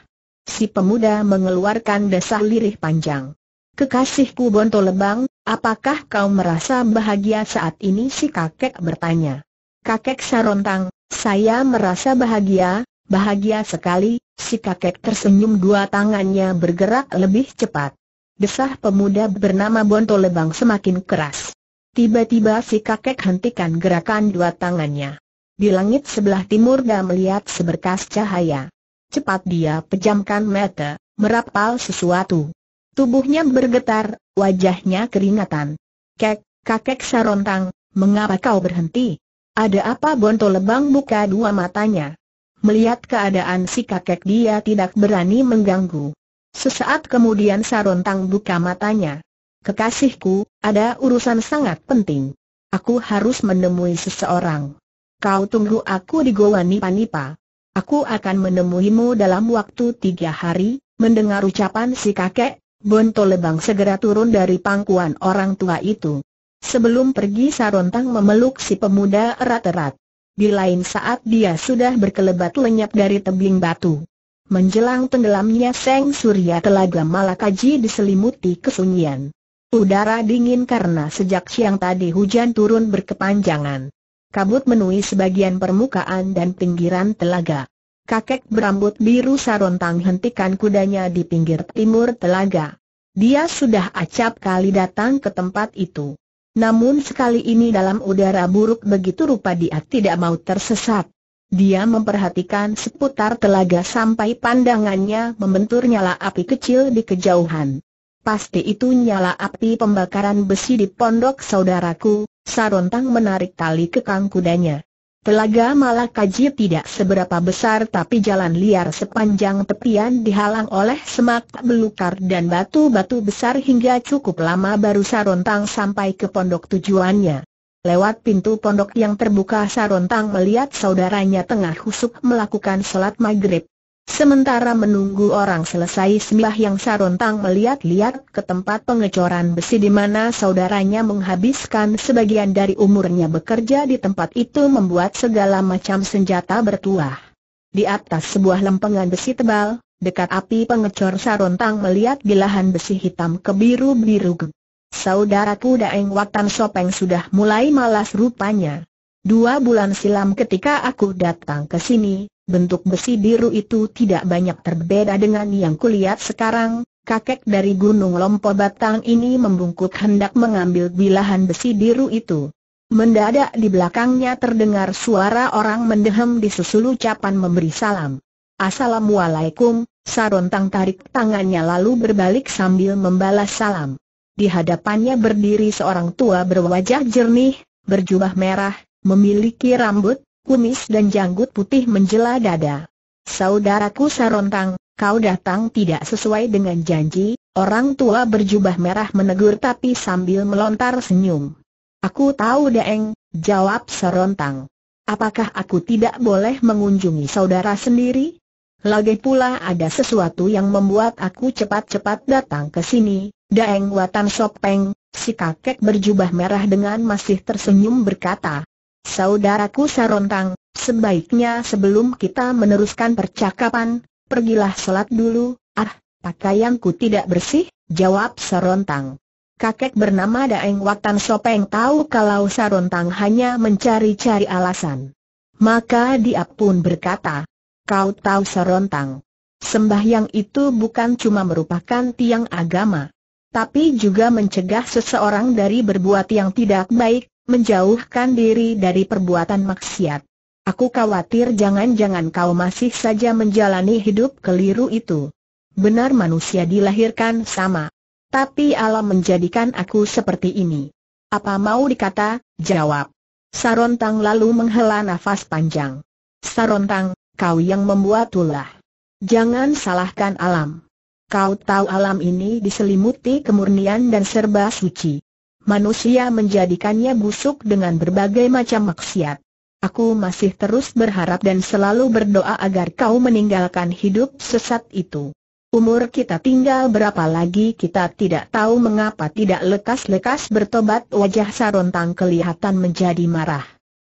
Si pemuda mengeluarkan desah lirih panjang. Kekasihku Bonto Lebang, Apakah kau merasa bahagia saat ini si kakek bertanya. Kakek Sarontang, saya merasa bahagia, bahagia sekali, si kakek tersenyum dua tangannya bergerak lebih cepat. Desah pemuda bernama Bonto Lebang semakin keras. Tiba-tiba si kakek hentikan gerakan dua tangannya. Di langit sebelah timur dia melihat seberkas cahaya. Cepat dia pejamkan mata, merapal sesuatu. Tubuhnya bergetar, Wajahnya keringatan. Kek, kakek Sarontang, mengapa kau berhenti? Ada apa Bonto Lebang buka dua matanya. Melihat keadaan si kakek dia tidak berani mengganggu. Sesaat kemudian Sarontang buka matanya. Kekasihku, ada urusan sangat penting. Aku harus menemui seseorang. Kau tunggu aku di Goa nipa Aku akan menemuimu dalam waktu tiga hari, mendengar ucapan si kakek, Bonto Lebang segera turun dari pangkuan orang tua itu. Sebelum pergi Sarontang memeluk si pemuda erat-erat. Di lain saat dia sudah berkelebat lenyap dari tebing batu. Menjelang tenggelamnya Seng Surya Telaga Malakaji diselimuti kesunyian. Udara dingin karena sejak siang tadi hujan turun berkepanjangan. Kabut menui sebagian permukaan dan pinggiran telaga kakek berambut biru Sarontang hentikan kudanya di pinggir timur telaga. Dia sudah acap kali datang ke tempat itu. Namun sekali ini dalam udara buruk begitu rupa dia tidak mau tersesat. Dia memperhatikan seputar telaga sampai pandangannya membentur nyala api kecil di kejauhan. Pasti itu nyala api pembakaran besi di pondok saudaraku, Sarontang menarik tali kekang kudanya. Telaga Malakaji tidak seberapa besar tapi jalan liar sepanjang tepian dihalang oleh semak belukar dan batu-batu besar hingga cukup lama baru Sarontang sampai ke pondok tujuannya. Lewat pintu pondok yang terbuka Sarontang melihat saudaranya tengah husuk melakukan sholat maghrib. Sementara menunggu orang selesai sembah yang sarontang melihat-lihat ke tempat pengecoran besi di mana saudaranya menghabiskan sebagian dari umurnya bekerja di tempat itu membuat segala macam senjata bertuah. Di atas sebuah lempengan besi tebal, dekat api pengecor sarontang melihat bilahan besi hitam kebiru-biru. Saudaraku Daeng Watan Sopeng sudah mulai malas rupanya. Dua bulan silam ketika aku datang ke sini, bentuk besi biru itu tidak banyak terbeda dengan yang kulihat sekarang. Kakek dari Gunung Lompo Batang ini membungkuk hendak mengambil bilahan besi biru itu. Mendadak di belakangnya terdengar suara orang mendehem susul ucapan memberi salam. Assalamualaikum, Sarontang tarik tangannya lalu berbalik sambil membalas salam. Di hadapannya berdiri seorang tua berwajah jernih, berjubah merah, memiliki rambut kumis dan janggut putih menjela dada. Saudaraku Sarontang, kau datang tidak sesuai dengan janji, orang tua berjubah merah menegur tapi sambil melontar senyum. Aku tahu Daeng, jawab Sarontang. Apakah aku tidak boleh mengunjungi saudara sendiri? Lagi pula ada sesuatu yang membuat aku cepat-cepat datang ke sini, Daeng Watan Sopeng, si kakek berjubah merah dengan masih tersenyum berkata, Saudaraku Sarontang, sebaiknya sebelum kita meneruskan percakapan, pergilah sholat dulu, ah, pakaianku tidak bersih, jawab Sarontang. Kakek bernama Daeng Watan Sopeng tahu kalau Sarontang hanya mencari-cari alasan. Maka dia pun berkata, kau tahu Sarontang. Sembahyang itu bukan cuma merupakan tiang agama, tapi juga mencegah seseorang dari berbuat yang tidak baik, menjauhkan diri dari perbuatan maksiat. Aku khawatir jangan-jangan kau masih saja menjalani hidup keliru itu. Benar manusia dilahirkan sama. Tapi alam menjadikan aku seperti ini. Apa mau dikata? Jawab. Sarontang lalu menghela nafas panjang. Sarontang, kau yang membuat ulah. Jangan salahkan alam. Kau tahu alam ini diselimuti kemurnian dan serba suci manusia menjadikannya busuk dengan berbagai macam maksiat. Aku masih terus berharap dan selalu berdoa agar kau meninggalkan hidup sesat itu. Umur kita tinggal berapa lagi kita tidak tahu mengapa tidak lekas-lekas bertobat wajah Sarontang kelihatan menjadi marah.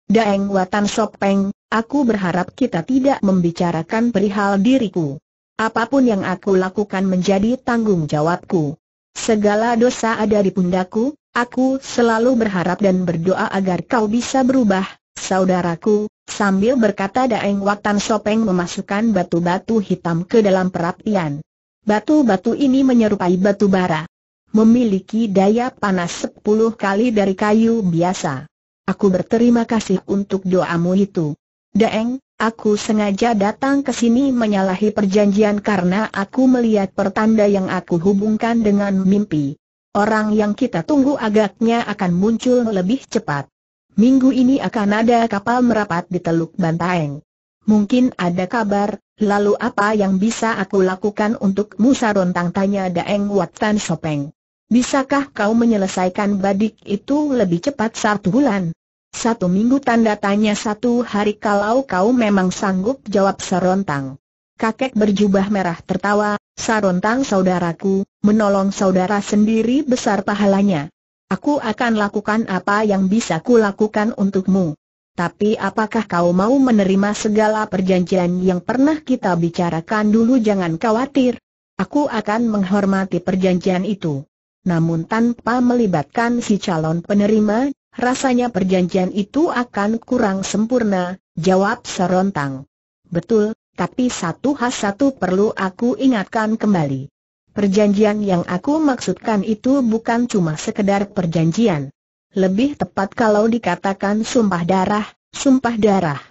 Daeng Watan Sopeng, aku berharap kita tidak membicarakan perihal diriku. Apapun yang aku lakukan menjadi tanggung jawabku. Segala dosa ada di pundaku, Aku selalu berharap dan berdoa agar kau bisa berubah, saudaraku, sambil berkata Daeng Watan Sopeng memasukkan batu-batu hitam ke dalam perapian. Batu-batu ini menyerupai batu bara. Memiliki daya panas 10 kali dari kayu biasa. Aku berterima kasih untuk doamu itu. Daeng, Aku sengaja datang ke sini menyalahi perjanjian karena aku melihat pertanda yang aku hubungkan dengan mimpi. Orang yang kita tunggu agaknya akan muncul lebih cepat. Minggu ini akan ada kapal merapat di Teluk Bantaeng. Mungkin ada kabar, lalu apa yang bisa aku lakukan untuk Musa Rontang tanya Daeng Watan Sopeng. Bisakah kau menyelesaikan badik itu lebih cepat satu bulan? Satu minggu tanda tanya satu hari kalau kau memang sanggup jawab serontang. Kakek berjubah merah tertawa, sarontang saudaraku, menolong saudara sendiri besar pahalanya. Aku akan lakukan apa yang bisa kulakukan untukmu. Tapi apakah kau mau menerima segala perjanjian yang pernah kita bicarakan dulu jangan khawatir. Aku akan menghormati perjanjian itu. Namun tanpa melibatkan si calon penerima, rasanya perjanjian itu akan kurang sempurna, jawab Sarontang. Betul, tapi satu hal satu perlu aku ingatkan kembali. Perjanjian yang aku maksudkan itu bukan cuma sekedar perjanjian. Lebih tepat kalau dikatakan sumpah darah, sumpah darah.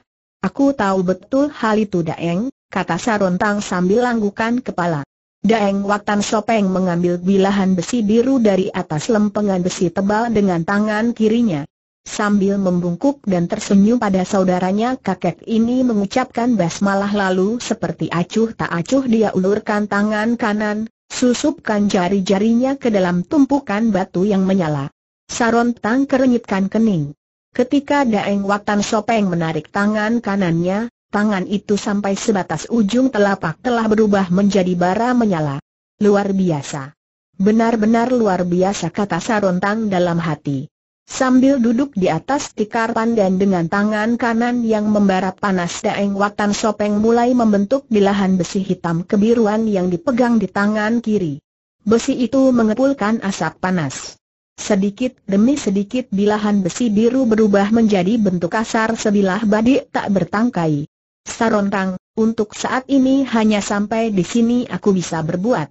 Aku tahu betul hal itu Daeng, kata Sarontang sambil langgukan kepala. Daeng Watan Sopeng mengambil bilahan besi biru dari atas lempengan besi tebal dengan tangan kirinya. Sambil membungkuk dan tersenyum pada saudaranya kakek ini mengucapkan basmalah lalu seperti acuh tak acuh dia ulurkan tangan kanan, susupkan jari-jarinya ke dalam tumpukan batu yang menyala. Sarontang kerenyitkan kening. Ketika Daeng Watan Sopeng menarik tangan kanannya, tangan itu sampai sebatas ujung telapak telah berubah menjadi bara menyala. Luar biasa. Benar-benar luar biasa kata Sarontang dalam hati. Sambil duduk di atas tikar pandan dengan tangan kanan yang membara panas Daeng Watan Sopeng mulai membentuk bilahan besi hitam kebiruan yang dipegang di tangan kiri. Besi itu mengepulkan asap panas. Sedikit demi sedikit bilahan besi biru berubah menjadi bentuk kasar sebilah badik tak bertangkai. Sarontang, untuk saat ini hanya sampai di sini aku bisa berbuat.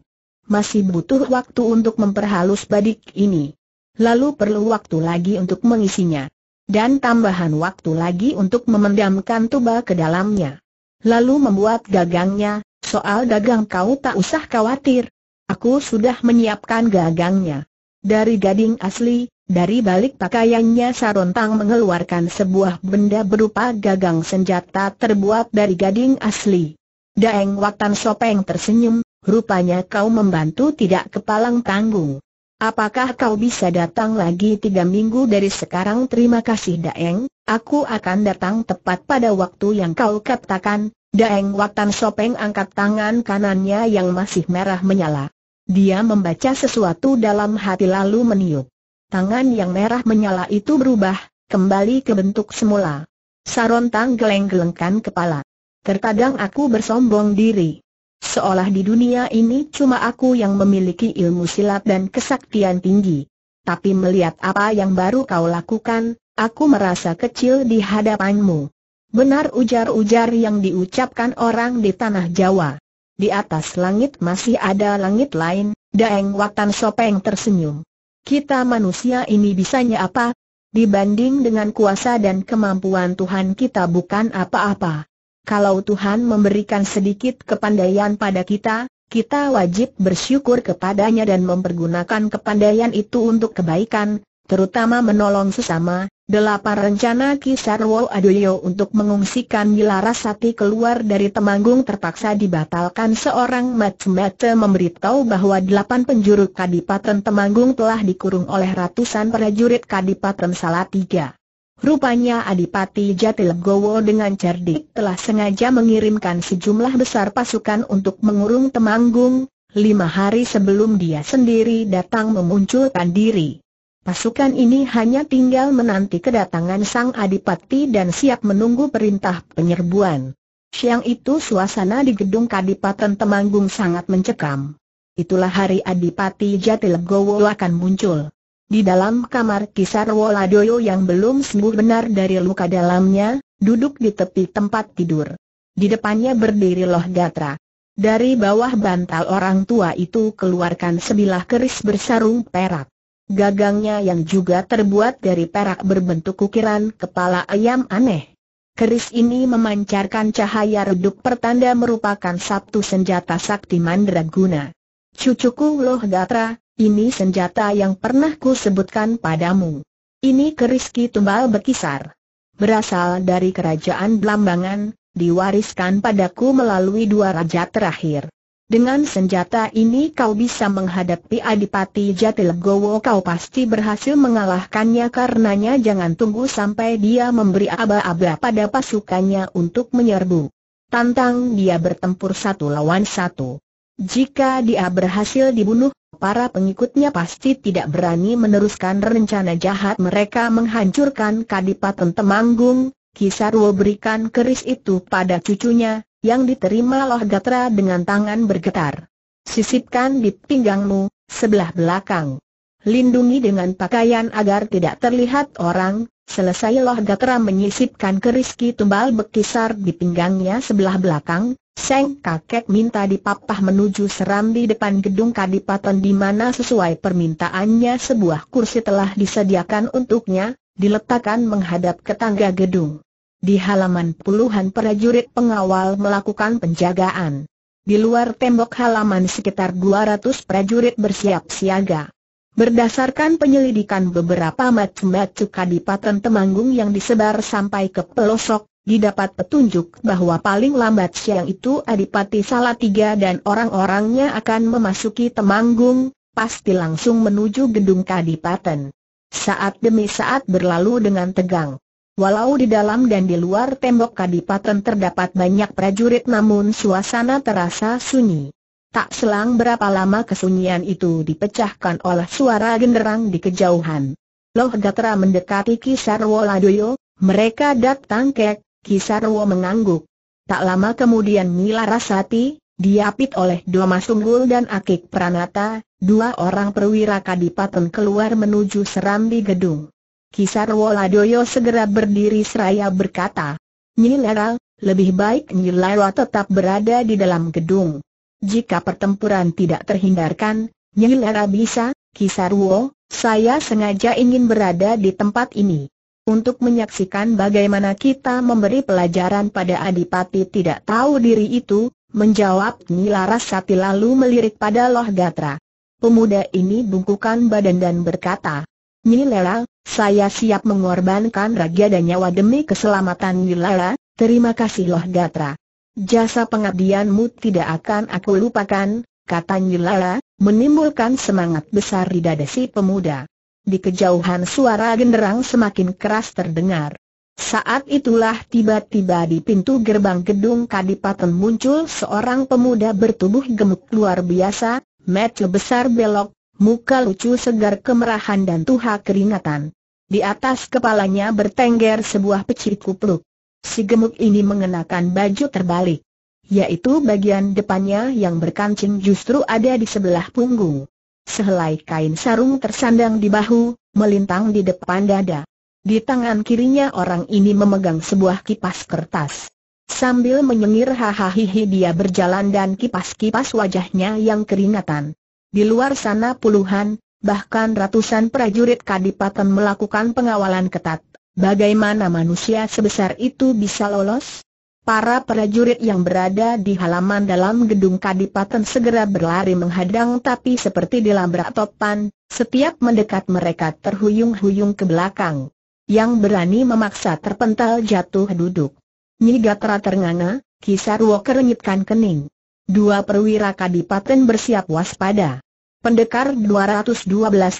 Masih butuh waktu untuk memperhalus badik ini lalu perlu waktu lagi untuk mengisinya. Dan tambahan waktu lagi untuk memendamkan tuba ke dalamnya. Lalu membuat gagangnya, soal gagang kau tak usah khawatir. Aku sudah menyiapkan gagangnya. Dari gading asli, dari balik pakaiannya Sarontang mengeluarkan sebuah benda berupa gagang senjata terbuat dari gading asli. Daeng Watan Sopeng tersenyum, rupanya kau membantu tidak kepalang tanggung. Apakah kau bisa datang lagi tiga minggu dari sekarang? Terima kasih Daeng, aku akan datang tepat pada waktu yang kau katakan. Daeng Watan Sopeng angkat tangan kanannya yang masih merah menyala. Dia membaca sesuatu dalam hati lalu meniup. Tangan yang merah menyala itu berubah, kembali ke bentuk semula. Sarontang geleng-gelengkan kepala. Terkadang aku bersombong diri. Seolah di dunia ini cuma aku yang memiliki ilmu silat dan kesaktian tinggi. Tapi melihat apa yang baru kau lakukan, aku merasa kecil di hadapanmu. Benar ujar-ujar yang diucapkan orang di tanah Jawa. Di atas langit masih ada langit lain, Daeng Watan Sopeng tersenyum. Kita manusia ini bisanya apa? Dibanding dengan kuasa dan kemampuan Tuhan kita bukan apa-apa. Kalau Tuhan memberikan sedikit kepandaian pada kita, kita wajib bersyukur kepadanya dan mempergunakan kepandaian itu untuk kebaikan, terutama menolong sesama. Delapan rencana Kisarwo Adoyo untuk mengungsikan Milara Sati keluar dari Temanggung terpaksa dibatalkan seorang matematik memberitahu bahwa delapan penjuru Kadipaten Temanggung telah dikurung oleh ratusan prajurit Kadipaten Salatiga. Rupanya Adipati Jatilegowo dengan cerdik telah sengaja mengirimkan sejumlah besar pasukan untuk mengurung Temanggung, lima hari sebelum dia sendiri datang memunculkan diri. Pasukan ini hanya tinggal menanti kedatangan sang Adipati dan siap menunggu perintah penyerbuan. Siang itu suasana di gedung Kadipaten Temanggung sangat mencekam. Itulah hari Adipati Jatilegowo akan muncul. Di dalam kamar Kisar Woladoyo yang belum sembuh benar dari luka dalamnya, duduk di tepi tempat tidur. Di depannya berdiri Loh Gatra. Dari bawah bantal orang tua itu keluarkan sebilah keris bersarung perak. Gagangnya yang juga terbuat dari perak berbentuk ukiran kepala ayam aneh. Keris ini memancarkan cahaya redup pertanda merupakan satu senjata sakti mandraguna. Cucuku Loh Gatra, ini senjata yang pernah ku sebutkan padamu. Ini keriski tumbal berkisar. Berasal dari kerajaan Blambangan, diwariskan padaku melalui dua raja terakhir. Dengan senjata ini kau bisa menghadapi Adipati Jatilegowo kau pasti berhasil mengalahkannya karenanya jangan tunggu sampai dia memberi aba-aba pada pasukannya untuk menyerbu. Tantang dia bertempur satu lawan satu. Jika dia berhasil dibunuh, para pengikutnya pasti tidak berani meneruskan rencana jahat mereka menghancurkan Kadipaten Temanggung, Kisarwo berikan keris itu pada cucunya, yang diterima Loh Gatra dengan tangan bergetar. Sisipkan di pinggangmu, sebelah belakang. Lindungi dengan pakaian agar tidak terlihat orang, selesai Loh Gatra menyisipkan keris Ki Tumbal bekisar di pinggangnya sebelah belakang, Seng kakek minta dipapah menuju serambi depan gedung kadipaten di mana sesuai permintaannya sebuah kursi telah disediakan untuknya, diletakkan menghadap ke tangga gedung. Di halaman puluhan prajurit pengawal melakukan penjagaan. Di luar tembok halaman sekitar 200 prajurit bersiap siaga. Berdasarkan penyelidikan beberapa macam-macam kadipaten temanggung yang disebar sampai ke pelosok, didapat petunjuk bahwa paling lambat siang itu Adipati Salatiga dan orang-orangnya akan memasuki Temanggung, pasti langsung menuju gedung Kadipaten. Saat demi saat berlalu dengan tegang. Walau di dalam dan di luar tembok Kadipaten terdapat banyak prajurit namun suasana terasa sunyi. Tak selang berapa lama kesunyian itu dipecahkan oleh suara genderang di kejauhan. Loh Gatra mendekati Kisarwo Ladoyo, mereka datang kek, Kisarwo mengangguk. Tak lama kemudian Nila Rasati, diapit oleh Doma Sunggul dan Akik Pranata, dua orang perwira kadipaten keluar menuju serambi gedung. Kisarwo Ladoyo segera berdiri seraya berkata, Nyilera, lebih baik Nyilera tetap berada di dalam gedung. Jika pertempuran tidak terhindarkan, Nyilera bisa, Kisarwo, saya sengaja ingin berada di tempat ini untuk menyaksikan bagaimana kita memberi pelajaran pada adipati tidak tahu diri itu, menjawab Nyilaras Sati lalu melirik pada Loh Gatra. Pemuda ini bungkukan badan dan berkata, Nyilela, saya siap mengorbankan raga dan nyawa demi keselamatan Nyilela, terima kasih Loh Gatra. Jasa pengabdianmu tidak akan aku lupakan, kata Nyilela, menimbulkan semangat besar di dada si pemuda. Di kejauhan suara genderang semakin keras terdengar. Saat itulah tiba-tiba di pintu gerbang gedung Kadipaten muncul seorang pemuda bertubuh gemuk luar biasa, mata besar belok, muka lucu segar kemerahan dan tuha keringatan. Di atas kepalanya bertengger sebuah peci kupluk. Si gemuk ini mengenakan baju terbalik, yaitu bagian depannya yang berkancing justru ada di sebelah punggung sehelai kain sarung tersandang di bahu, melintang di depan dada. Di tangan kirinya orang ini memegang sebuah kipas kertas. Sambil menyengir hahaha dia berjalan dan kipas-kipas wajahnya yang keringatan. Di luar sana puluhan, bahkan ratusan prajurit kadipaten melakukan pengawalan ketat. Bagaimana manusia sebesar itu bisa lolos? Para prajurit yang berada di halaman dalam gedung kadipaten segera berlari menghadang tapi seperti dilabrak topan, setiap mendekat mereka terhuyung-huyung ke belakang. Yang berani memaksa terpental jatuh duduk. Nyigatra ternganga, Kisarwo kerenyitkan kening. Dua perwira kadipaten bersiap waspada. Pendekar 212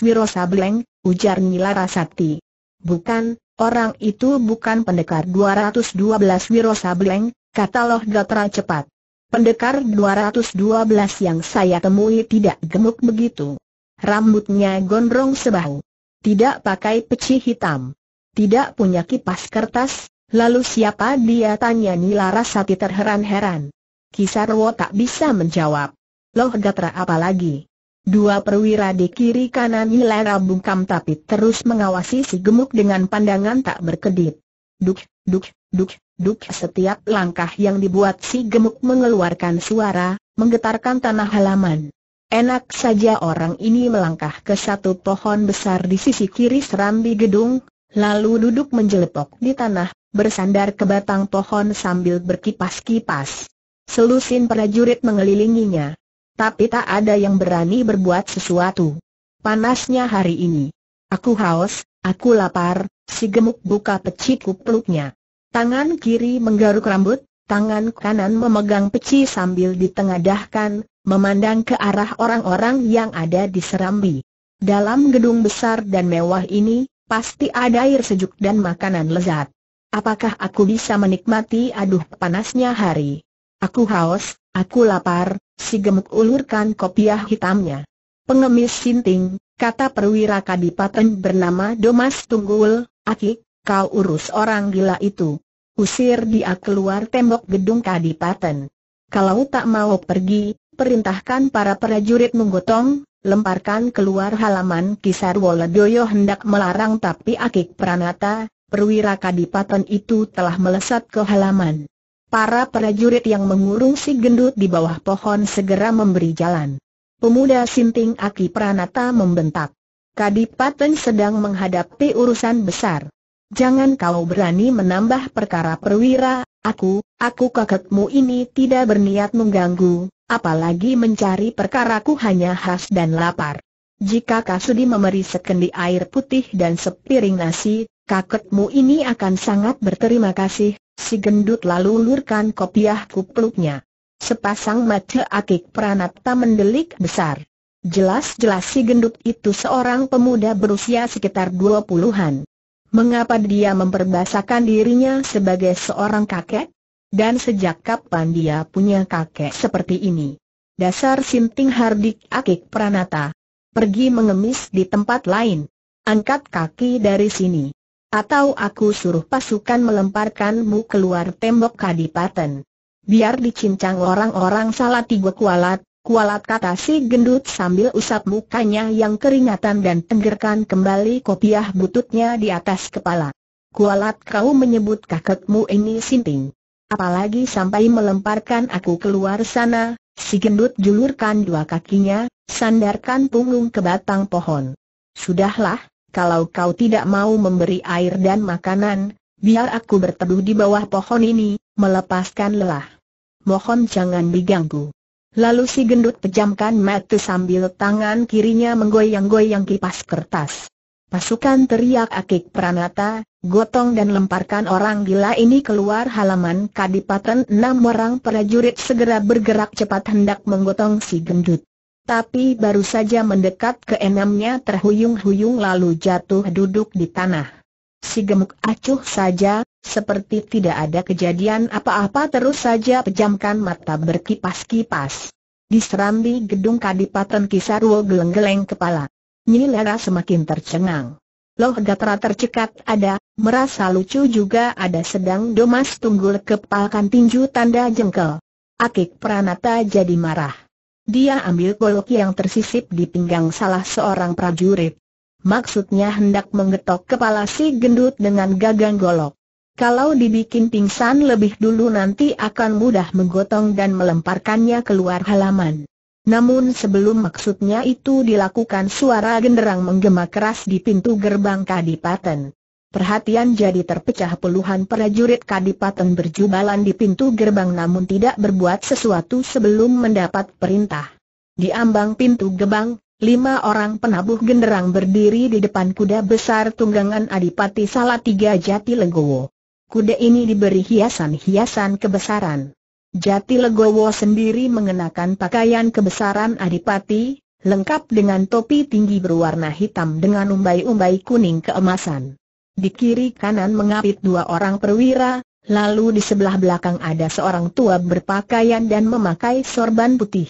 Wiro Sableng, ujar Nyilarasati. Bukan, Orang itu bukan pendekar 212 Wiro Sableng, kata Loh Gatra cepat. Pendekar 212 yang saya temui tidak gemuk begitu. Rambutnya gondrong sebahu. Tidak pakai peci hitam. Tidak punya kipas kertas, lalu siapa dia tanya Nila Rasati terheran-heran. Kisarwo tak bisa menjawab. Loh Gatra apalagi? Dua perwira di kiri kanan Yilara bungkam tapi terus mengawasi si gemuk dengan pandangan tak berkedip. Duk, duk, duk, duk setiap langkah yang dibuat si gemuk mengeluarkan suara, menggetarkan tanah halaman. Enak saja orang ini melangkah ke satu pohon besar di sisi kiri serambi gedung, lalu duduk menjelepok di tanah, bersandar ke batang pohon sambil berkipas-kipas. Selusin prajurit mengelilinginya tapi tak ada yang berani berbuat sesuatu. Panasnya hari ini. Aku haus, aku lapar, si gemuk buka peci kupluknya. Tangan kiri menggaruk rambut, tangan kanan memegang peci sambil ditengadahkan, memandang ke arah orang-orang yang ada di Serambi. Dalam gedung besar dan mewah ini, pasti ada air sejuk dan makanan lezat. Apakah aku bisa menikmati aduh panasnya hari? Aku haus, aku lapar, si gemuk ulurkan kopiah hitamnya. Pengemis sinting, kata perwira kadipaten bernama Domas Tunggul, Aki, kau urus orang gila itu. Usir dia keluar tembok gedung kadipaten. Kalau tak mau pergi, perintahkan para prajurit menggotong, lemparkan keluar halaman kisar Wolodoyo hendak melarang tapi Akik Pranata, perwira kadipaten itu telah melesat ke halaman. Para prajurit yang mengurung si gendut di bawah pohon segera memberi jalan. Pemuda Sinting Aki Pranata membentak. Kadipaten sedang menghadapi urusan besar. Jangan kau berani menambah perkara perwira, aku, aku kakekmu ini tidak berniat mengganggu, apalagi mencari perkaraku hanya khas dan lapar. Jika Kasudi memberi sekendi air putih dan sepiring nasi, kakekmu ini akan sangat berterima kasih, Si gendut lalu lurkan kopiah kupluknya. Sepasang mata akik Pranata mendelik besar. Jelas-jelas si gendut itu seorang pemuda berusia sekitar dua puluhan. Mengapa dia memperbasakan dirinya sebagai seorang kakek? Dan sejak kapan dia punya kakek seperti ini? Dasar Sinting Hardik Akik Pranata. Pergi mengemis di tempat lain. Angkat kaki dari sini. Atau aku suruh pasukan melemparkanmu keluar tembok kadipaten. Biar dicincang orang-orang salah tiga kualat, kualat kata si gendut sambil usap mukanya yang keringatan dan tenggerkan kembali kopiah bututnya di atas kepala. Kualat kau menyebut kakekmu ini sinting. Apalagi sampai melemparkan aku keluar sana, si gendut julurkan dua kakinya, sandarkan punggung ke batang pohon. Sudahlah, kalau kau tidak mau memberi air dan makanan, biar aku berteduh di bawah pohon ini, melepaskan lelah. Mohon jangan diganggu. Lalu si gendut pejamkan mata sambil tangan kirinya menggoyang-goyang kipas kertas. Pasukan teriak akik pranata, gotong dan lemparkan orang gila ini keluar halaman kadipaten enam orang prajurit segera bergerak cepat hendak menggotong si gendut tapi baru saja mendekat ke enamnya terhuyung-huyung lalu jatuh duduk di tanah. Si gemuk acuh saja, seperti tidak ada kejadian apa-apa terus saja pejamkan mata berkipas-kipas. Di serambi gedung Kadipaten Kisarwo geleng-geleng kepala. Lera semakin tercengang. Loh Gatra tercekat ada, merasa lucu juga ada sedang domas tunggul kepalkan tinju tanda jengkel. Akik Pranata jadi marah. Dia ambil golok yang tersisip di pinggang salah seorang prajurit. Maksudnya hendak menggetok kepala si gendut dengan gagang golok. Kalau dibikin pingsan lebih dulu nanti akan mudah menggotong dan melemparkannya keluar halaman. Namun sebelum maksudnya itu dilakukan suara genderang menggema keras di pintu gerbang kadipaten. Perhatian jadi terpecah puluhan prajurit kadipaten berjubalan di pintu gerbang namun tidak berbuat sesuatu sebelum mendapat perintah. Di ambang pintu gerbang, lima orang penabuh genderang berdiri di depan kuda besar tunggangan Adipati Salatiga Jati Legowo. Kuda ini diberi hiasan-hiasan kebesaran. Jati Legowo sendiri mengenakan pakaian kebesaran Adipati, lengkap dengan topi tinggi berwarna hitam dengan umbai-umbai kuning keemasan. Di kiri kanan mengapit dua orang perwira, lalu di sebelah belakang ada seorang tua berpakaian dan memakai sorban putih.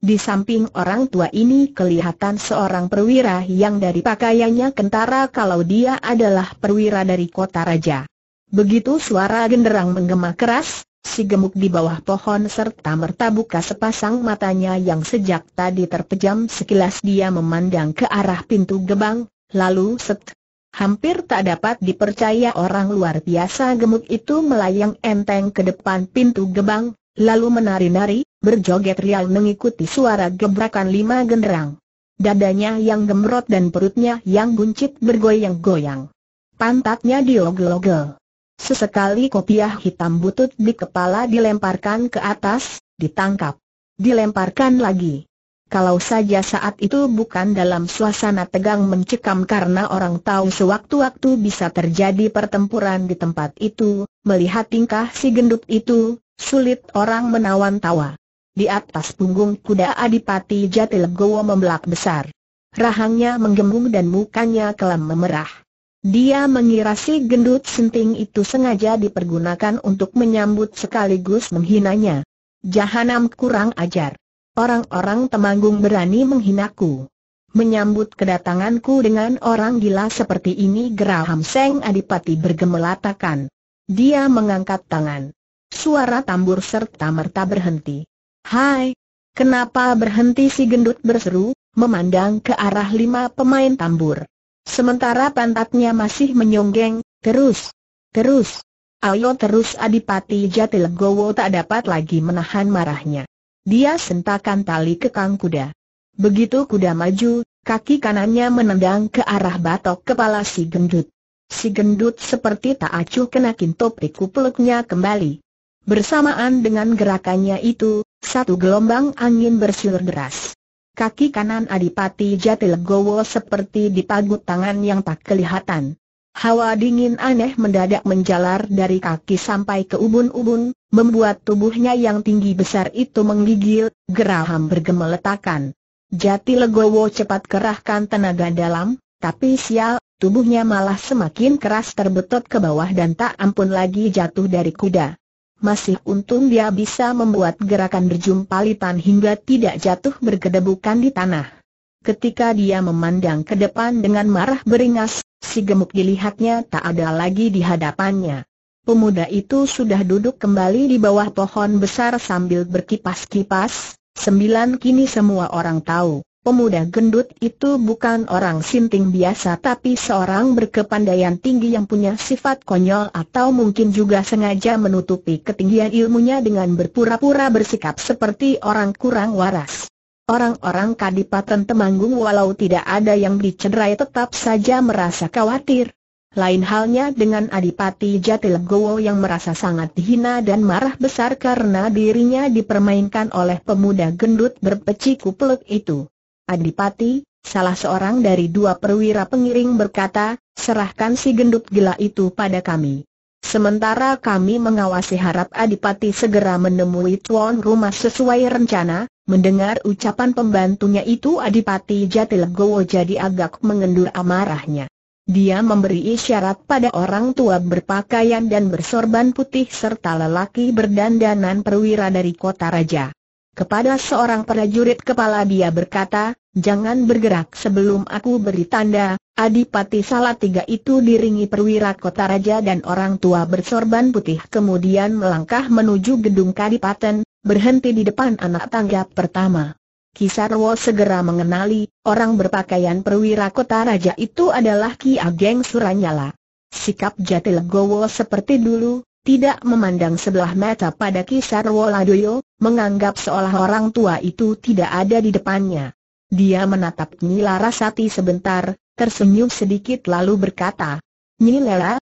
Di samping orang tua ini kelihatan seorang perwira yang dari pakaiannya kentara kalau dia adalah perwira dari kota raja. Begitu suara genderang menggema keras, si gemuk di bawah pohon serta merta buka sepasang matanya yang sejak tadi terpejam sekilas dia memandang ke arah pintu gebang, lalu set, Hampir tak dapat dipercaya orang luar biasa gemuk itu melayang enteng ke depan pintu gebang, lalu menari-nari, berjoget rial mengikuti suara gebrakan lima genderang. Dadanya yang gemrot dan perutnya yang buncit bergoyang-goyang. Pantatnya diogel-ogel. Sesekali kopiah hitam butut di kepala dilemparkan ke atas, ditangkap. Dilemparkan lagi. Kalau saja saat itu bukan dalam suasana tegang mencekam karena orang tahu sewaktu-waktu bisa terjadi pertempuran di tempat itu, melihat tingkah si gendut itu, sulit orang menawan tawa. Di atas punggung kuda Adipati Jatilegowo membelak besar. Rahangnya menggembung dan mukanya kelam memerah. Dia mengira si gendut senting itu sengaja dipergunakan untuk menyambut sekaligus menghinanya. Jahanam kurang ajar orang-orang temanggung berani menghinaku. Menyambut kedatanganku dengan orang gila seperti ini Graham Seng Adipati bergemelatakan. Dia mengangkat tangan. Suara tambur serta merta berhenti. Hai! Kenapa berhenti si gendut berseru, memandang ke arah lima pemain tambur. Sementara pantatnya masih menyonggeng, terus, terus. Ayo terus Adipati Jatilegowo tak dapat lagi menahan marahnya. Dia sentakan tali kekang kuda. Begitu kuda maju, kaki kanannya menendang ke arah batok kepala si gendut. Si gendut seperti tak acuh kena kinto priku peluknya kembali. Bersamaan dengan gerakannya itu, satu gelombang angin bersiul deras. Kaki kanan Adipati Jatilegowo seperti dipagut tangan yang tak kelihatan. Hawa dingin aneh mendadak menjalar dari kaki sampai ke ubun-ubun, membuat tubuhnya yang tinggi besar itu menggigil, geraham bergemeletakan. Jati Legowo cepat kerahkan tenaga dalam, tapi sial, tubuhnya malah semakin keras terbetot ke bawah dan tak ampun lagi jatuh dari kuda. Masih untung dia bisa membuat gerakan berjumpalitan hingga tidak jatuh bergedebukan di tanah. Ketika dia memandang ke depan dengan marah beringas, si gemuk dilihatnya tak ada lagi di hadapannya. Pemuda itu sudah duduk kembali di bawah pohon besar sambil berkipas-kipas, sembilan kini semua orang tahu, pemuda gendut itu bukan orang sinting biasa tapi seorang berkepandaian tinggi yang punya sifat konyol atau mungkin juga sengaja menutupi ketinggian ilmunya dengan berpura-pura bersikap seperti orang kurang waras. Orang-orang Kadipaten Temanggung walau tidak ada yang dicederai tetap saja merasa khawatir. Lain halnya dengan Adipati Jatilegowo yang merasa sangat hina dan marah besar karena dirinya dipermainkan oleh pemuda gendut berpeci peluk itu. Adipati, salah seorang dari dua perwira pengiring berkata, serahkan si gendut gila itu pada kami. Sementara kami mengawasi harap Adipati segera menemui tuan rumah sesuai rencana, mendengar ucapan pembantunya itu Adipati Jatilegowo jadi agak mengendur amarahnya. Dia memberi isyarat pada orang tua berpakaian dan bersorban putih serta lelaki berdandanan perwira dari kota raja. Kepada seorang prajurit kepala dia berkata, jangan bergerak sebelum aku beri tanda, Adipati Salatiga itu diringi perwira kota raja dan orang tua bersorban putih kemudian melangkah menuju gedung kadipaten, berhenti di depan anak tangga pertama. Kisarwo segera mengenali, orang berpakaian perwira kota raja itu adalah Ki Ageng Suranyala. Sikap jati legowo seperti dulu, tidak memandang sebelah mata pada Kisarwo Ladoyo, menganggap seolah orang tua itu tidak ada di depannya. Dia menatap Nyi Larasati sebentar, tersenyum sedikit lalu berkata, Nyi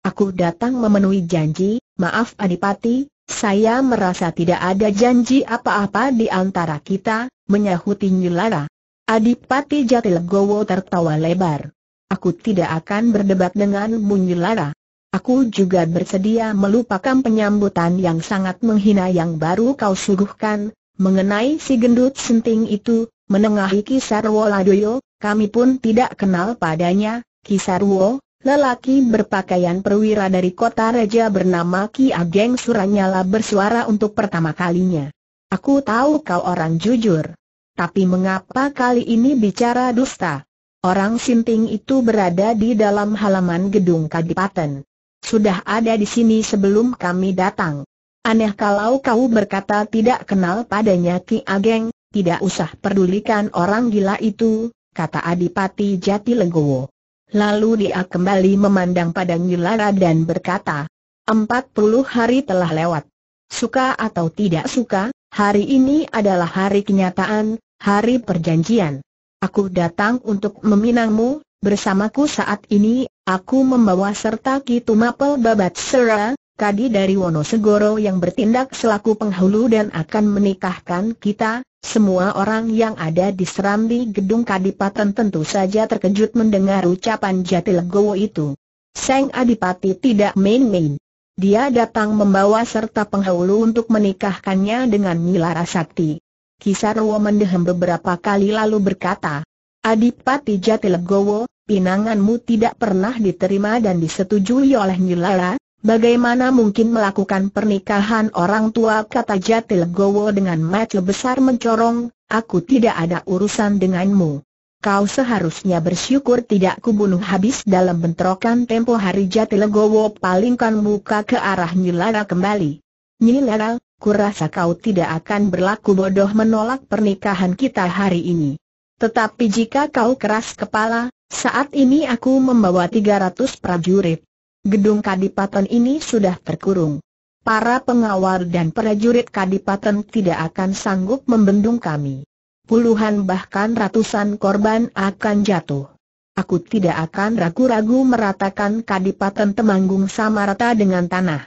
aku datang memenuhi janji, maaf Adipati, saya merasa tidak ada janji apa-apa di antara kita, menyahuti Nyi Lela. Adipati Jatilegowo tertawa lebar. Aku tidak akan berdebat denganmu Nyi Lela. Aku juga bersedia melupakan penyambutan yang sangat menghina yang baru kau suguhkan, mengenai si gendut senting itu, Menengahi Kisarwo Ladoyo, kami pun tidak kenal padanya, Kisarwo, lelaki berpakaian perwira dari kota raja bernama Ki Ageng Suranyala bersuara untuk pertama kalinya. Aku tahu kau orang jujur. Tapi mengapa kali ini bicara dusta? Orang Sinting itu berada di dalam halaman gedung Kadipaten. Sudah ada di sini sebelum kami datang. Aneh kalau kau berkata tidak kenal padanya Ki Ageng, tidak usah pedulikan orang gila itu, kata Adipati Jati Legowo. Lalu dia kembali memandang pada Nyilara dan berkata, Empat puluh hari telah lewat. Suka atau tidak suka, hari ini adalah hari kenyataan, hari perjanjian. Aku datang untuk meminangmu, bersamaku saat ini, aku membawa serta Kitu Mapel Babat Sera, kadi dari Wonosegoro yang bertindak selaku penghulu dan akan menikahkan kita, semua orang yang ada di serambi gedung Kadipaten tentu saja terkejut mendengar ucapan Legowo itu. Seng Adipati tidak main-main. Dia datang membawa serta penghulu untuk menikahkannya dengan Nila Sakti. Kisarwo mendehem beberapa kali lalu berkata, Adipati Legowo, pinanganmu tidak pernah diterima dan disetujui oleh Rasakti. Bagaimana mungkin melakukan pernikahan orang tua kata Jatil Gowo dengan mata besar mencorong, aku tidak ada urusan denganmu. Kau seharusnya bersyukur tidak kubunuh habis dalam bentrokan tempo hari Jatil Gowo palingkan muka ke arah Nyilara kembali. Nyilara, kurasa kau tidak akan berlaku bodoh menolak pernikahan kita hari ini. Tetapi jika kau keras kepala, saat ini aku membawa 300 prajurit gedung Kadipaten ini sudah terkurung. Para pengawal dan prajurit Kadipaten tidak akan sanggup membendung kami. Puluhan bahkan ratusan korban akan jatuh. Aku tidak akan ragu-ragu meratakan Kadipaten Temanggung sama rata dengan tanah.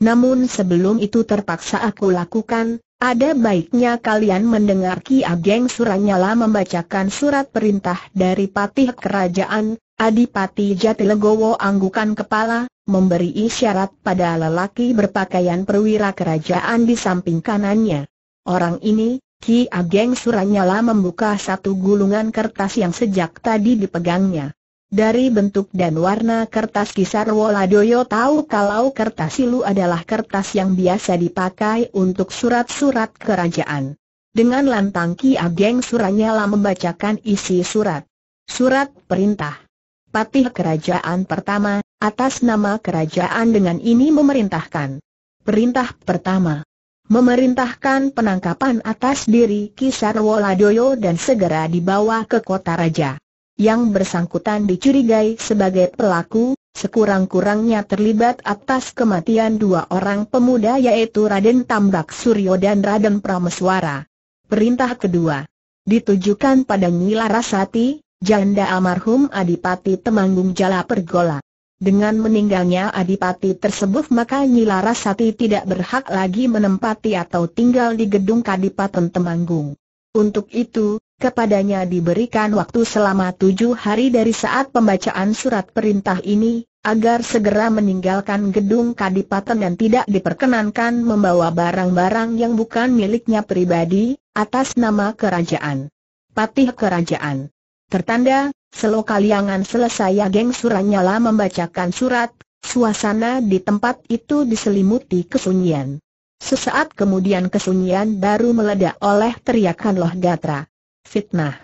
Namun sebelum itu terpaksa aku lakukan, ada baiknya kalian mendengar Ki Ageng Suranyala membacakan surat perintah dari Patih Kerajaan, Adipati Jatilegowo anggukan kepala, memberi isyarat pada lelaki berpakaian perwira kerajaan di samping kanannya. Orang ini, Ki Ageng Suranyala membuka satu gulungan kertas yang sejak tadi dipegangnya. Dari bentuk dan warna kertas kisar Woladoyo tahu kalau kertas silu adalah kertas yang biasa dipakai untuk surat-surat kerajaan. Dengan lantang Ki Ageng Suranyala membacakan isi surat. Surat Perintah Patih Kerajaan Pertama, atas nama kerajaan dengan ini memerintahkan. Perintah pertama Memerintahkan penangkapan atas diri Kisar Woladoyo dan segera dibawa ke kota raja yang bersangkutan dicurigai sebagai pelaku, sekurang-kurangnya terlibat atas kematian dua orang pemuda yaitu Raden Tambak Suryo dan Raden Prameswara. Perintah kedua ditujukan pada Nila Rasati, janda almarhum Adipati Temanggung Jala Pergola. Dengan meninggalnya Adipati tersebut maka Nila Rasati tidak berhak lagi menempati atau tinggal di gedung Kadipaten Temanggung. Untuk itu, Kepadanya diberikan waktu selama tujuh hari dari saat pembacaan surat perintah ini, agar segera meninggalkan gedung kadipaten dan tidak diperkenankan membawa barang-barang yang bukan miliknya pribadi, atas nama kerajaan. Patih Kerajaan. Tertanda, selokaliangan selesai ya geng Suranyala membacakan surat, suasana di tempat itu diselimuti kesunyian. Sesaat kemudian kesunyian baru meledak oleh teriakan Loh Gatra. Fitnah.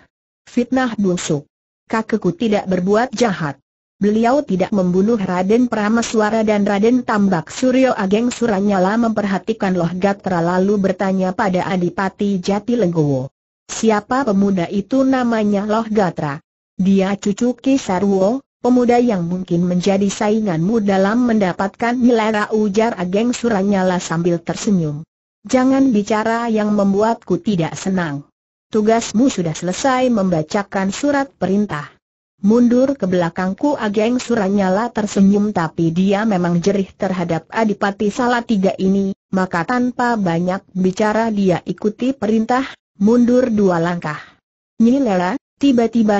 Fitnah busuk. Kakekku tidak berbuat jahat. Beliau tidak membunuh Raden Pramaswara dan Raden Tambak Suryo Ageng Suranyala memperhatikan Loh Gatra lalu bertanya pada Adipati Jati Legowo. Siapa pemuda itu namanya Loh Gatra? Dia cucu Kisarwo, pemuda yang mungkin menjadi sainganmu dalam mendapatkan nilai ujar Ageng Suranyala sambil tersenyum. Jangan bicara yang membuatku tidak senang tugasmu sudah selesai membacakan surat perintah. Mundur ke belakangku Ageng Suranyala tersenyum tapi dia memang jerih terhadap Adipati Salatiga ini, maka tanpa banyak bicara dia ikuti perintah, mundur dua langkah. Nyilela, tiba-tiba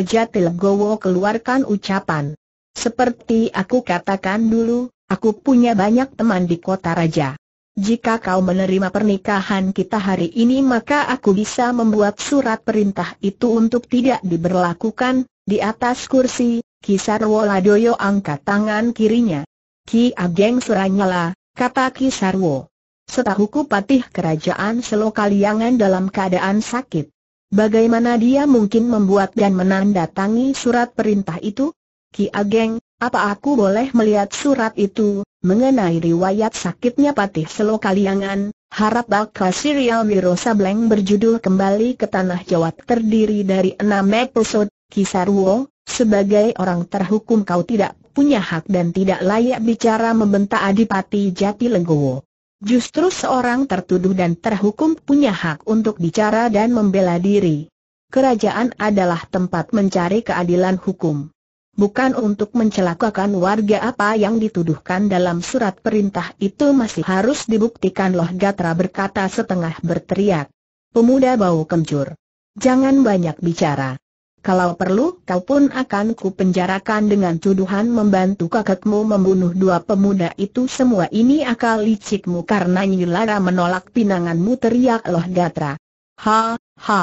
Gowo keluarkan ucapan. Seperti aku katakan dulu, aku punya banyak teman di kota raja jika kau menerima pernikahan kita hari ini maka aku bisa membuat surat perintah itu untuk tidak diberlakukan, di atas kursi, Kisarwo Ladoyo angkat tangan kirinya. Ki Ageng Suranyala, kata Kisarwo. Setahuku patih kerajaan selokaliangan dalam keadaan sakit. Bagaimana dia mungkin membuat dan menandatangi surat perintah itu? Ki Ageng, apa aku boleh melihat surat itu? Mengenai riwayat sakitnya Patih Selokaliangan, harap bakal serial Wiro Sableng berjudul Kembali ke Tanah Jawa terdiri dari enam episode, Kisaruo, sebagai orang terhukum kau tidak punya hak dan tidak layak bicara membentak Adipati Jati Legowo. Justru seorang tertuduh dan terhukum punya hak untuk bicara dan membela diri. Kerajaan adalah tempat mencari keadilan hukum bukan untuk mencelakakan warga apa yang dituduhkan dalam surat perintah itu masih harus dibuktikan loh Gatra berkata setengah berteriak. Pemuda bau kencur. Jangan banyak bicara. Kalau perlu kau pun akan kupenjarakan dengan tuduhan membantu kakakmu membunuh dua pemuda itu semua ini akal licikmu karena Nyilara menolak pinanganmu teriak loh Gatra. Ha, ha.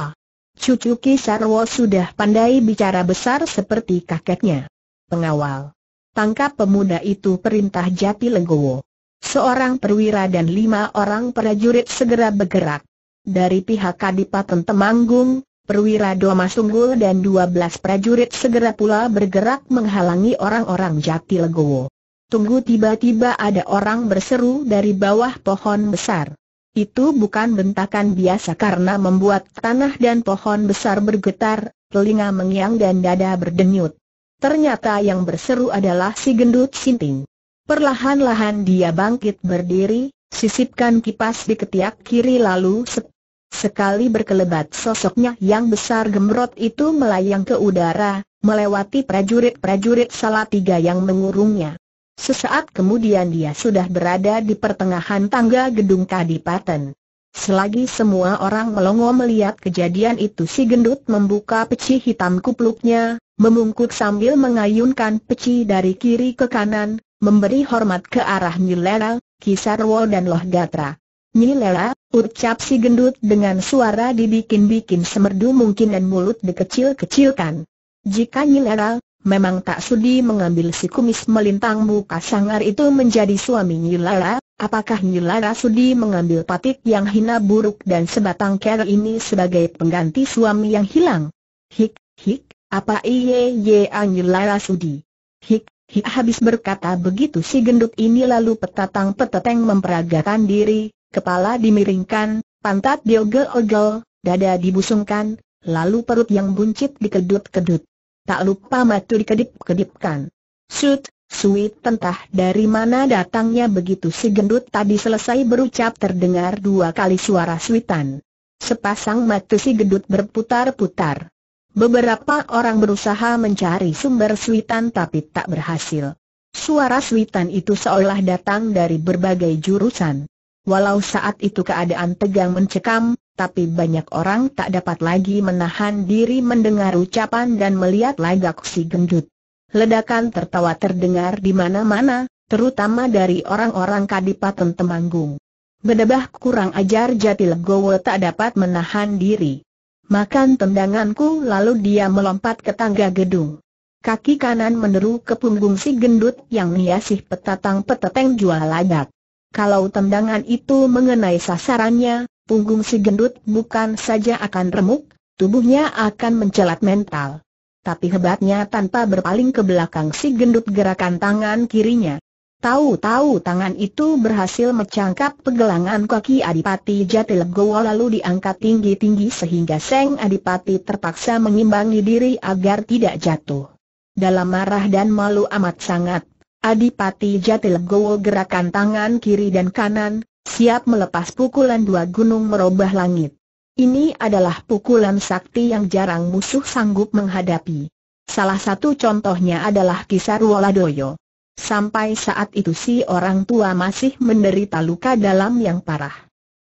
Cucu Kisarwo sudah pandai bicara besar seperti kakeknya. Pengawal. Tangkap pemuda itu perintah Jati Legowo. Seorang perwira dan lima orang prajurit segera bergerak. Dari pihak Kadipaten Temanggung, perwira Doma Sunggul dan dua belas prajurit segera pula bergerak menghalangi orang-orang Jati Legowo. Tunggu tiba-tiba ada orang berseru dari bawah pohon besar. Itu bukan bentakan biasa karena membuat tanah dan pohon besar bergetar, telinga mengiang dan dada berdenyut. Ternyata yang berseru adalah si gendut sinting. Perlahan-lahan dia bangkit berdiri, sisipkan kipas di ketiak kiri lalu sep. Sekali berkelebat sosoknya yang besar gemrot itu melayang ke udara, melewati prajurit-prajurit tiga yang mengurungnya. Sesaat kemudian dia sudah berada di pertengahan tangga gedung Kadipaten. Selagi semua orang melongo melihat kejadian itu si gendut membuka peci hitam kupluknya, memungkuk sambil mengayunkan peci dari kiri ke kanan, memberi hormat ke arah Nyilela, Kisarwo dan Loh Gatra. Nyilela, ucap si gendut dengan suara dibikin-bikin semerdu mungkin dan mulut dikecil-kecilkan. Jika Nyilela, memang tak sudi mengambil si kumis melintang muka sangar itu menjadi suami Nyilara, apakah Nyilara sudi mengambil patik yang hina buruk dan sebatang ker ini sebagai pengganti suami yang hilang? Hik, hik, apa iye ye Nyilara sudi? Hik, hik habis berkata begitu si gendut ini lalu petatang peteteng memperagakan diri, kepala dimiringkan, pantat diogel-ogel, dada dibusungkan, lalu perut yang buncit dikedut-kedut tak lupa matu dikedip-kedipkan. Sut, suit tentah dari mana datangnya begitu si gendut tadi selesai berucap terdengar dua kali suara suitan. Sepasang mata si gendut berputar-putar. Beberapa orang berusaha mencari sumber suitan tapi tak berhasil. Suara suitan itu seolah datang dari berbagai jurusan. Walau saat itu keadaan tegang mencekam, tapi banyak orang tak dapat lagi menahan diri mendengar ucapan dan melihat lagak si gendut. Ledakan tertawa terdengar di mana-mana, terutama dari orang-orang Kadipaten Temanggung. Bedebah kurang ajar jati legowo tak dapat menahan diri. Makan tendanganku lalu dia melompat ke tangga gedung. Kaki kanan meneru ke punggung si gendut yang niasih petatang peteteng jual lagak. Kalau tendangan itu mengenai sasarannya, punggung si gendut bukan saja akan remuk, tubuhnya akan mencelat mental. Tapi hebatnya tanpa berpaling ke belakang si gendut gerakan tangan kirinya. Tahu-tahu tangan itu berhasil mencangkap pegelangan kaki Adipati Jatilegowo lalu diangkat tinggi-tinggi sehingga Seng Adipati terpaksa mengimbangi diri agar tidak jatuh. Dalam marah dan malu amat sangat, Adipati Jatilegowo gerakan tangan kiri dan kanan, siap melepas pukulan dua gunung merubah langit. Ini adalah pukulan sakti yang jarang musuh sanggup menghadapi. Salah satu contohnya adalah kisah Woladoyo. Sampai saat itu si orang tua masih menderita luka dalam yang parah.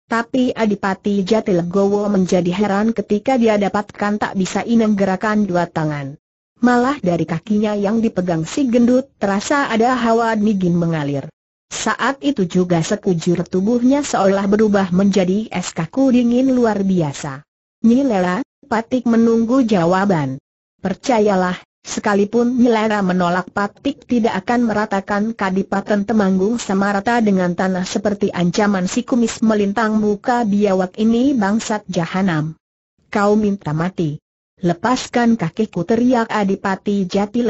Tapi Adipati Jatilegowo menjadi heran ketika dia dapatkan tak bisa ineng gerakan dua tangan. Malah dari kakinya yang dipegang si gendut terasa ada hawa dingin mengalir. Saat itu juga sekujur tubuhnya seolah berubah menjadi es kaku dingin luar biasa. Nyilera, Patik menunggu jawaban. Percayalah, sekalipun Nyilera menolak Patik tidak akan meratakan kadipaten temanggung sama rata dengan tanah seperti ancaman si kumis melintang muka biawak ini bangsat jahanam. Kau minta mati. Lepaskan kakiku teriak Adipati Jati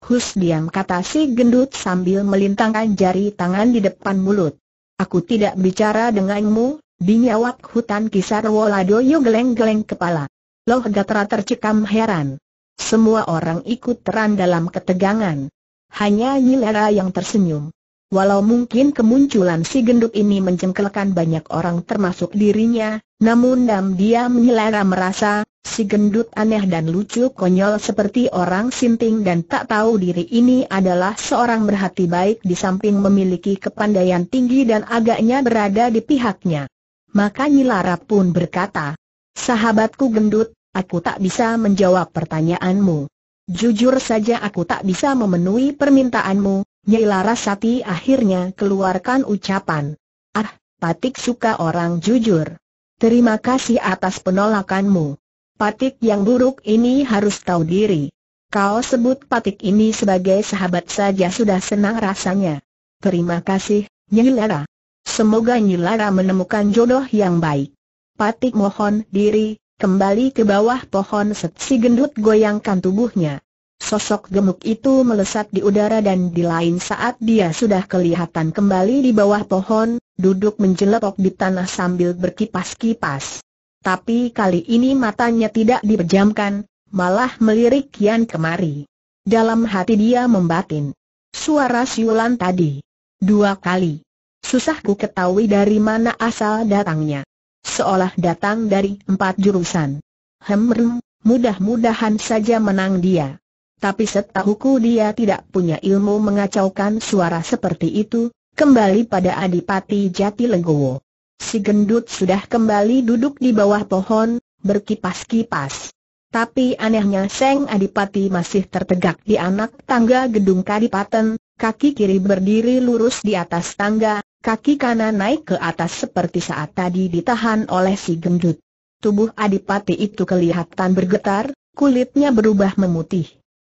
Hus diam kata si gendut sambil melintangkan jari tangan di depan mulut. Aku tidak bicara denganmu, binyawak hutan kisar Woladoyo geleng-geleng kepala. Loh Gatra tercekam heran. Semua orang ikut teran dalam ketegangan. Hanya Nyilera yang tersenyum. Walau mungkin kemunculan si gendut ini mencengkelkan banyak orang termasuk dirinya, namun dam diam Nyilera merasa, Si gendut aneh dan lucu konyol seperti orang sinting dan tak tahu diri ini adalah seorang berhati baik di samping memiliki kepandaian tinggi dan agaknya berada di pihaknya. Maka Nyilara pun berkata, Sahabatku gendut, aku tak bisa menjawab pertanyaanmu. Jujur saja aku tak bisa memenuhi permintaanmu, Nyilara Sati akhirnya keluarkan ucapan. Ah, patik suka orang jujur. Terima kasih atas penolakanmu. Patik yang buruk ini harus tahu diri. Kau sebut patik ini sebagai sahabat saja sudah senang rasanya. Terima kasih, Nyilara. Semoga Nyilara menemukan jodoh yang baik. Patik mohon diri, kembali ke bawah pohon seksi gendut goyangkan tubuhnya. Sosok gemuk itu melesat di udara dan di lain saat dia sudah kelihatan kembali di bawah pohon, duduk menjelepok di tanah sambil berkipas-kipas. Tapi kali ini matanya tidak dipejamkan, malah melirik kian kemari. Dalam hati dia membatin. Suara siulan tadi. Dua kali. Susah ku ketahui dari mana asal datangnya. Seolah datang dari empat jurusan. Hemrem, mudah-mudahan saja menang dia. Tapi setahuku dia tidak punya ilmu mengacaukan suara seperti itu, kembali pada Adipati Jati Legowo. Si gendut sudah kembali duduk di bawah pohon, berkipas-kipas. Tapi anehnya Seng Adipati masih tertegak di anak tangga gedung Kadipaten, kaki kiri berdiri lurus di atas tangga, kaki kanan naik ke atas seperti saat tadi ditahan oleh si gendut. Tubuh Adipati itu kelihatan bergetar, kulitnya berubah memutih.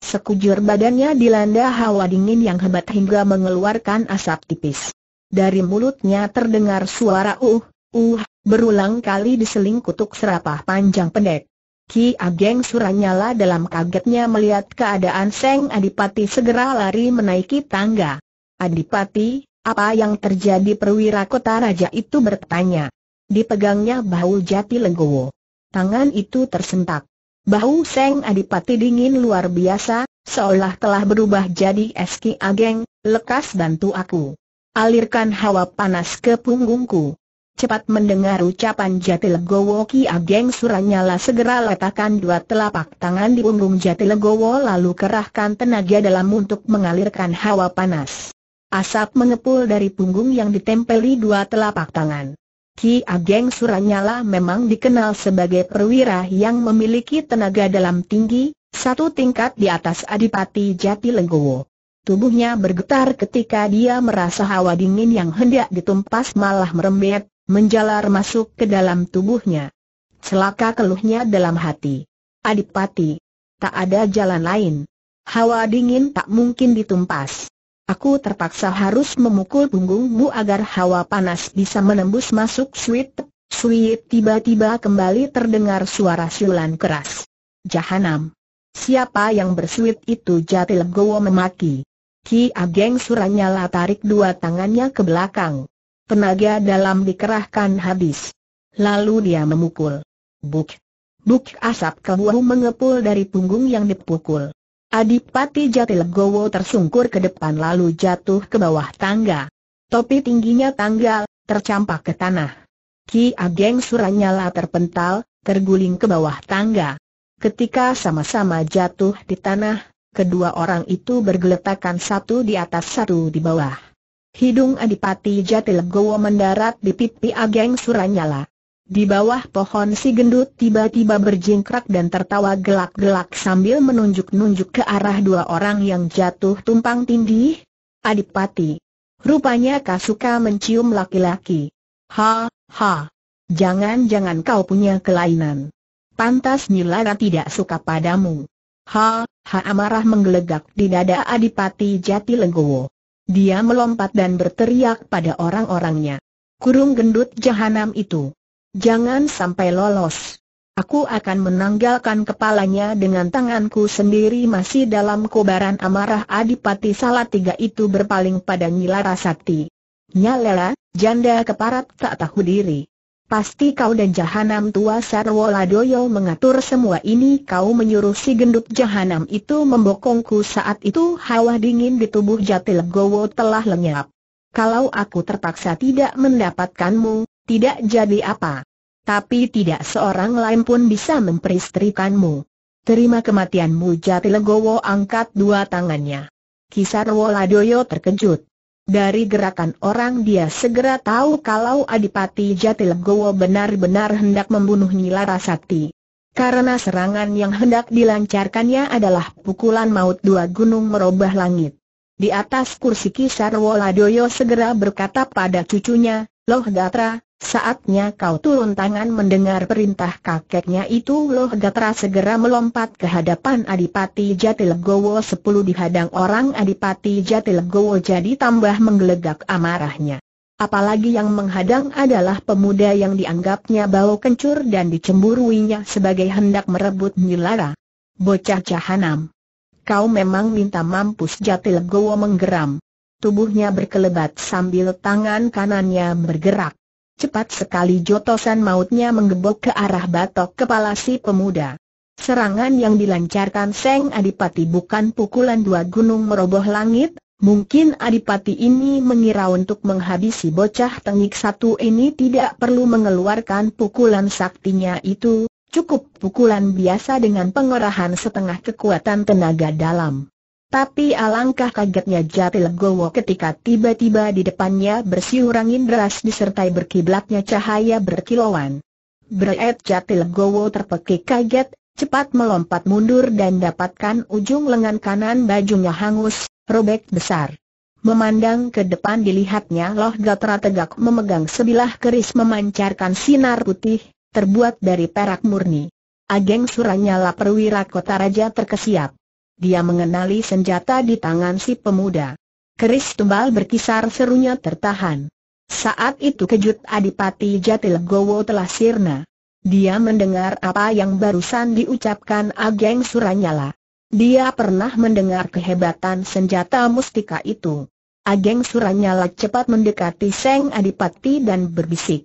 Sekujur badannya dilanda hawa dingin yang hebat hingga mengeluarkan asap tipis dari mulutnya terdengar suara uh, uh, berulang kali diseling kutuk serapah panjang pendek. Ki Ageng Suranyala dalam kagetnya melihat keadaan Seng Adipati segera lari menaiki tangga. Adipati, apa yang terjadi perwira kota raja itu bertanya. Dipegangnya bahu jati legowo. Tangan itu tersentak. Bahu Seng Adipati dingin luar biasa, seolah telah berubah jadi eski ageng, lekas bantu aku. Alirkan hawa panas ke punggungku. Cepat mendengar ucapan Jatilegowo Ki Ageng Suranyala segera letakkan dua telapak tangan di punggung Jatilegowo lalu kerahkan tenaga dalam untuk mengalirkan hawa panas. Asap mengepul dari punggung yang ditempeli dua telapak tangan. Ki Ageng Suranyala memang dikenal sebagai perwira yang memiliki tenaga dalam tinggi, satu tingkat di atas Adipati Jatilegowo. Gowo. Tubuhnya bergetar ketika dia merasa hawa dingin yang hendak ditumpas malah merembet, menjalar masuk ke dalam tubuhnya. Celaka keluhnya dalam hati. Adipati, tak ada jalan lain. Hawa dingin tak mungkin ditumpas. Aku terpaksa harus memukul punggungmu agar hawa panas bisa menembus masuk suit. Suit tiba-tiba kembali terdengar suara siulan keras. Jahanam. Siapa yang bersuit itu jati gowo memaki. Ki Ageng Suranyala tarik dua tangannya ke belakang. Tenaga dalam dikerahkan habis. Lalu dia memukul. Buk. Buk asap keluar mengepul dari punggung yang dipukul. Adipati Jatilegowo tersungkur ke depan lalu jatuh ke bawah tangga. Topi tingginya tanggal, tercampak ke tanah. Ki Ageng Suranyala terpental, terguling ke bawah tangga. Ketika sama-sama jatuh di tanah, kedua orang itu bergeletakan satu di atas satu di bawah. Hidung Adipati Jatilegowo mendarat di pipi Ageng Suranyala. Di bawah pohon si gendut tiba-tiba berjingkrak dan tertawa gelak-gelak sambil menunjuk-nunjuk ke arah dua orang yang jatuh tumpang tindih. Adipati. Rupanya suka mencium laki-laki. Ha, ha. Jangan-jangan kau punya kelainan. Pantas Nyilana tidak suka padamu. Ha, ha amarah menggelegak di dada Adipati Jati Legowo. Dia melompat dan berteriak pada orang-orangnya. Kurung gendut jahanam itu. Jangan sampai lolos. Aku akan menanggalkan kepalanya dengan tanganku sendiri masih dalam kobaran amarah Adipati Salatiga itu berpaling pada Sakti. Nyalela, janda keparat tak tahu diri. Pasti kau dan Jahanam tua Sarwoladoyo mengatur semua ini kau menyuruh si gendut Jahanam itu membokongku saat itu hawa dingin di tubuh Jatil Gowo telah lenyap. Kalau aku terpaksa tidak mendapatkanmu, tidak jadi apa. Tapi tidak seorang lain pun bisa memperistrikanmu. Terima kematianmu Jatil Gowo angkat dua tangannya. Kisarwo Ladoyo terkejut. Dari gerakan orang dia segera tahu kalau Adipati Jatilegowo benar-benar hendak membunuh Nila Rasakti. Karena serangan yang hendak dilancarkannya adalah pukulan maut dua gunung merubah langit. Di atas kursi kisar Woladoyo segera berkata pada cucunya, Loh Gatra, Saatnya kau turun tangan mendengar perintah kakeknya itu loh Gatra segera melompat ke hadapan Adipati Jatilegowo sepuluh dihadang orang Adipati Jatilegowo jadi tambah menggelegak amarahnya. Apalagi yang menghadang adalah pemuda yang dianggapnya bau kencur dan dicemburuinya sebagai hendak merebut nyilara. Bocah cahanam, Kau memang minta mampus Jatilegowo menggeram. Tubuhnya berkelebat sambil tangan kanannya bergerak. Cepat sekali jotosan mautnya menggebok ke arah batok kepala si pemuda. Serangan yang dilancarkan Seng Adipati bukan pukulan dua gunung meroboh langit, mungkin Adipati ini mengira untuk menghabisi bocah tengik satu ini tidak perlu mengeluarkan pukulan saktinya itu, cukup pukulan biasa dengan pengerahan setengah kekuatan tenaga dalam. Tapi alangkah kagetnya Jati Legowo ketika tiba-tiba di depannya bersiul deras disertai berkiblatnya cahaya berkilauan. Berat Jati Legowo terpekik kaget, cepat melompat mundur dan dapatkan ujung lengan kanan bajunya hangus, robek besar. Memandang ke depan dilihatnya Loh Gatra tegak memegang sebilah keris memancarkan sinar putih, terbuat dari perak murni. Ageng Suranyala perwira kota raja terkesiap dia mengenali senjata di tangan si pemuda. Keris tumbal berkisar serunya tertahan. Saat itu kejut Adipati Jatilegowo telah sirna. Dia mendengar apa yang barusan diucapkan Ageng Suranyala. Dia pernah mendengar kehebatan senjata mustika itu. Ageng Suranyala cepat mendekati Seng Adipati dan berbisik.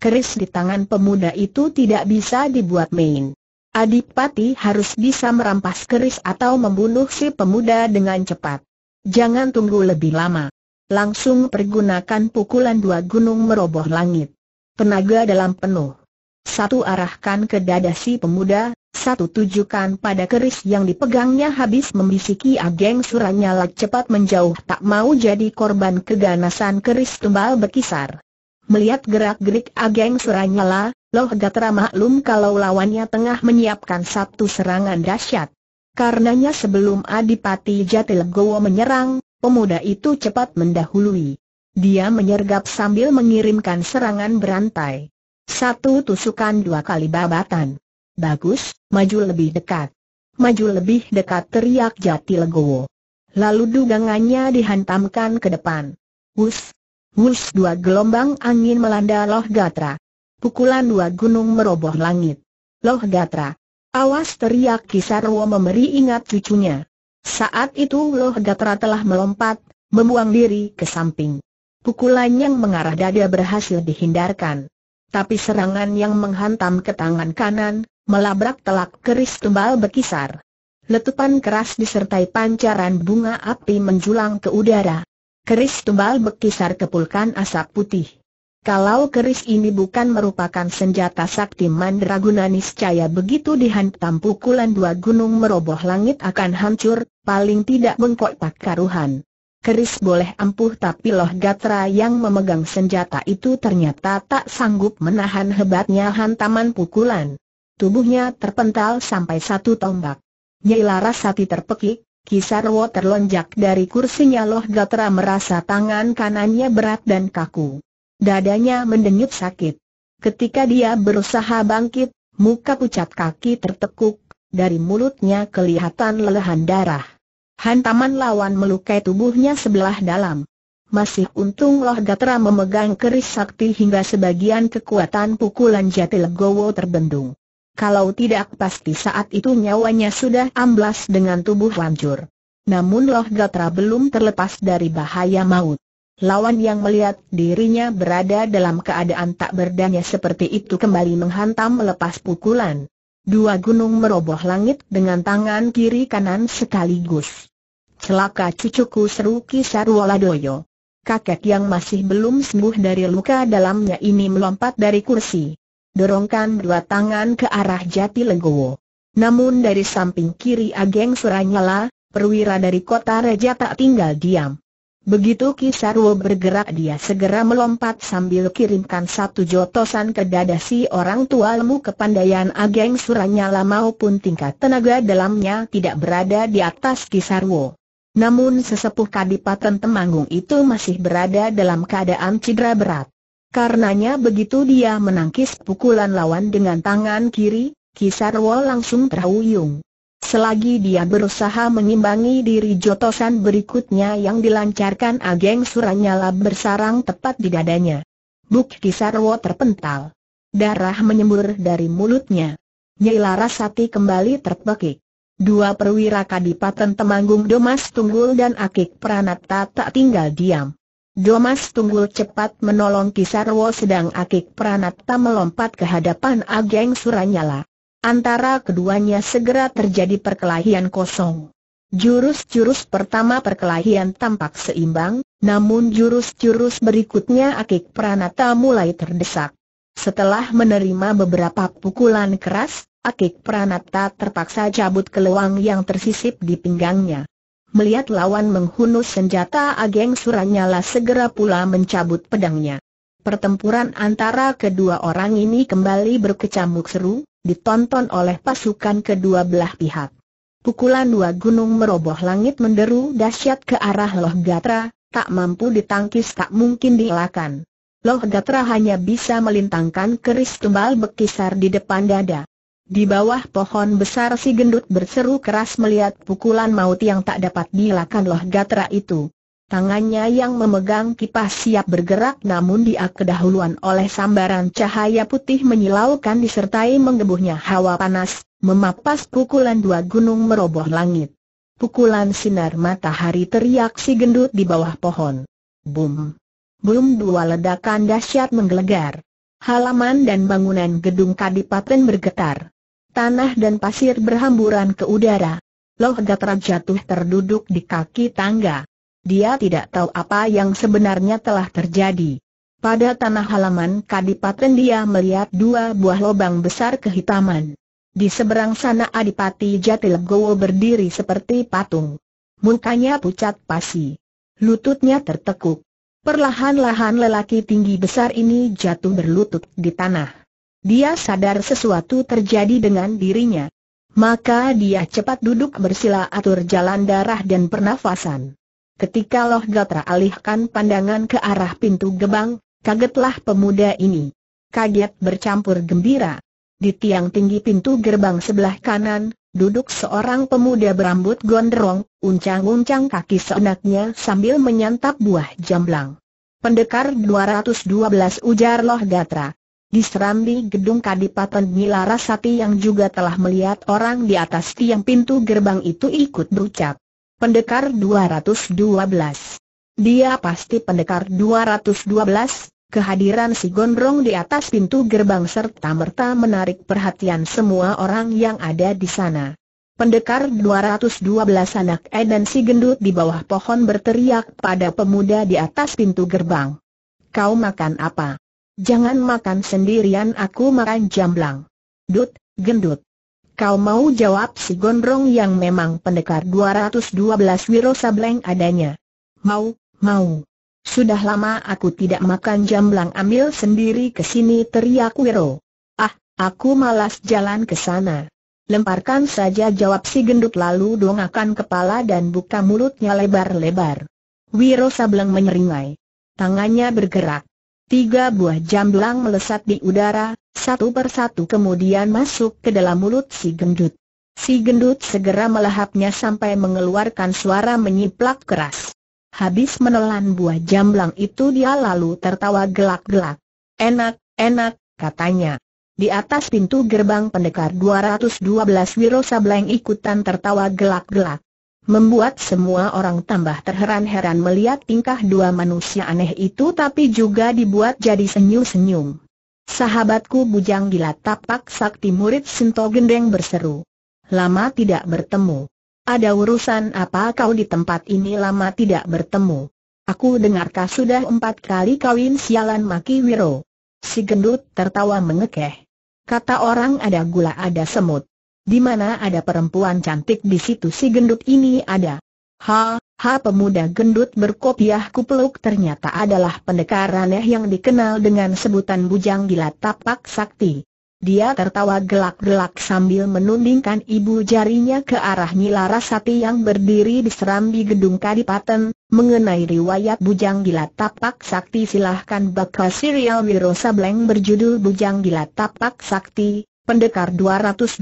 Keris di tangan pemuda itu tidak bisa dibuat main. Adipati harus bisa merampas keris atau membunuh si pemuda dengan cepat. Jangan tunggu lebih lama. Langsung pergunakan pukulan dua gunung meroboh langit. Tenaga dalam penuh. Satu arahkan ke dada si pemuda, satu tujukan pada keris yang dipegangnya habis membisiki ageng suranyala cepat menjauh tak mau jadi korban keganasan keris tumbal berkisar. Melihat gerak-gerik ageng suranyala, Loh Gatra maklum kalau lawannya tengah menyiapkan satu serangan dahsyat. Karenanya sebelum Adipati Jatilegowo menyerang, pemuda itu cepat mendahului. Dia menyergap sambil mengirimkan serangan berantai. Satu tusukan dua kali babatan. Bagus, maju lebih dekat. Maju lebih dekat teriak Jatilegowo. Lalu dugangannya dihantamkan ke depan. Wus, wus dua gelombang angin melanda Loh Gatra. Pukulan dua gunung meroboh langit. Loh Gatra. Awas teriak Kisarwo memberi ingat cucunya. Saat itu Loh Gatra telah melompat, membuang diri ke samping. Pukulan yang mengarah dada berhasil dihindarkan. Tapi serangan yang menghantam ke tangan kanan, melabrak telak keris tumbal berkisar. Letupan keras disertai pancaran bunga api menjulang ke udara. Keris tumbal berkisar kepulkan asap putih. Kalau keris ini bukan merupakan senjata sakti mandraguna niscaya begitu dihantam pukulan dua gunung meroboh langit akan hancur, paling tidak bengkok tak karuhan. Keris boleh ampuh tapi loh gatra yang memegang senjata itu ternyata tak sanggup menahan hebatnya hantaman pukulan. Tubuhnya terpental sampai satu tombak. Nyai Laras hati terpekik, Kisarwo terlonjak dari kursinya loh gatra merasa tangan kanannya berat dan kaku. Dadanya mendenyut sakit. Ketika dia berusaha bangkit, muka pucat kaki tertekuk, dari mulutnya kelihatan lelehan darah. Hantaman lawan melukai tubuhnya sebelah dalam. Masih untung Loh Gatra memegang keris sakti hingga sebagian kekuatan pukulan jati legowo terbendung. Kalau tidak pasti saat itu nyawanya sudah amblas dengan tubuh lancur. Namun Loh Gatra belum terlepas dari bahaya maut. Lawan yang melihat dirinya berada dalam keadaan tak berdaya seperti itu kembali menghantam melepas pukulan. Dua gunung meroboh langit dengan tangan kiri kanan sekaligus. Celaka cucuku seru kisar waladoyo. Kakek yang masih belum sembuh dari luka dalamnya ini melompat dari kursi. Dorongkan dua tangan ke arah jati legowo. Namun dari samping kiri Ageng Suranyala, perwira dari kota Reja tak tinggal diam. Begitu Kisarwo bergerak dia segera melompat sambil kirimkan satu jotosan ke dada si orang tua lemu kepandaian Ageng Suranyala maupun tingkat tenaga dalamnya tidak berada di atas Kisarwo. Namun sesepuh Kadipaten Temanggung itu masih berada dalam keadaan cedera berat. Karenanya begitu dia menangkis pukulan lawan dengan tangan kiri, Kisarwo langsung terhuyung. Selagi dia berusaha mengimbangi diri jotosan berikutnya yang dilancarkan Ageng Suranyala bersarang tepat di dadanya. Buk Kisarwo terpental. Darah menyembur dari mulutnya. Nyai Larasati kembali terpekik. Dua perwira kadipaten Temanggung Domas Tunggul dan Akik Pranata tak tinggal diam. Domas Tunggul cepat menolong Kisarwo sedang Akik Pranata melompat ke hadapan Ageng Suranyala. Antara keduanya segera terjadi perkelahian kosong. Jurus-jurus pertama perkelahian tampak seimbang, namun jurus-jurus berikutnya Akik Pranata mulai terdesak. Setelah menerima beberapa pukulan keras, Akik Pranata terpaksa cabut keluang yang tersisip di pinggangnya. Melihat lawan menghunus senjata Ageng Suranyala segera pula mencabut pedangnya. Pertempuran antara kedua orang ini kembali berkecamuk seru, ditonton oleh pasukan kedua belah pihak. Pukulan dua gunung meroboh langit menderu dahsyat ke arah Loh Gatra, tak mampu ditangkis tak mungkin dielakkan. Loh Gatra hanya bisa melintangkan keris tumbal bekisar di depan dada. Di bawah pohon besar si gendut berseru keras melihat pukulan maut yang tak dapat dielakkan Loh Gatra itu. Tangannya yang memegang kipas siap bergerak namun dia kedahuluan oleh sambaran cahaya putih menyilaukan disertai menggebuhnya hawa panas, memapas pukulan dua gunung meroboh langit. Pukulan sinar matahari teriak si gendut di bawah pohon. Boom, boom, dua ledakan dahsyat menggelegar. Halaman dan bangunan gedung kadipaten bergetar. Tanah dan pasir berhamburan ke udara. Loh Gatra jatuh terduduk di kaki tangga. Dia tidak tahu apa yang sebenarnya telah terjadi. Pada tanah halaman Kadipaten dia melihat dua buah lubang besar kehitaman. Di seberang sana Adipati Jatilegowo berdiri seperti patung. Mukanya pucat pasi. Lututnya tertekuk. Perlahan-lahan lelaki tinggi besar ini jatuh berlutut di tanah. Dia sadar sesuatu terjadi dengan dirinya. Maka dia cepat duduk bersila atur jalan darah dan pernafasan. Ketika Loh Gatra alihkan pandangan ke arah pintu gebang, kagetlah pemuda ini. Kaget bercampur gembira. Di tiang tinggi pintu gerbang sebelah kanan, duduk seorang pemuda berambut gondrong, uncang-uncang kaki seenaknya sambil menyantap buah jamblang. Pendekar 212 ujar Loh Gatra. Di serambi gedung Kadipaten Nyilarasati yang juga telah melihat orang di atas tiang pintu gerbang itu ikut berucap. Pendekar 212. Dia pasti pendekar 212, kehadiran si Gondrong di atas pintu gerbang serta merta menarik perhatian semua orang yang ada di sana. Pendekar 212 anak E dan si gendut di bawah pohon berteriak pada pemuda di atas pintu gerbang. Kau makan apa? Jangan makan sendirian aku makan jamblang. Dut, gendut. Kau mau jawab si gondrong yang memang pendekar 212 Wiro Sableng adanya. Mau, mau. Sudah lama aku tidak makan jamblang ambil sendiri ke sini teriak Wiro. Ah, aku malas jalan ke sana. Lemparkan saja jawab si gendut lalu dongakan kepala dan buka mulutnya lebar-lebar. Wiro Sableng menyeringai. Tangannya bergerak. Tiga buah jamblang melesat di udara, satu persatu kemudian masuk ke dalam mulut si gendut. Si gendut segera melahapnya sampai mengeluarkan suara menyiplak keras. Habis menelan buah jamblang itu dia lalu tertawa gelak-gelak. Enak, enak, katanya. Di atas pintu gerbang pendekar 212 Wiro Sableng ikutan tertawa gelak-gelak membuat semua orang tambah terheran-heran melihat tingkah dua manusia aneh itu tapi juga dibuat jadi senyum-senyum. Sahabatku Bujang Gila Tapak Sakti murid Sinto Gendeng berseru. Lama tidak bertemu. Ada urusan apa kau di tempat ini lama tidak bertemu? Aku dengarkah sudah empat kali kawin sialan Maki Wiro. Si gendut tertawa mengekeh. Kata orang ada gula ada semut. Di mana ada perempuan cantik di situ si gendut ini ada. Ha, ha pemuda gendut berkopiah kupluk ternyata adalah pendekar aneh yang dikenal dengan sebutan bujang gila tapak sakti. Dia tertawa gelak-gelak sambil menundingkan ibu jarinya ke arah nila Rasati yang berdiri di serambi gedung Kadipaten, mengenai riwayat Bujang Gila Tapak Sakti silahkan bakal serial Wirosa Bleng berjudul Bujang Gila Tapak Sakti, Pendekar 212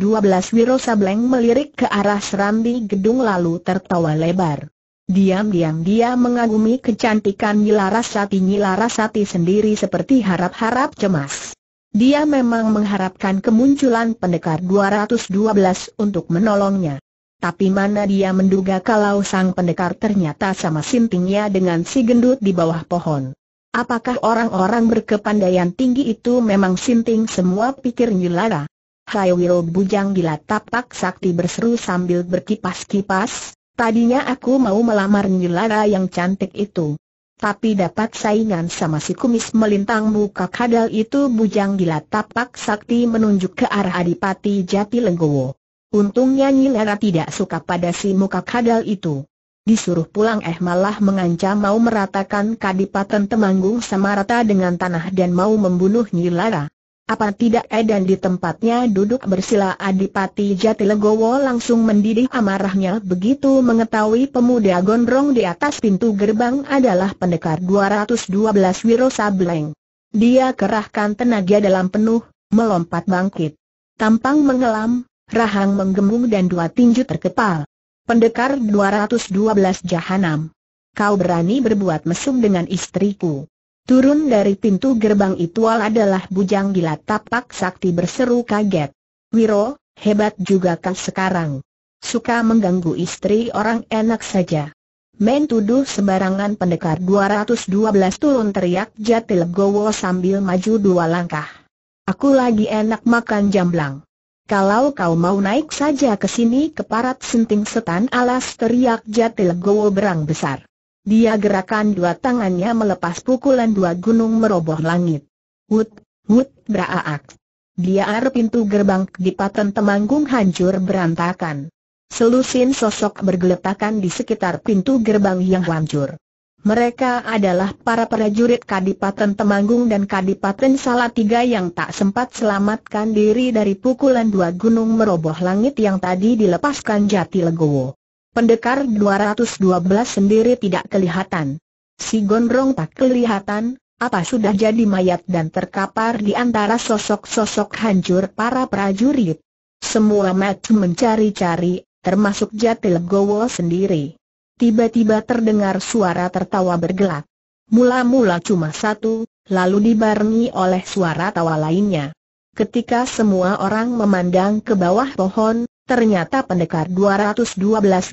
Wiro Sableng melirik ke arah serambi gedung lalu tertawa lebar. Diam-diam dia mengagumi kecantikan Nila Nyilarasati Nyilarasati sendiri seperti harap-harap cemas. Dia memang mengharapkan kemunculan pendekar 212 untuk menolongnya. Tapi mana dia menduga kalau sang pendekar ternyata sama sintingnya dengan si gendut di bawah pohon. Apakah orang-orang berkepandaian tinggi itu memang sinting semua pikir Nyulara? Hai Wil Bujang gila tapak sakti berseru sambil berkipas-kipas, tadinya aku mau melamar Nyulara yang cantik itu. Tapi dapat saingan sama si kumis melintang muka kadal itu Bujang gila tapak sakti menunjuk ke arah Adipati Jati Lenggowo. Untungnya Nyilara tidak suka pada si muka kadal itu disuruh pulang eh malah mengancam mau meratakan Kadipaten Temanggung sama rata dengan tanah dan mau membunuh Nyilara. Apa tidak eh dan di tempatnya duduk bersila Adipati Jatilegowo langsung mendidih amarahnya begitu mengetahui pemuda gondrong di atas pintu gerbang adalah pendekar 212 Wiro Sableng. Dia kerahkan tenaga dalam penuh, melompat bangkit. Tampang mengelam, rahang menggembung dan dua tinju terkepal. Pendekar 212 Jahanam. Kau berani berbuat mesum dengan istriku. Turun dari pintu gerbang itu adalah bujang gila tapak sakti berseru kaget. Wiro, hebat juga kau sekarang. Suka mengganggu istri orang enak saja. Men tuduh sembarangan pendekar 212 turun teriak gowo sambil maju dua langkah. Aku lagi enak makan jamblang. Kalau kau mau naik saja ke sini ke parat senting setan alas teriak gowo berang besar. Dia gerakan dua tangannya melepas pukulan dua gunung meroboh langit. Wut, wut, braaak. Dia ar pintu gerbang di paten temanggung hancur berantakan. Selusin sosok bergeletakan di sekitar pintu gerbang yang hancur. Mereka adalah para prajurit Kadipaten Temanggung dan Kadipaten Salatiga yang tak sempat selamatkan diri dari pukulan dua gunung meroboh langit yang tadi dilepaskan Jati Legowo. Pendekar 212 sendiri tidak kelihatan. Si Gondrong tak kelihatan, apa sudah jadi mayat dan terkapar di antara sosok-sosok hancur para prajurit. Semua mata mencari-cari, termasuk Jati Legowo sendiri tiba-tiba terdengar suara tertawa bergelak. Mula-mula cuma satu, lalu dibarengi oleh suara tawa lainnya. Ketika semua orang memandang ke bawah pohon, ternyata pendekar 212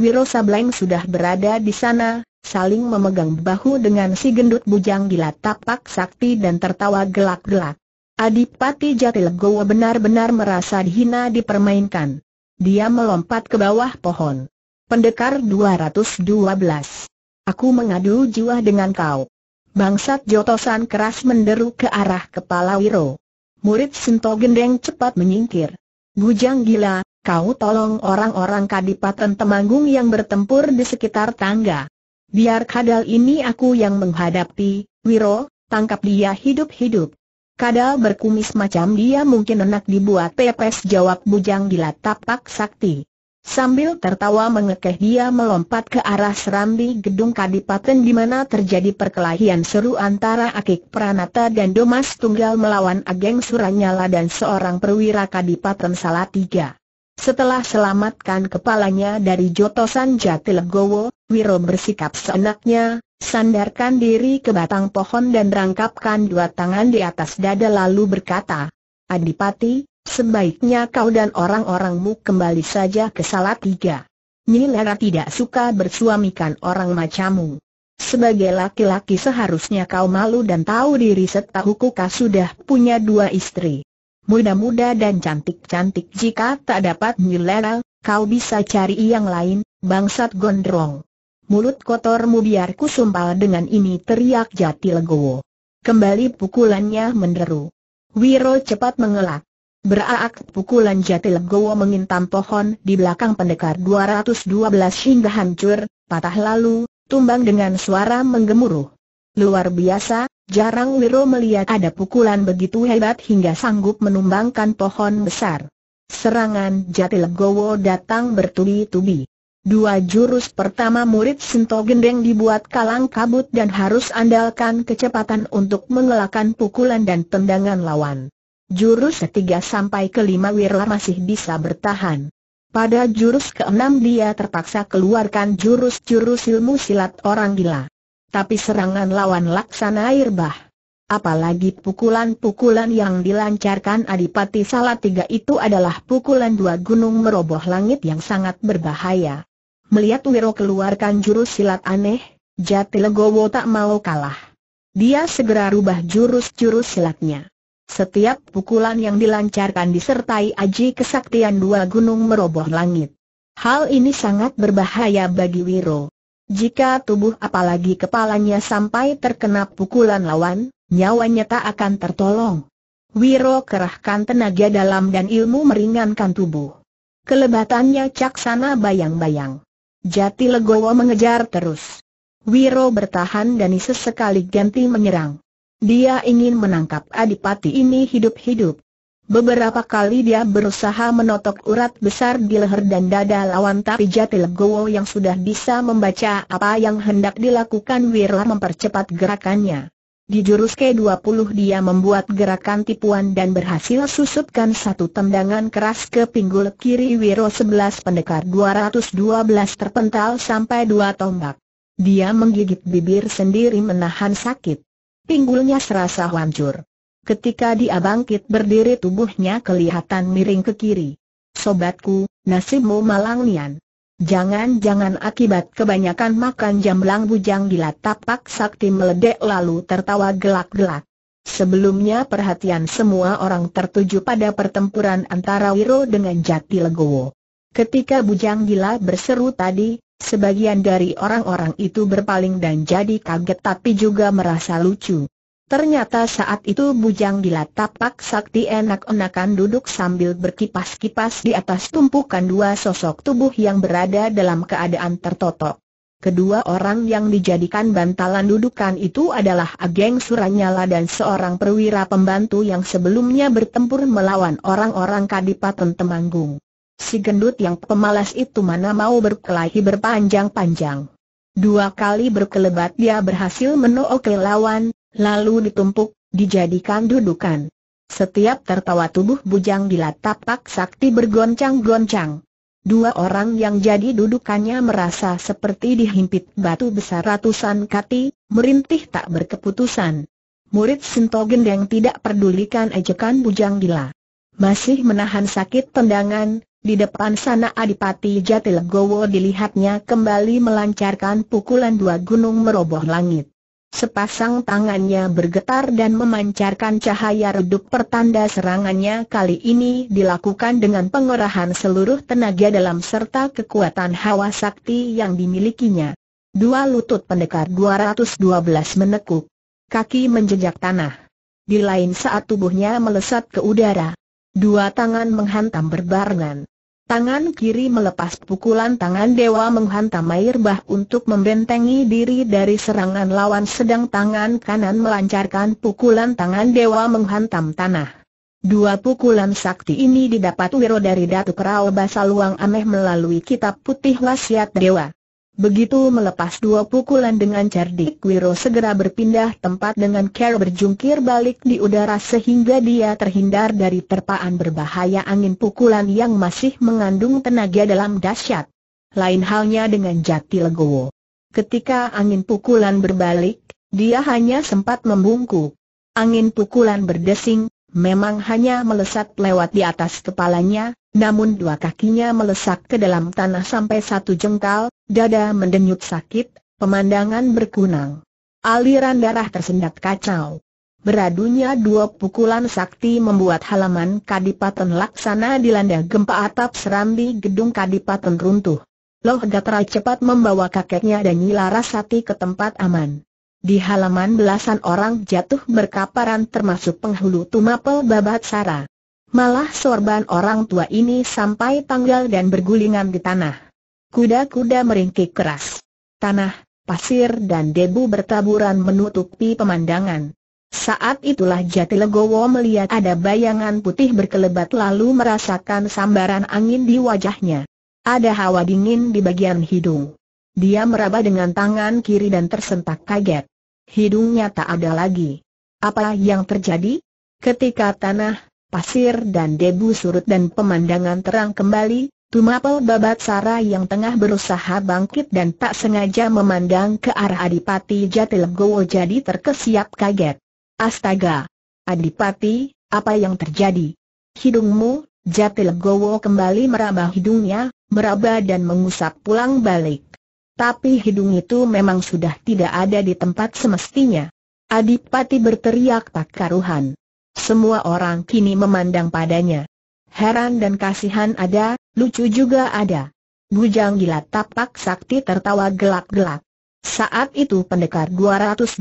Wiro Sableng sudah berada di sana, saling memegang bahu dengan si gendut bujang gila tapak sakti dan tertawa gelak-gelak. Adipati Jatilegowo benar-benar merasa dihina dipermainkan. Dia melompat ke bawah pohon. Pendekar 212. Aku mengadu jiwa dengan kau. Bangsat jotosan keras menderu ke arah kepala Wiro. Murid Sinto Gendeng cepat menyingkir. Bujang gila, kau tolong orang-orang Kadipaten Temanggung yang bertempur di sekitar tangga. Biar kadal ini aku yang menghadapi, Wiro, tangkap dia hidup-hidup. Kadal berkumis macam dia mungkin enak dibuat pepes jawab bujang gila tapak sakti. Sambil tertawa mengekeh dia melompat ke arah serambi gedung kadipaten di mana terjadi perkelahian seru antara Akik Pranata dan Domas Tunggal melawan Ageng Suranyala dan seorang perwira kadipaten Salatiga. Setelah selamatkan kepalanya dari jotosan Jatilegowo, Wiro bersikap seenaknya, sandarkan diri ke batang pohon dan rangkapkan dua tangan di atas dada lalu berkata, Adipati, Sebaiknya kau dan orang-orangmu kembali saja ke Salatiga. Nyilera tidak suka bersuamikan orang macammu. Sebagai laki-laki seharusnya kau malu dan tahu diri serta kau sudah punya dua istri. Muda-muda dan cantik-cantik jika tak dapat Nyilera, kau bisa cari yang lain, bangsat gondrong. Mulut kotormu biar sumpal dengan ini teriak jati legowo. Kembali pukulannya menderu. Wiro cepat mengelak. Beraak pukulan jati legowo mengintam pohon di belakang pendekar 212 hingga hancur, patah lalu, tumbang dengan suara menggemuruh. Luar biasa, jarang Wiro melihat ada pukulan begitu hebat hingga sanggup menumbangkan pohon besar. Serangan jati legowo datang bertubi-tubi. Dua jurus pertama murid Sinto Gendeng dibuat kalang kabut dan harus andalkan kecepatan untuk mengelakkan pukulan dan tendangan lawan. Jurus ketiga sampai kelima Wirla masih bisa bertahan. Pada jurus keenam dia terpaksa keluarkan jurus-jurus ilmu silat orang gila. Tapi serangan lawan laksana air bah. Apalagi pukulan-pukulan yang dilancarkan Adipati Salatiga itu adalah pukulan dua gunung meroboh langit yang sangat berbahaya. Melihat Wiro keluarkan jurus silat aneh, Jati Legowo tak mau kalah. Dia segera rubah jurus-jurus silatnya. Setiap pukulan yang dilancarkan disertai aji kesaktian dua gunung meroboh langit. Hal ini sangat berbahaya bagi Wiro. Jika tubuh apalagi kepalanya sampai terkena pukulan lawan, nyawanya tak akan tertolong. Wiro kerahkan tenaga dalam dan ilmu meringankan tubuh. Kelebatannya caksana bayang-bayang. Jati Legowo mengejar terus. Wiro bertahan dan sesekali ganti menyerang. Dia ingin menangkap adipati ini hidup-hidup. Beberapa kali dia berusaha menotok urat besar di leher dan dada lawan tapi Jati Legowo yang sudah bisa membaca apa yang hendak dilakukan Wirla mempercepat gerakannya. Di jurus ke-20 dia membuat gerakan tipuan dan berhasil susupkan satu tendangan keras ke pinggul kiri Wiro 11 pendekar 212 terpental sampai dua tombak. Dia menggigit bibir sendiri menahan sakit. Pinggulnya serasa hancur. Ketika dia bangkit berdiri tubuhnya kelihatan miring ke kiri. Sobatku, nasibmu malang nian. Jangan-jangan akibat kebanyakan makan jamblang bujang gila tapak sakti meledek lalu tertawa gelak-gelak. Sebelumnya perhatian semua orang tertuju pada pertempuran antara Wiro dengan Jati Legowo. Ketika Bujang Gila berseru tadi, Sebagian dari orang-orang itu berpaling dan jadi kaget tapi juga merasa lucu. Ternyata saat itu Bujang Gila Tapak Sakti enak-enakan duduk sambil berkipas-kipas di atas tumpukan dua sosok tubuh yang berada dalam keadaan tertotok. Kedua orang yang dijadikan bantalan dudukan itu adalah Ageng Suranyala dan seorang perwira pembantu yang sebelumnya bertempur melawan orang-orang Kadipaten Temanggung. Si gendut yang pemalas itu mana mau berkelahi berpanjang-panjang. Dua kali berkelebat dia berhasil menook lawan, lalu ditumpuk, dijadikan dudukan. Setiap tertawa tubuh bujang bila tapak sakti bergoncang-goncang. Dua orang yang jadi dudukannya merasa seperti dihimpit batu besar ratusan kati, merintih tak berkeputusan. Murid sintogen yang tidak pedulikan ejekan bujang gila. Masih menahan sakit tendangan, di depan sana Adipati Jatilegowo dilihatnya kembali melancarkan pukulan dua gunung meroboh langit. Sepasang tangannya bergetar dan memancarkan cahaya redup pertanda serangannya kali ini dilakukan dengan pengerahan seluruh tenaga dalam serta kekuatan hawa sakti yang dimilikinya. Dua lutut pendekar 212 menekuk. Kaki menjejak tanah. Di lain saat tubuhnya melesat ke udara. Dua tangan menghantam berbarengan. Tangan kiri melepas pukulan tangan dewa menghantam air bah untuk membentengi diri dari serangan lawan sedang tangan kanan melancarkan pukulan tangan dewa menghantam tanah. Dua pukulan sakti ini didapat wiro dari Datuk Rao Basaluang Ameh melalui kitab putih wasiat dewa. Begitu melepas dua pukulan dengan cerdik Wiro segera berpindah tempat dengan care berjungkir balik di udara sehingga dia terhindar dari terpaan berbahaya angin pukulan yang masih mengandung tenaga dalam dahsyat. Lain halnya dengan Jati Legowo. Ketika angin pukulan berbalik, dia hanya sempat membungkuk. Angin pukulan berdesing, memang hanya melesat lewat di atas kepalanya, namun dua kakinya melesak ke dalam tanah sampai satu jengkal, dada mendenyut sakit, pemandangan berkunang. Aliran darah tersendat kacau. Beradunya dua pukulan sakti membuat halaman Kadipaten Laksana dilanda gempa atap serambi gedung Kadipaten runtuh. Loh Gatra cepat membawa kakeknya dan Nyilarasati ke tempat aman. Di halaman belasan orang jatuh berkaparan termasuk penghulu Tumapel Babat Sara. Malah sorban orang tua ini sampai tanggal dan bergulingan di tanah. Kuda-kuda meringkik keras. Tanah, pasir dan debu bertaburan menutupi pemandangan. Saat itulah Jati melihat ada bayangan putih berkelebat lalu merasakan sambaran angin di wajahnya. Ada hawa dingin di bagian hidung. Dia meraba dengan tangan kiri dan tersentak kaget. Hidungnya tak ada lagi. Apa yang terjadi? Ketika tanah, pasir dan debu surut dan pemandangan terang kembali, Tumapel babat Sara yang tengah berusaha bangkit dan tak sengaja memandang ke arah Adipati Jatilegowo jadi terkesiap kaget. Astaga! Adipati, apa yang terjadi? Hidungmu, Jatilegowo kembali meraba hidungnya, meraba dan mengusap pulang balik tapi hidung itu memang sudah tidak ada di tempat semestinya. Adipati berteriak tak karuhan. Semua orang kini memandang padanya. Heran dan kasihan ada, lucu juga ada. Bujang gila tapak sakti tertawa gelak-gelak. Saat itu pendekar 212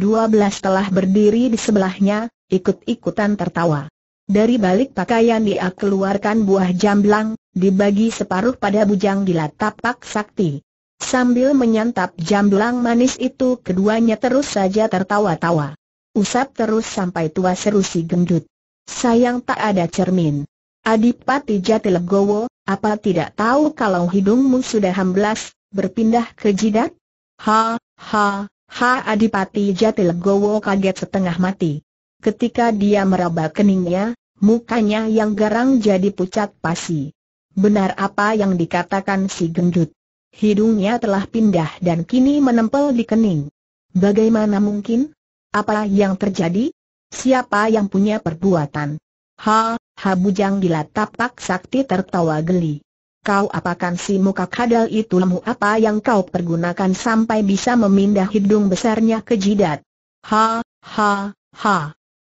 telah berdiri di sebelahnya, ikut-ikutan tertawa. Dari balik pakaian dia keluarkan buah jamblang, dibagi separuh pada bujang gila tapak sakti. Sambil menyantap jamblang manis itu keduanya terus saja tertawa-tawa. Usap terus sampai tua seru si gendut. Sayang tak ada cermin. Adipati Jatilegowo, apa tidak tahu kalau hidungmu sudah hamblas, berpindah ke jidat? Ha, ha, ha Adipati Jatilegowo kaget setengah mati. Ketika dia meraba keningnya, mukanya yang garang jadi pucat pasi. Benar apa yang dikatakan si gendut. Hidungnya telah pindah dan kini menempel di kening. Bagaimana mungkin? Apa yang terjadi? Siapa yang punya perbuatan? Ha, ha bujang gila tapak sakti tertawa geli. Kau apakan si muka kadal itu lemu apa yang kau pergunakan sampai bisa memindah hidung besarnya ke jidat? Ha, ha, ha.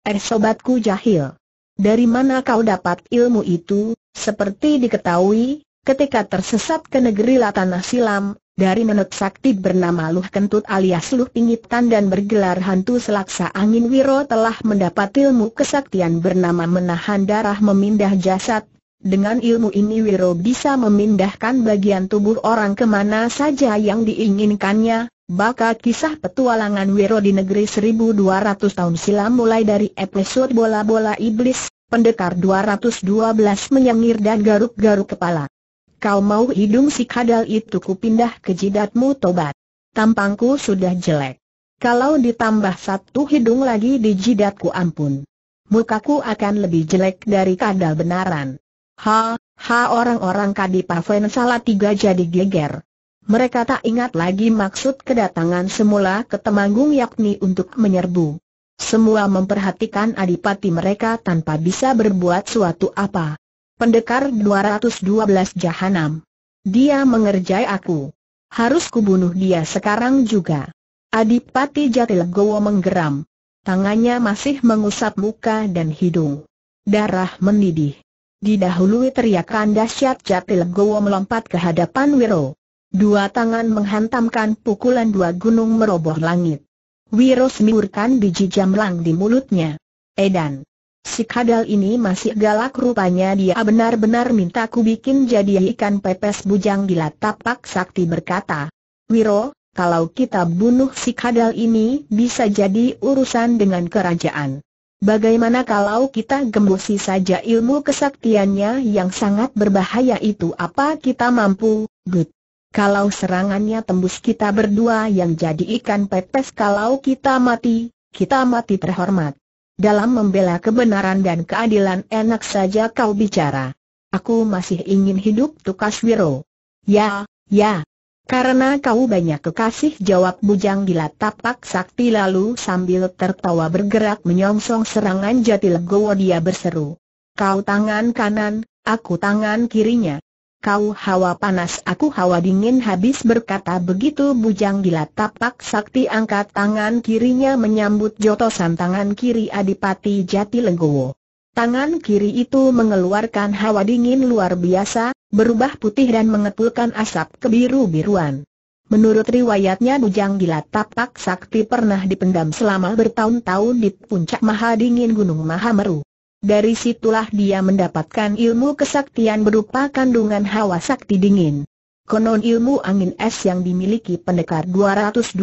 Eh sobatku jahil. Dari mana kau dapat ilmu itu? Seperti diketahui, ketika tersesat ke negeri Latanah Silam, dari menut sakti bernama Luh Kentut alias Luh Pingitan dan bergelar hantu selaksa angin Wiro telah mendapat ilmu kesaktian bernama menahan darah memindah jasad. Dengan ilmu ini Wiro bisa memindahkan bagian tubuh orang kemana saja yang diinginkannya, Bakal kisah petualangan Wiro di negeri 1200 tahun silam mulai dari episode bola-bola iblis, pendekar 212 menyengir dan garuk-garuk kepala kau mau hidung si kadal itu kupindah ke jidatmu tobat. Tampangku sudah jelek. Kalau ditambah satu hidung lagi di jidatku ampun. Mukaku akan lebih jelek dari kadal benaran. Ha, ha orang-orang Kadipaven salah tiga jadi geger. Mereka tak ingat lagi maksud kedatangan semula ke Temanggung yakni untuk menyerbu. Semua memperhatikan adipati mereka tanpa bisa berbuat suatu apa. Pendekar 212 Jahanam. Dia mengerjai aku. Harus kubunuh dia sekarang juga. Adipati Jatilegowo menggeram. Tangannya masih mengusap muka dan hidung. Darah mendidih. Didahului teriakan dahsyat Jatilegowo melompat ke hadapan Wiro. Dua tangan menghantamkan pukulan dua gunung meroboh langit. Wiro semburkan biji jamlang di mulutnya. Edan. Si kadal ini masih galak rupanya dia benar-benar minta ku bikin jadi ikan pepes bujang gila tapak sakti berkata. Wiro, kalau kita bunuh si kadal ini bisa jadi urusan dengan kerajaan. Bagaimana kalau kita gembosi saja ilmu kesaktiannya yang sangat berbahaya itu apa kita mampu, Gut? Kalau serangannya tembus kita berdua yang jadi ikan pepes kalau kita mati, kita mati terhormat. Dalam membela kebenaran dan keadilan enak saja kau bicara. Aku masih ingin hidup Tukas Wiro. Ya, ya. Karena kau banyak kekasih jawab bujang gila tapak sakti lalu sambil tertawa bergerak menyongsong serangan jati legowo dia berseru. Kau tangan kanan, aku tangan kirinya kau hawa panas aku hawa dingin habis berkata begitu bujang gila tapak sakti angkat tangan kirinya menyambut jotosan tangan kiri Adipati Jati legowo. Tangan kiri itu mengeluarkan hawa dingin luar biasa, berubah putih dan mengepulkan asap kebiru-biruan. Menurut riwayatnya Bujang Gila Tapak Sakti pernah dipendam selama bertahun-tahun di puncak maha dingin Gunung Mahameru. Dari situlah dia mendapatkan ilmu kesaktian berupa kandungan hawa sakti dingin. Konon ilmu angin es yang dimiliki pendekar 212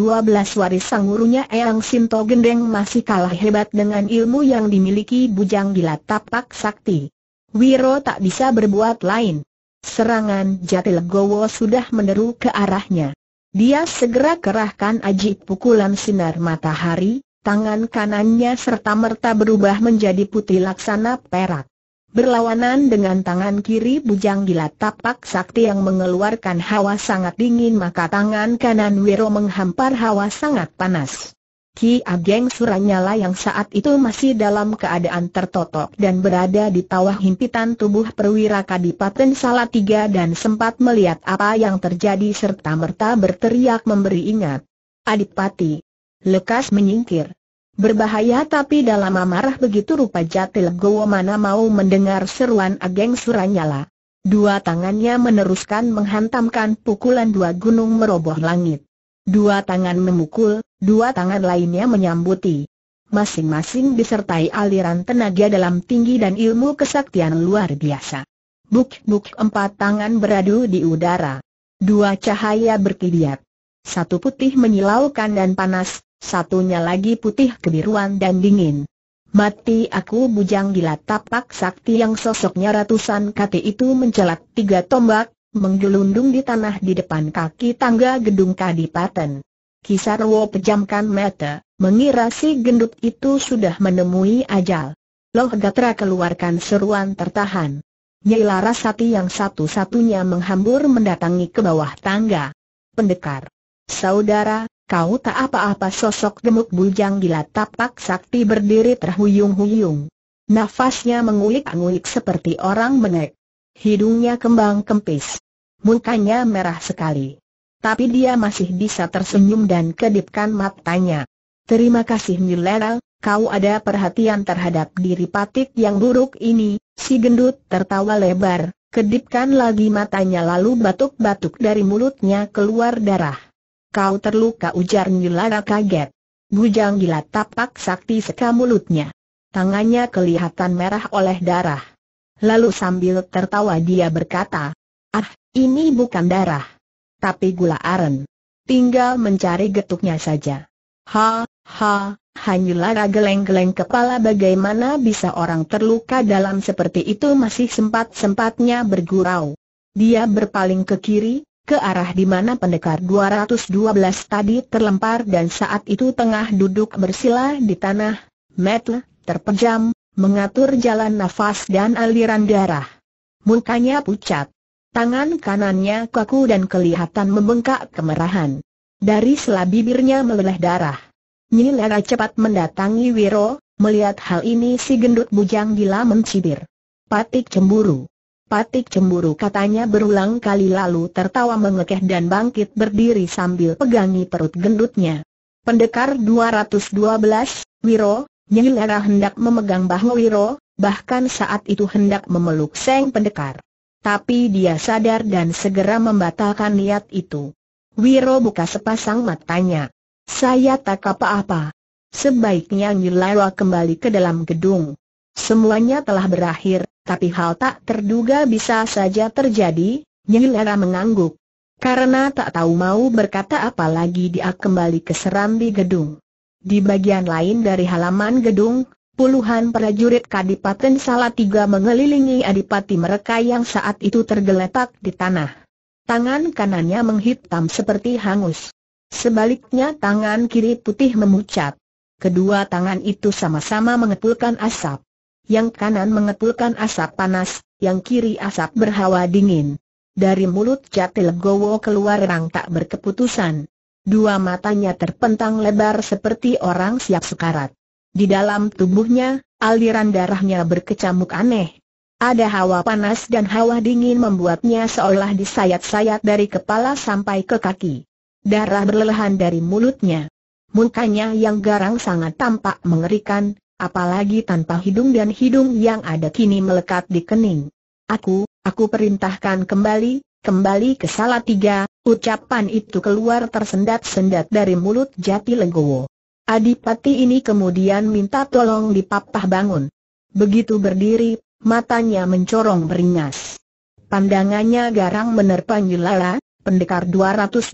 waris gurunya Eyang Sinto Gendeng masih kalah hebat dengan ilmu yang dimiliki bujang gila tapak sakti. Wiro tak bisa berbuat lain. Serangan Jatilegowo sudah meneru ke arahnya. Dia segera kerahkan ajib pukulan sinar matahari, Tangan kanannya serta-merta berubah menjadi putih laksana perak. Berlawanan dengan tangan kiri bujang gila tapak sakti yang mengeluarkan hawa sangat dingin maka tangan kanan Wiro menghampar hawa sangat panas. Ki Ageng Suranyala yang saat itu masih dalam keadaan tertotok dan berada di tawah himpitan tubuh perwira Kadipaten Salatiga dan sempat melihat apa yang terjadi serta merta berteriak memberi ingat. Adipati, lekas menyingkir. Berbahaya tapi dalam amarah begitu rupa jatil Gowo mana mau mendengar seruan Ageng Suranyala. Dua tangannya meneruskan menghantamkan pukulan dua gunung meroboh langit. Dua tangan memukul, dua tangan lainnya menyambuti. Masing-masing disertai aliran tenaga dalam tinggi dan ilmu kesaktian luar biasa. Buk-buk empat tangan beradu di udara. Dua cahaya berkilat. Satu putih menyilaukan dan panas, satunya lagi putih kebiruan dan dingin. Mati aku bujang gila tapak sakti yang sosoknya ratusan kati itu mencelak tiga tombak, menggelundung di tanah di depan kaki tangga gedung kadipaten. Kisarwo pejamkan mata, mengira si gendut itu sudah menemui ajal. Loh Gatra keluarkan seruan tertahan. Nyai Larasati yang satu-satunya menghambur mendatangi ke bawah tangga. Pendekar. Saudara, kau tak apa-apa sosok gemuk bujang gila tapak sakti berdiri terhuyung-huyung. Nafasnya mengulik ulik seperti orang bengek. Hidungnya kembang kempis. Mukanya merah sekali. Tapi dia masih bisa tersenyum dan kedipkan matanya. Terima kasih Nilera, kau ada perhatian terhadap diri patik yang buruk ini, si gendut tertawa lebar, kedipkan lagi matanya lalu batuk-batuk dari mulutnya keluar darah. Kau terluka ujar Nyulara kaget. Bujang gila tapak sakti seka mulutnya. Tangannya kelihatan merah oleh darah. Lalu sambil tertawa dia berkata, Ah, ini bukan darah. Tapi gula aren. Tinggal mencari getuknya saja. Ha, ha, Hanyulara geleng-geleng kepala bagaimana bisa orang terluka dalam seperti itu masih sempat-sempatnya bergurau. Dia berpaling ke kiri, ke arah di mana pendekar 212 tadi terlempar dan saat itu tengah duduk bersila di tanah, metle, terpejam, mengatur jalan nafas dan aliran darah. Mukanya pucat. Tangan kanannya kaku dan kelihatan membengkak kemerahan. Dari sela bibirnya meleleh darah. Nyilera cepat mendatangi Wiro, melihat hal ini si gendut bujang gila mencibir. Patik cemburu. Patik cemburu katanya berulang kali lalu tertawa mengekeh dan bangkit berdiri sambil pegangi perut gendutnya. Pendekar 212, Wiro, Nyilera hendak memegang bahu Wiro, bahkan saat itu hendak memeluk Seng Pendekar. Tapi dia sadar dan segera membatalkan niat itu. Wiro buka sepasang matanya. Saya tak apa-apa. Sebaiknya Nyilera kembali ke dalam gedung. Semuanya telah berakhir, tapi hal tak terduga bisa saja terjadi, Nyi Lera mengangguk. Karena tak tahu mau berkata apa lagi dia kembali ke serambi gedung. Di bagian lain dari halaman gedung, puluhan prajurit Kadipaten Salatiga mengelilingi adipati mereka yang saat itu tergeletak di tanah. Tangan kanannya menghitam seperti hangus. Sebaliknya tangan kiri putih memucat. Kedua tangan itu sama-sama mengepulkan asap yang kanan mengepulkan asap panas, yang kiri asap berhawa dingin. Dari mulut Jatil Gowo keluar rang tak berkeputusan. Dua matanya terpentang lebar seperti orang siap sekarat. Di dalam tubuhnya, aliran darahnya berkecamuk aneh. Ada hawa panas dan hawa dingin membuatnya seolah disayat-sayat dari kepala sampai ke kaki. Darah berlelehan dari mulutnya. Mukanya yang garang sangat tampak mengerikan, Apalagi tanpa hidung dan hidung yang ada kini melekat di kening. Aku, aku perintahkan kembali, kembali ke Salatiga, ucapan itu keluar tersendat-sendat dari mulut Jati Legowo. Adipati ini kemudian minta tolong dipapah bangun. Begitu berdiri, matanya mencorong beringas. Pandangannya garang menerpa Nyilala, pendekar 212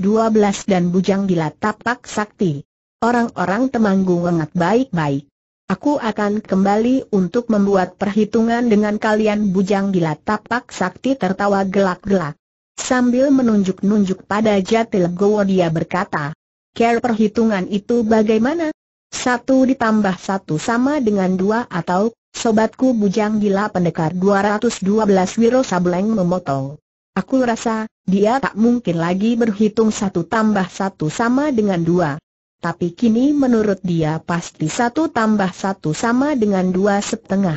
dan bujang gila tapak sakti. Orang-orang temanggung lengat baik-baik. Aku akan kembali untuk membuat perhitungan dengan kalian bujang gila tapak sakti tertawa gelak-gelak. Sambil menunjuk-nunjuk pada Jatil Gowo dia berkata, Care perhitungan itu bagaimana? Satu ditambah satu sama dengan dua atau, sobatku bujang gila pendekar 212 Wiro Sableng memotong. Aku rasa, dia tak mungkin lagi berhitung satu tambah satu sama dengan dua tapi kini menurut dia pasti satu tambah satu sama dengan dua setengah.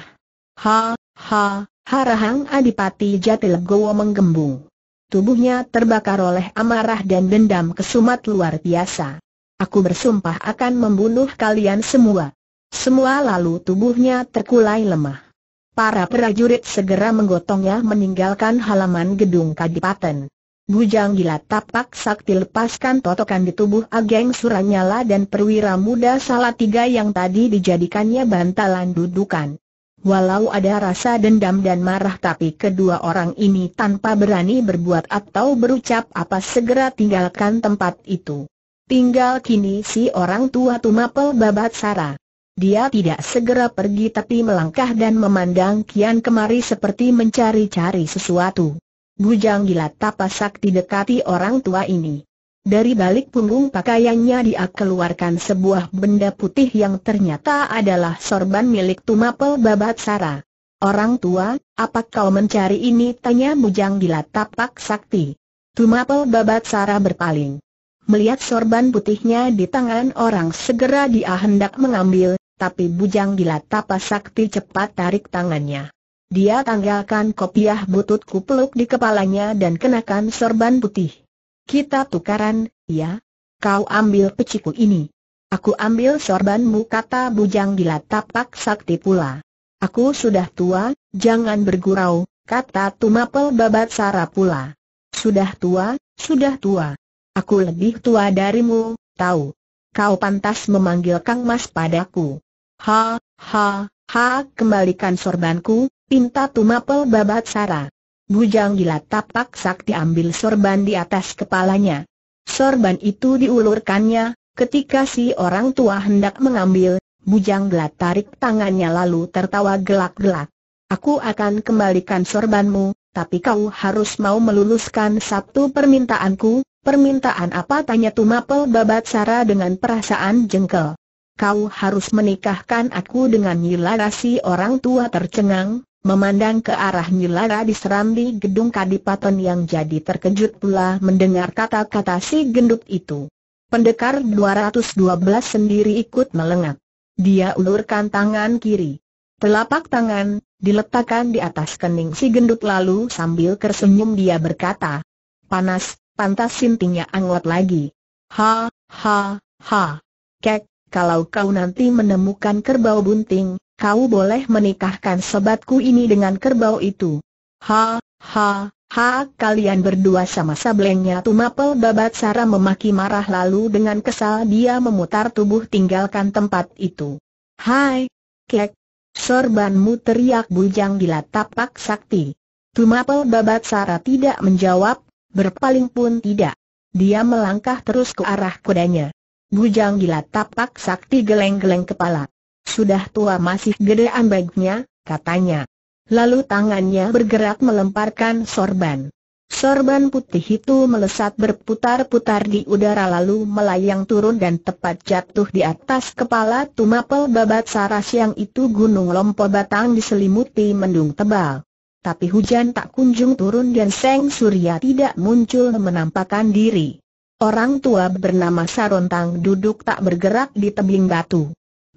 Ha, ha, harahang adipati jatilegowo menggembung. Tubuhnya terbakar oleh amarah dan dendam kesumat luar biasa. Aku bersumpah akan membunuh kalian semua. Semua lalu tubuhnya terkulai lemah. Para prajurit segera menggotongnya meninggalkan halaman gedung kadipaten. Bujang gila tapak sakti lepaskan totokan di tubuh Ageng Suranyala dan perwira muda salah tiga yang tadi dijadikannya bantalan dudukan. Walau ada rasa dendam dan marah tapi kedua orang ini tanpa berani berbuat atau berucap apa segera tinggalkan tempat itu. Tinggal kini si orang tua Tumapel Babat Sara. Dia tidak segera pergi tapi melangkah dan memandang kian kemari seperti mencari-cari sesuatu bujang gila tapasak didekati orang tua ini. Dari balik punggung pakaiannya dia keluarkan sebuah benda putih yang ternyata adalah sorban milik Tumapel Babat Sara. Orang tua, apa kau mencari ini? Tanya Bujang Gila Tapak Sakti. Tumapel Babat Sara berpaling. Melihat sorban putihnya di tangan orang segera dia hendak mengambil, tapi Bujang Gila Tapak Sakti cepat tarik tangannya. Dia tanggalkan kopiah butut kupluk di kepalanya dan kenakan sorban putih. Kita tukaran, ya? Kau ambil peciku ini. Aku ambil sorbanmu kata bujang gila tapak sakti pula. Aku sudah tua, jangan bergurau, kata tumapel babat sara pula. Sudah tua, sudah tua. Aku lebih tua darimu, tahu. Kau pantas memanggil Kang Mas padaku. Ha, ha, ha, kembalikan sorbanku, Pinta tumapel babat sara. Bujang gila tapak sakti ambil sorban di atas kepalanya. Sorban itu diulurkannya, ketika si orang tua hendak mengambil, bujang gila tarik tangannya lalu tertawa gelak-gelak. Aku akan kembalikan sorbanmu, tapi kau harus mau meluluskan satu permintaanku, Permintaan apa tanya Tumapel Babat Sara dengan perasaan jengkel. Kau harus menikahkan aku dengan Si orang tua tercengang, Memandang ke arah Nyilara di serambi gedung kadipaten yang jadi terkejut pula mendengar kata-kata si gendut itu. Pendekar 212 sendiri ikut melengak. Dia ulurkan tangan kiri. Telapak tangan, diletakkan di atas kening si gendut lalu sambil tersenyum dia berkata. Panas, pantas sintinya angot lagi. Ha, ha, ha. Kek, kalau kau nanti menemukan kerbau bunting, kau boleh menikahkan sebatku ini dengan kerbau itu. Ha, ha, ha, kalian berdua sama sablengnya Tumapel babat sara memaki marah lalu dengan kesal dia memutar tubuh tinggalkan tempat itu. Hai, kek, sorbanmu teriak bujang gila tapak sakti. Tumapel babat sara tidak menjawab, berpaling pun tidak. Dia melangkah terus ke arah kudanya. Bujang gila tapak sakti geleng-geleng kepala. Sudah tua masih gede ambagnya, katanya. Lalu tangannya bergerak melemparkan sorban. Sorban putih itu melesat berputar-putar di udara lalu melayang turun dan tepat jatuh di atas kepala Tumapel Babat Saras yang itu gunung lompo batang diselimuti mendung tebal. Tapi hujan tak kunjung turun dan Seng Surya tidak muncul menampakkan diri. Orang tua bernama Sarontang duduk tak bergerak di tebing batu.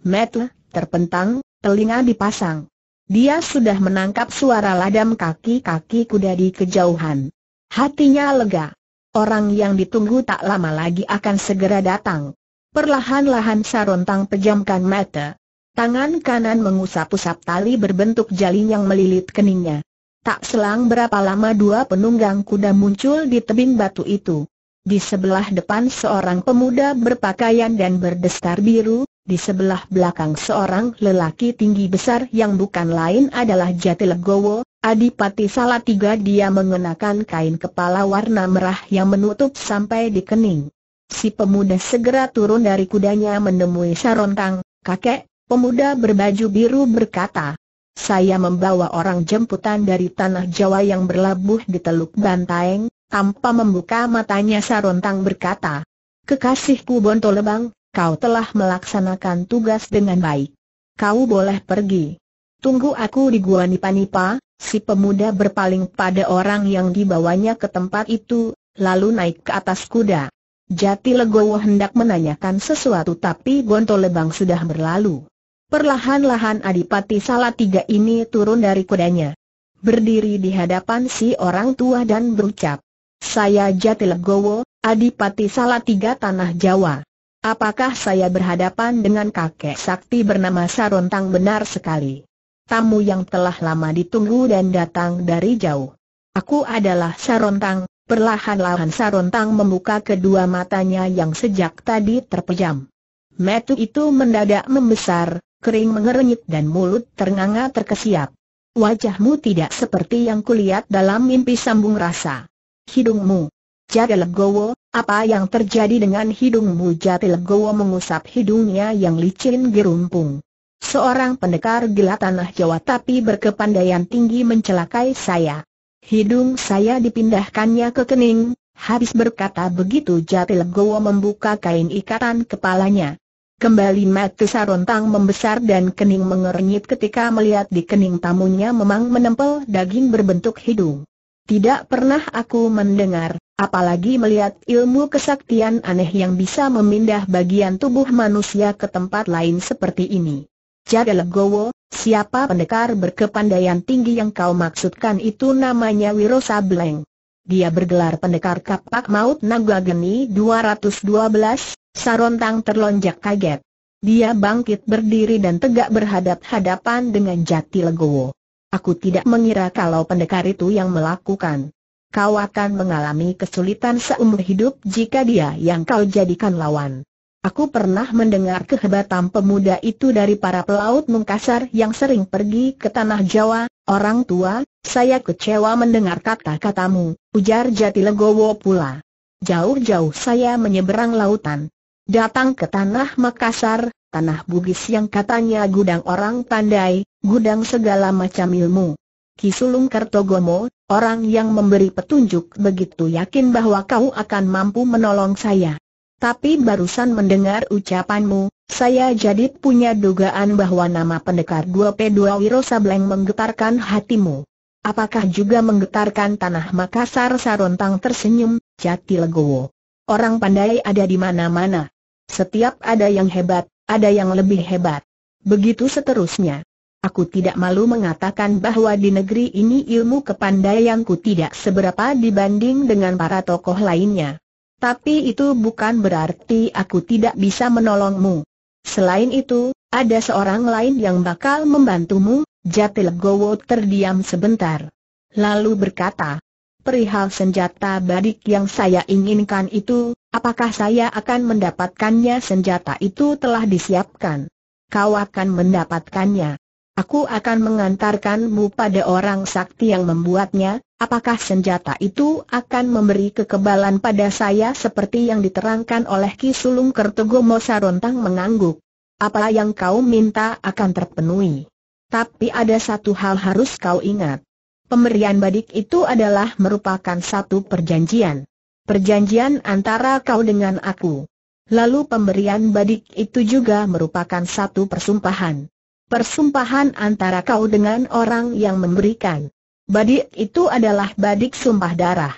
Metle, terpentang, telinga dipasang. Dia sudah menangkap suara ladam kaki-kaki kuda di kejauhan. Hatinya lega. Orang yang ditunggu tak lama lagi akan segera datang. Perlahan-lahan Sarontang pejamkan mata. Tangan kanan mengusap-usap tali berbentuk jalin yang melilit keningnya. Tak selang berapa lama dua penunggang kuda muncul di tebing batu itu. Di sebelah depan seorang pemuda berpakaian dan berdestar biru, di sebelah belakang seorang lelaki tinggi besar yang bukan lain adalah Jati Legowo, Adipati Salatiga dia mengenakan kain kepala warna merah yang menutup sampai di kening. Si pemuda segera turun dari kudanya menemui Sarontang, kakek, pemuda berbaju biru berkata, saya membawa orang jemputan dari tanah Jawa yang berlabuh di Teluk Bantaeng, tanpa membuka matanya Sarontang berkata, Kekasihku Bonto Lebang, kau telah melaksanakan tugas dengan baik. Kau boleh pergi. Tunggu aku di Gua nipanipa. si pemuda berpaling pada orang yang dibawanya ke tempat itu, lalu naik ke atas kuda. Jati Legowo hendak menanyakan sesuatu tapi Bonto Lebang sudah berlalu. Perlahan-lahan Adipati Salatiga ini turun dari kudanya. Berdiri di hadapan si orang tua dan berucap, Saya Jati Legowo, Adipati Salatiga Tanah Jawa. Apakah saya berhadapan dengan kakek sakti bernama Sarontang benar sekali? Tamu yang telah lama ditunggu dan datang dari jauh. Aku adalah Sarontang, perlahan-lahan Sarontang membuka kedua matanya yang sejak tadi terpejam. Metu itu mendadak membesar, kering mengerenyit dan mulut ternganga terkesiap. Wajahmu tidak seperti yang kulihat dalam mimpi sambung rasa. Hidungmu, Jati Legowo, apa yang terjadi dengan hidungmu? Jati Legowo mengusap hidungnya yang licin gerumpung. Seorang pendekar gila tanah Jawa tapi berkepandaian tinggi mencelakai saya. Hidung saya dipindahkannya ke kening, habis berkata begitu Jati Legowo membuka kain ikatan kepalanya. Kembali mati sarontang membesar dan kening mengernyit ketika melihat di kening tamunya memang menempel daging berbentuk hidung. Tidak pernah aku mendengar, apalagi melihat ilmu kesaktian aneh yang bisa memindah bagian tubuh manusia ke tempat lain seperti ini. Jaga legowo, siapa pendekar berkepandaian tinggi yang kau maksudkan itu namanya Wiro Sableng. Dia bergelar pendekar kapak maut naga geni 212, Sarontang terlonjak kaget. Dia bangkit berdiri dan tegak berhadap-hadapan dengan Jati Legowo. Aku tidak mengira kalau pendekar itu yang melakukan. Kau akan mengalami kesulitan seumur hidup jika dia yang kau jadikan lawan. Aku pernah mendengar kehebatan pemuda itu dari para pelaut mungkasar yang sering pergi ke Tanah Jawa, orang tua, saya kecewa mendengar kata-katamu, ujar Jatilegowo pula. Jauh-jauh saya menyeberang lautan. Datang ke Tanah Makassar, Tanah Bugis yang katanya gudang orang pandai, gudang segala macam ilmu. Kisulung Kartogomo, orang yang memberi petunjuk begitu yakin bahwa kau akan mampu menolong saya. Tapi barusan mendengar ucapanmu, saya jadi punya dugaan bahwa nama pendekar 2P2 Wiro Sableng menggetarkan hatimu. Apakah juga menggetarkan tanah Makassar Sarontang tersenyum, jati legowo. Orang pandai ada di mana-mana. Setiap ada yang hebat, ada yang lebih hebat. Begitu seterusnya. Aku tidak malu mengatakan bahwa di negeri ini ilmu kepandaianku tidak seberapa dibanding dengan para tokoh lainnya. Tapi itu bukan berarti aku tidak bisa menolongmu. Selain itu, ada seorang lain yang bakal membantumu, Jatil Gowo terdiam sebentar. Lalu berkata, perihal senjata badik yang saya inginkan itu, apakah saya akan mendapatkannya senjata itu telah disiapkan? Kau akan mendapatkannya. Aku akan mengantarkanmu pada orang sakti yang membuatnya, apakah senjata itu akan memberi kekebalan pada saya seperti yang diterangkan oleh Ki Sulung Kertogomo Sarontang mengangguk. Apa yang kau minta akan terpenuhi. Tapi ada satu hal harus kau ingat. Pemberian badik itu adalah merupakan satu perjanjian. Perjanjian antara kau dengan aku. Lalu pemberian badik itu juga merupakan satu persumpahan. Persumpahan antara kau dengan orang yang memberikan. Badik itu adalah badik sumpah darah.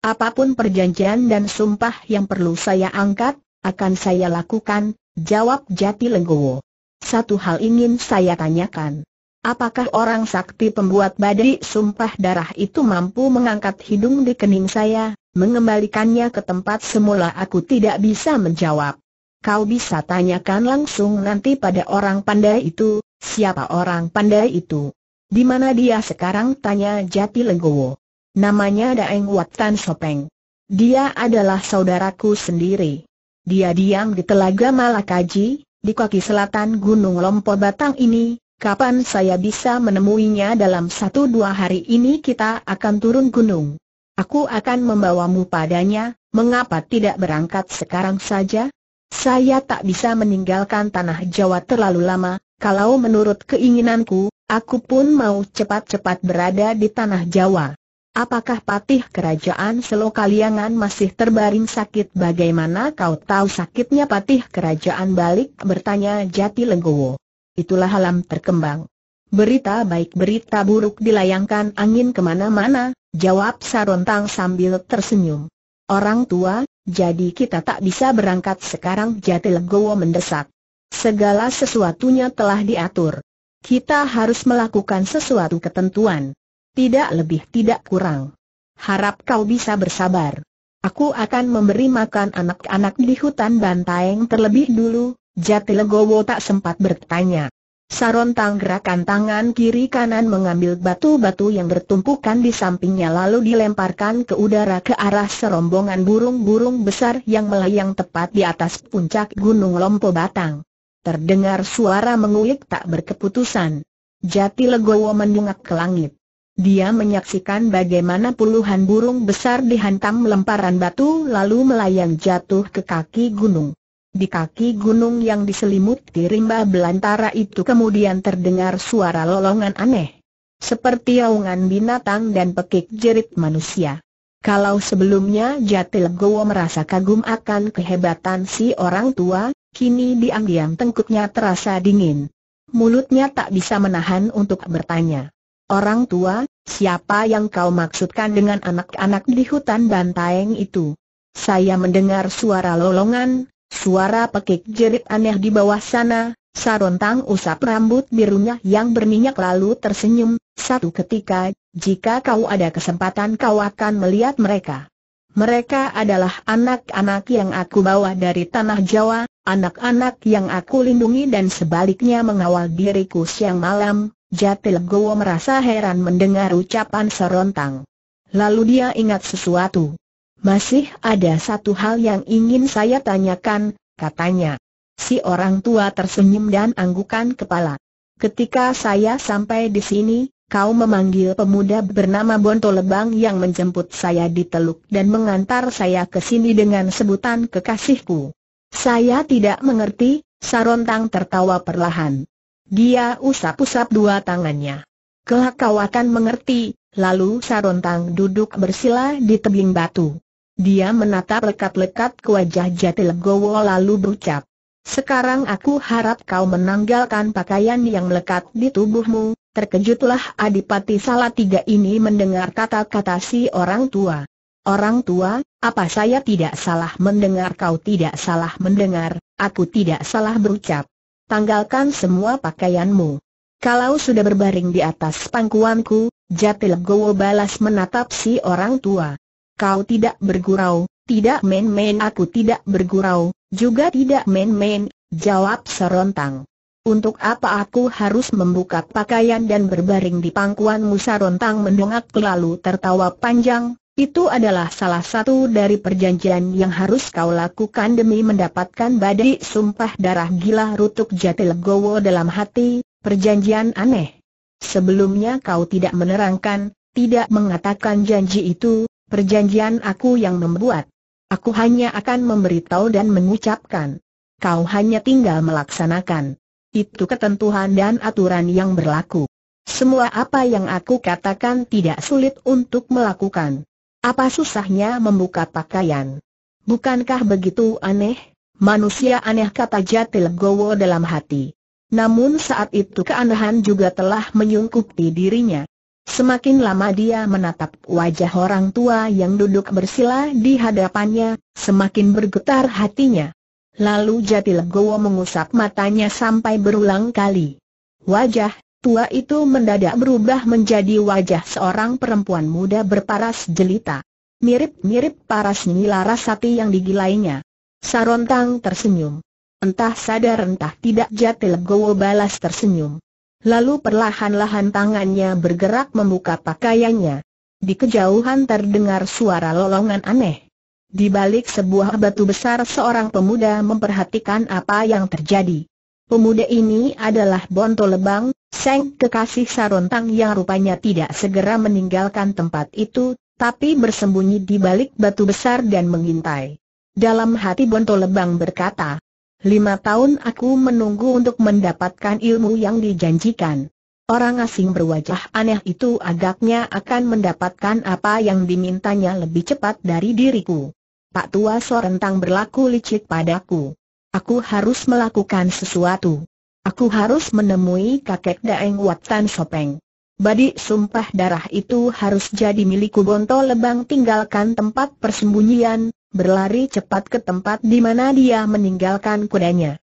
Apapun perjanjian dan sumpah yang perlu saya angkat, akan saya lakukan, jawab Jati Lenggowo. Satu hal ingin saya tanyakan. Apakah orang sakti pembuat badik sumpah darah itu mampu mengangkat hidung di kening saya, mengembalikannya ke tempat semula aku tidak bisa menjawab. Kau bisa tanyakan langsung nanti pada orang pandai itu, Siapa orang pandai itu? Di mana dia sekarang? Tanya Jati Legowo. Namanya Daeng Watan Sopeng. Dia adalah saudaraku sendiri. Dia diam di Telaga Malakaji, di kaki selatan Gunung Lompo Batang ini, Kapan saya bisa menemuinya dalam satu dua hari ini kita akan turun gunung. Aku akan membawamu padanya, mengapa tidak berangkat sekarang saja? Saya tak bisa meninggalkan tanah Jawa terlalu lama, kalau menurut keinginanku, aku pun mau cepat-cepat berada di tanah Jawa. Apakah patih kerajaan Selokaliangan masih terbaring sakit bagaimana kau tahu sakitnya patih kerajaan balik bertanya Jati Legowo. Itulah alam terkembang. Berita baik berita buruk dilayangkan angin kemana-mana, jawab Sarontang sambil tersenyum. Orang tua, jadi kita tak bisa berangkat sekarang Jati Legowo mendesak. Segala sesuatunya telah diatur. Kita harus melakukan sesuatu ketentuan. Tidak lebih tidak kurang. Harap kau bisa bersabar. Aku akan memberi makan anak-anak di hutan Bantaeng terlebih dulu, Jati Legowo tak sempat bertanya. Sarontang gerakan tangan kiri kanan mengambil batu-batu yang bertumpukan di sampingnya lalu dilemparkan ke udara ke arah serombongan burung-burung besar yang melayang tepat di atas puncak Gunung Lompo Batang terdengar suara mengulik tak berkeputusan. Jati Legowo mendungak ke langit. Dia menyaksikan bagaimana puluhan burung besar dihantam lemparan batu lalu melayang jatuh ke kaki gunung. Di kaki gunung yang diselimuti rimba belantara itu kemudian terdengar suara lolongan aneh. Seperti aungan binatang dan pekik jerit manusia. Kalau sebelumnya Jatil Gowo merasa kagum akan kehebatan si orang tua, Kini diam-diam tengkuknya terasa dingin. Mulutnya tak bisa menahan untuk bertanya. Orang tua, siapa yang kau maksudkan dengan anak-anak di hutan bantaeng itu? Saya mendengar suara lolongan, suara pekik jerit aneh di bawah sana, Sarontang usap rambut birunya yang berminyak lalu tersenyum, satu ketika, jika kau ada kesempatan kau akan melihat mereka. Mereka adalah anak-anak yang aku bawa dari tanah Jawa, anak-anak yang aku lindungi dan sebaliknya mengawal diriku siang malam, Gowo merasa heran mendengar ucapan serontang. Lalu dia ingat sesuatu. Masih ada satu hal yang ingin saya tanyakan, katanya. Si orang tua tersenyum dan anggukan kepala. Ketika saya sampai di sini, kau memanggil pemuda bernama Bonto Lebang yang menjemput saya di Teluk dan mengantar saya ke sini dengan sebutan kekasihku. Saya tidak mengerti, Sarontang tertawa perlahan. Dia usap-usap dua tangannya. Kelak kau akan mengerti, lalu Sarontang duduk bersila di tebing batu. Dia menatap lekat-lekat ke wajah Jati lalu berucap. Sekarang aku harap kau menanggalkan pakaian yang melekat di tubuhmu, Terkejutlah Adipati Salatiga ini mendengar kata-kata si orang tua. Orang tua, apa saya tidak salah mendengar kau tidak salah mendengar, aku tidak salah berucap. Tanggalkan semua pakaianmu. Kalau sudah berbaring di atas pangkuanku, Jatil Gowo balas menatap si orang tua. Kau tidak bergurau, tidak main-main aku tidak bergurau, juga tidak main-main, jawab serontang. Untuk apa aku harus membuka pakaian dan berbaring di pangkuan Musa Rontang mendongak lalu tertawa panjang, itu adalah salah satu dari perjanjian yang harus kau lakukan demi mendapatkan badai sumpah darah gila rutuk jatil dalam hati, perjanjian aneh. Sebelumnya kau tidak menerangkan, tidak mengatakan janji itu, perjanjian aku yang membuat. Aku hanya akan memberitahu dan mengucapkan. Kau hanya tinggal melaksanakan itu ketentuan dan aturan yang berlaku. Semua apa yang aku katakan tidak sulit untuk melakukan. Apa susahnya membuka pakaian? Bukankah begitu aneh? Manusia aneh kata Jatil Gowo dalam hati. Namun saat itu keanehan juga telah menyungkupi dirinya. Semakin lama dia menatap wajah orang tua yang duduk bersila di hadapannya, semakin bergetar hatinya. Lalu Jati Legowo mengusap matanya sampai berulang kali. Wajah tua itu mendadak berubah menjadi wajah seorang perempuan muda berparas jelita. Mirip-mirip paras nila Rasati yang digilainya. Sarontang tersenyum. Entah sadar entah tidak Jati Legowo balas tersenyum. Lalu perlahan-lahan tangannya bergerak membuka pakaiannya. Di kejauhan terdengar suara lolongan aneh. Di balik sebuah batu besar seorang pemuda memperhatikan apa yang terjadi. Pemuda ini adalah Bonto Lebang, Seng kekasih Sarontang yang rupanya tidak segera meninggalkan tempat itu, tapi bersembunyi di balik batu besar dan mengintai. Dalam hati Bonto Lebang berkata, lima tahun aku menunggu untuk mendapatkan ilmu yang dijanjikan. Orang asing berwajah aneh itu agaknya akan mendapatkan apa yang dimintanya lebih cepat dari diriku. Pak Tua sorentang berlaku licik padaku. Aku harus melakukan sesuatu. Aku harus menemui kakek Daeng Wat Tan Sopeng. Badi sumpah darah itu harus jadi milikku Bonto Lebang tinggalkan tempat persembunyian, berlari cepat ke tempat di mana dia meninggalkan kudanya.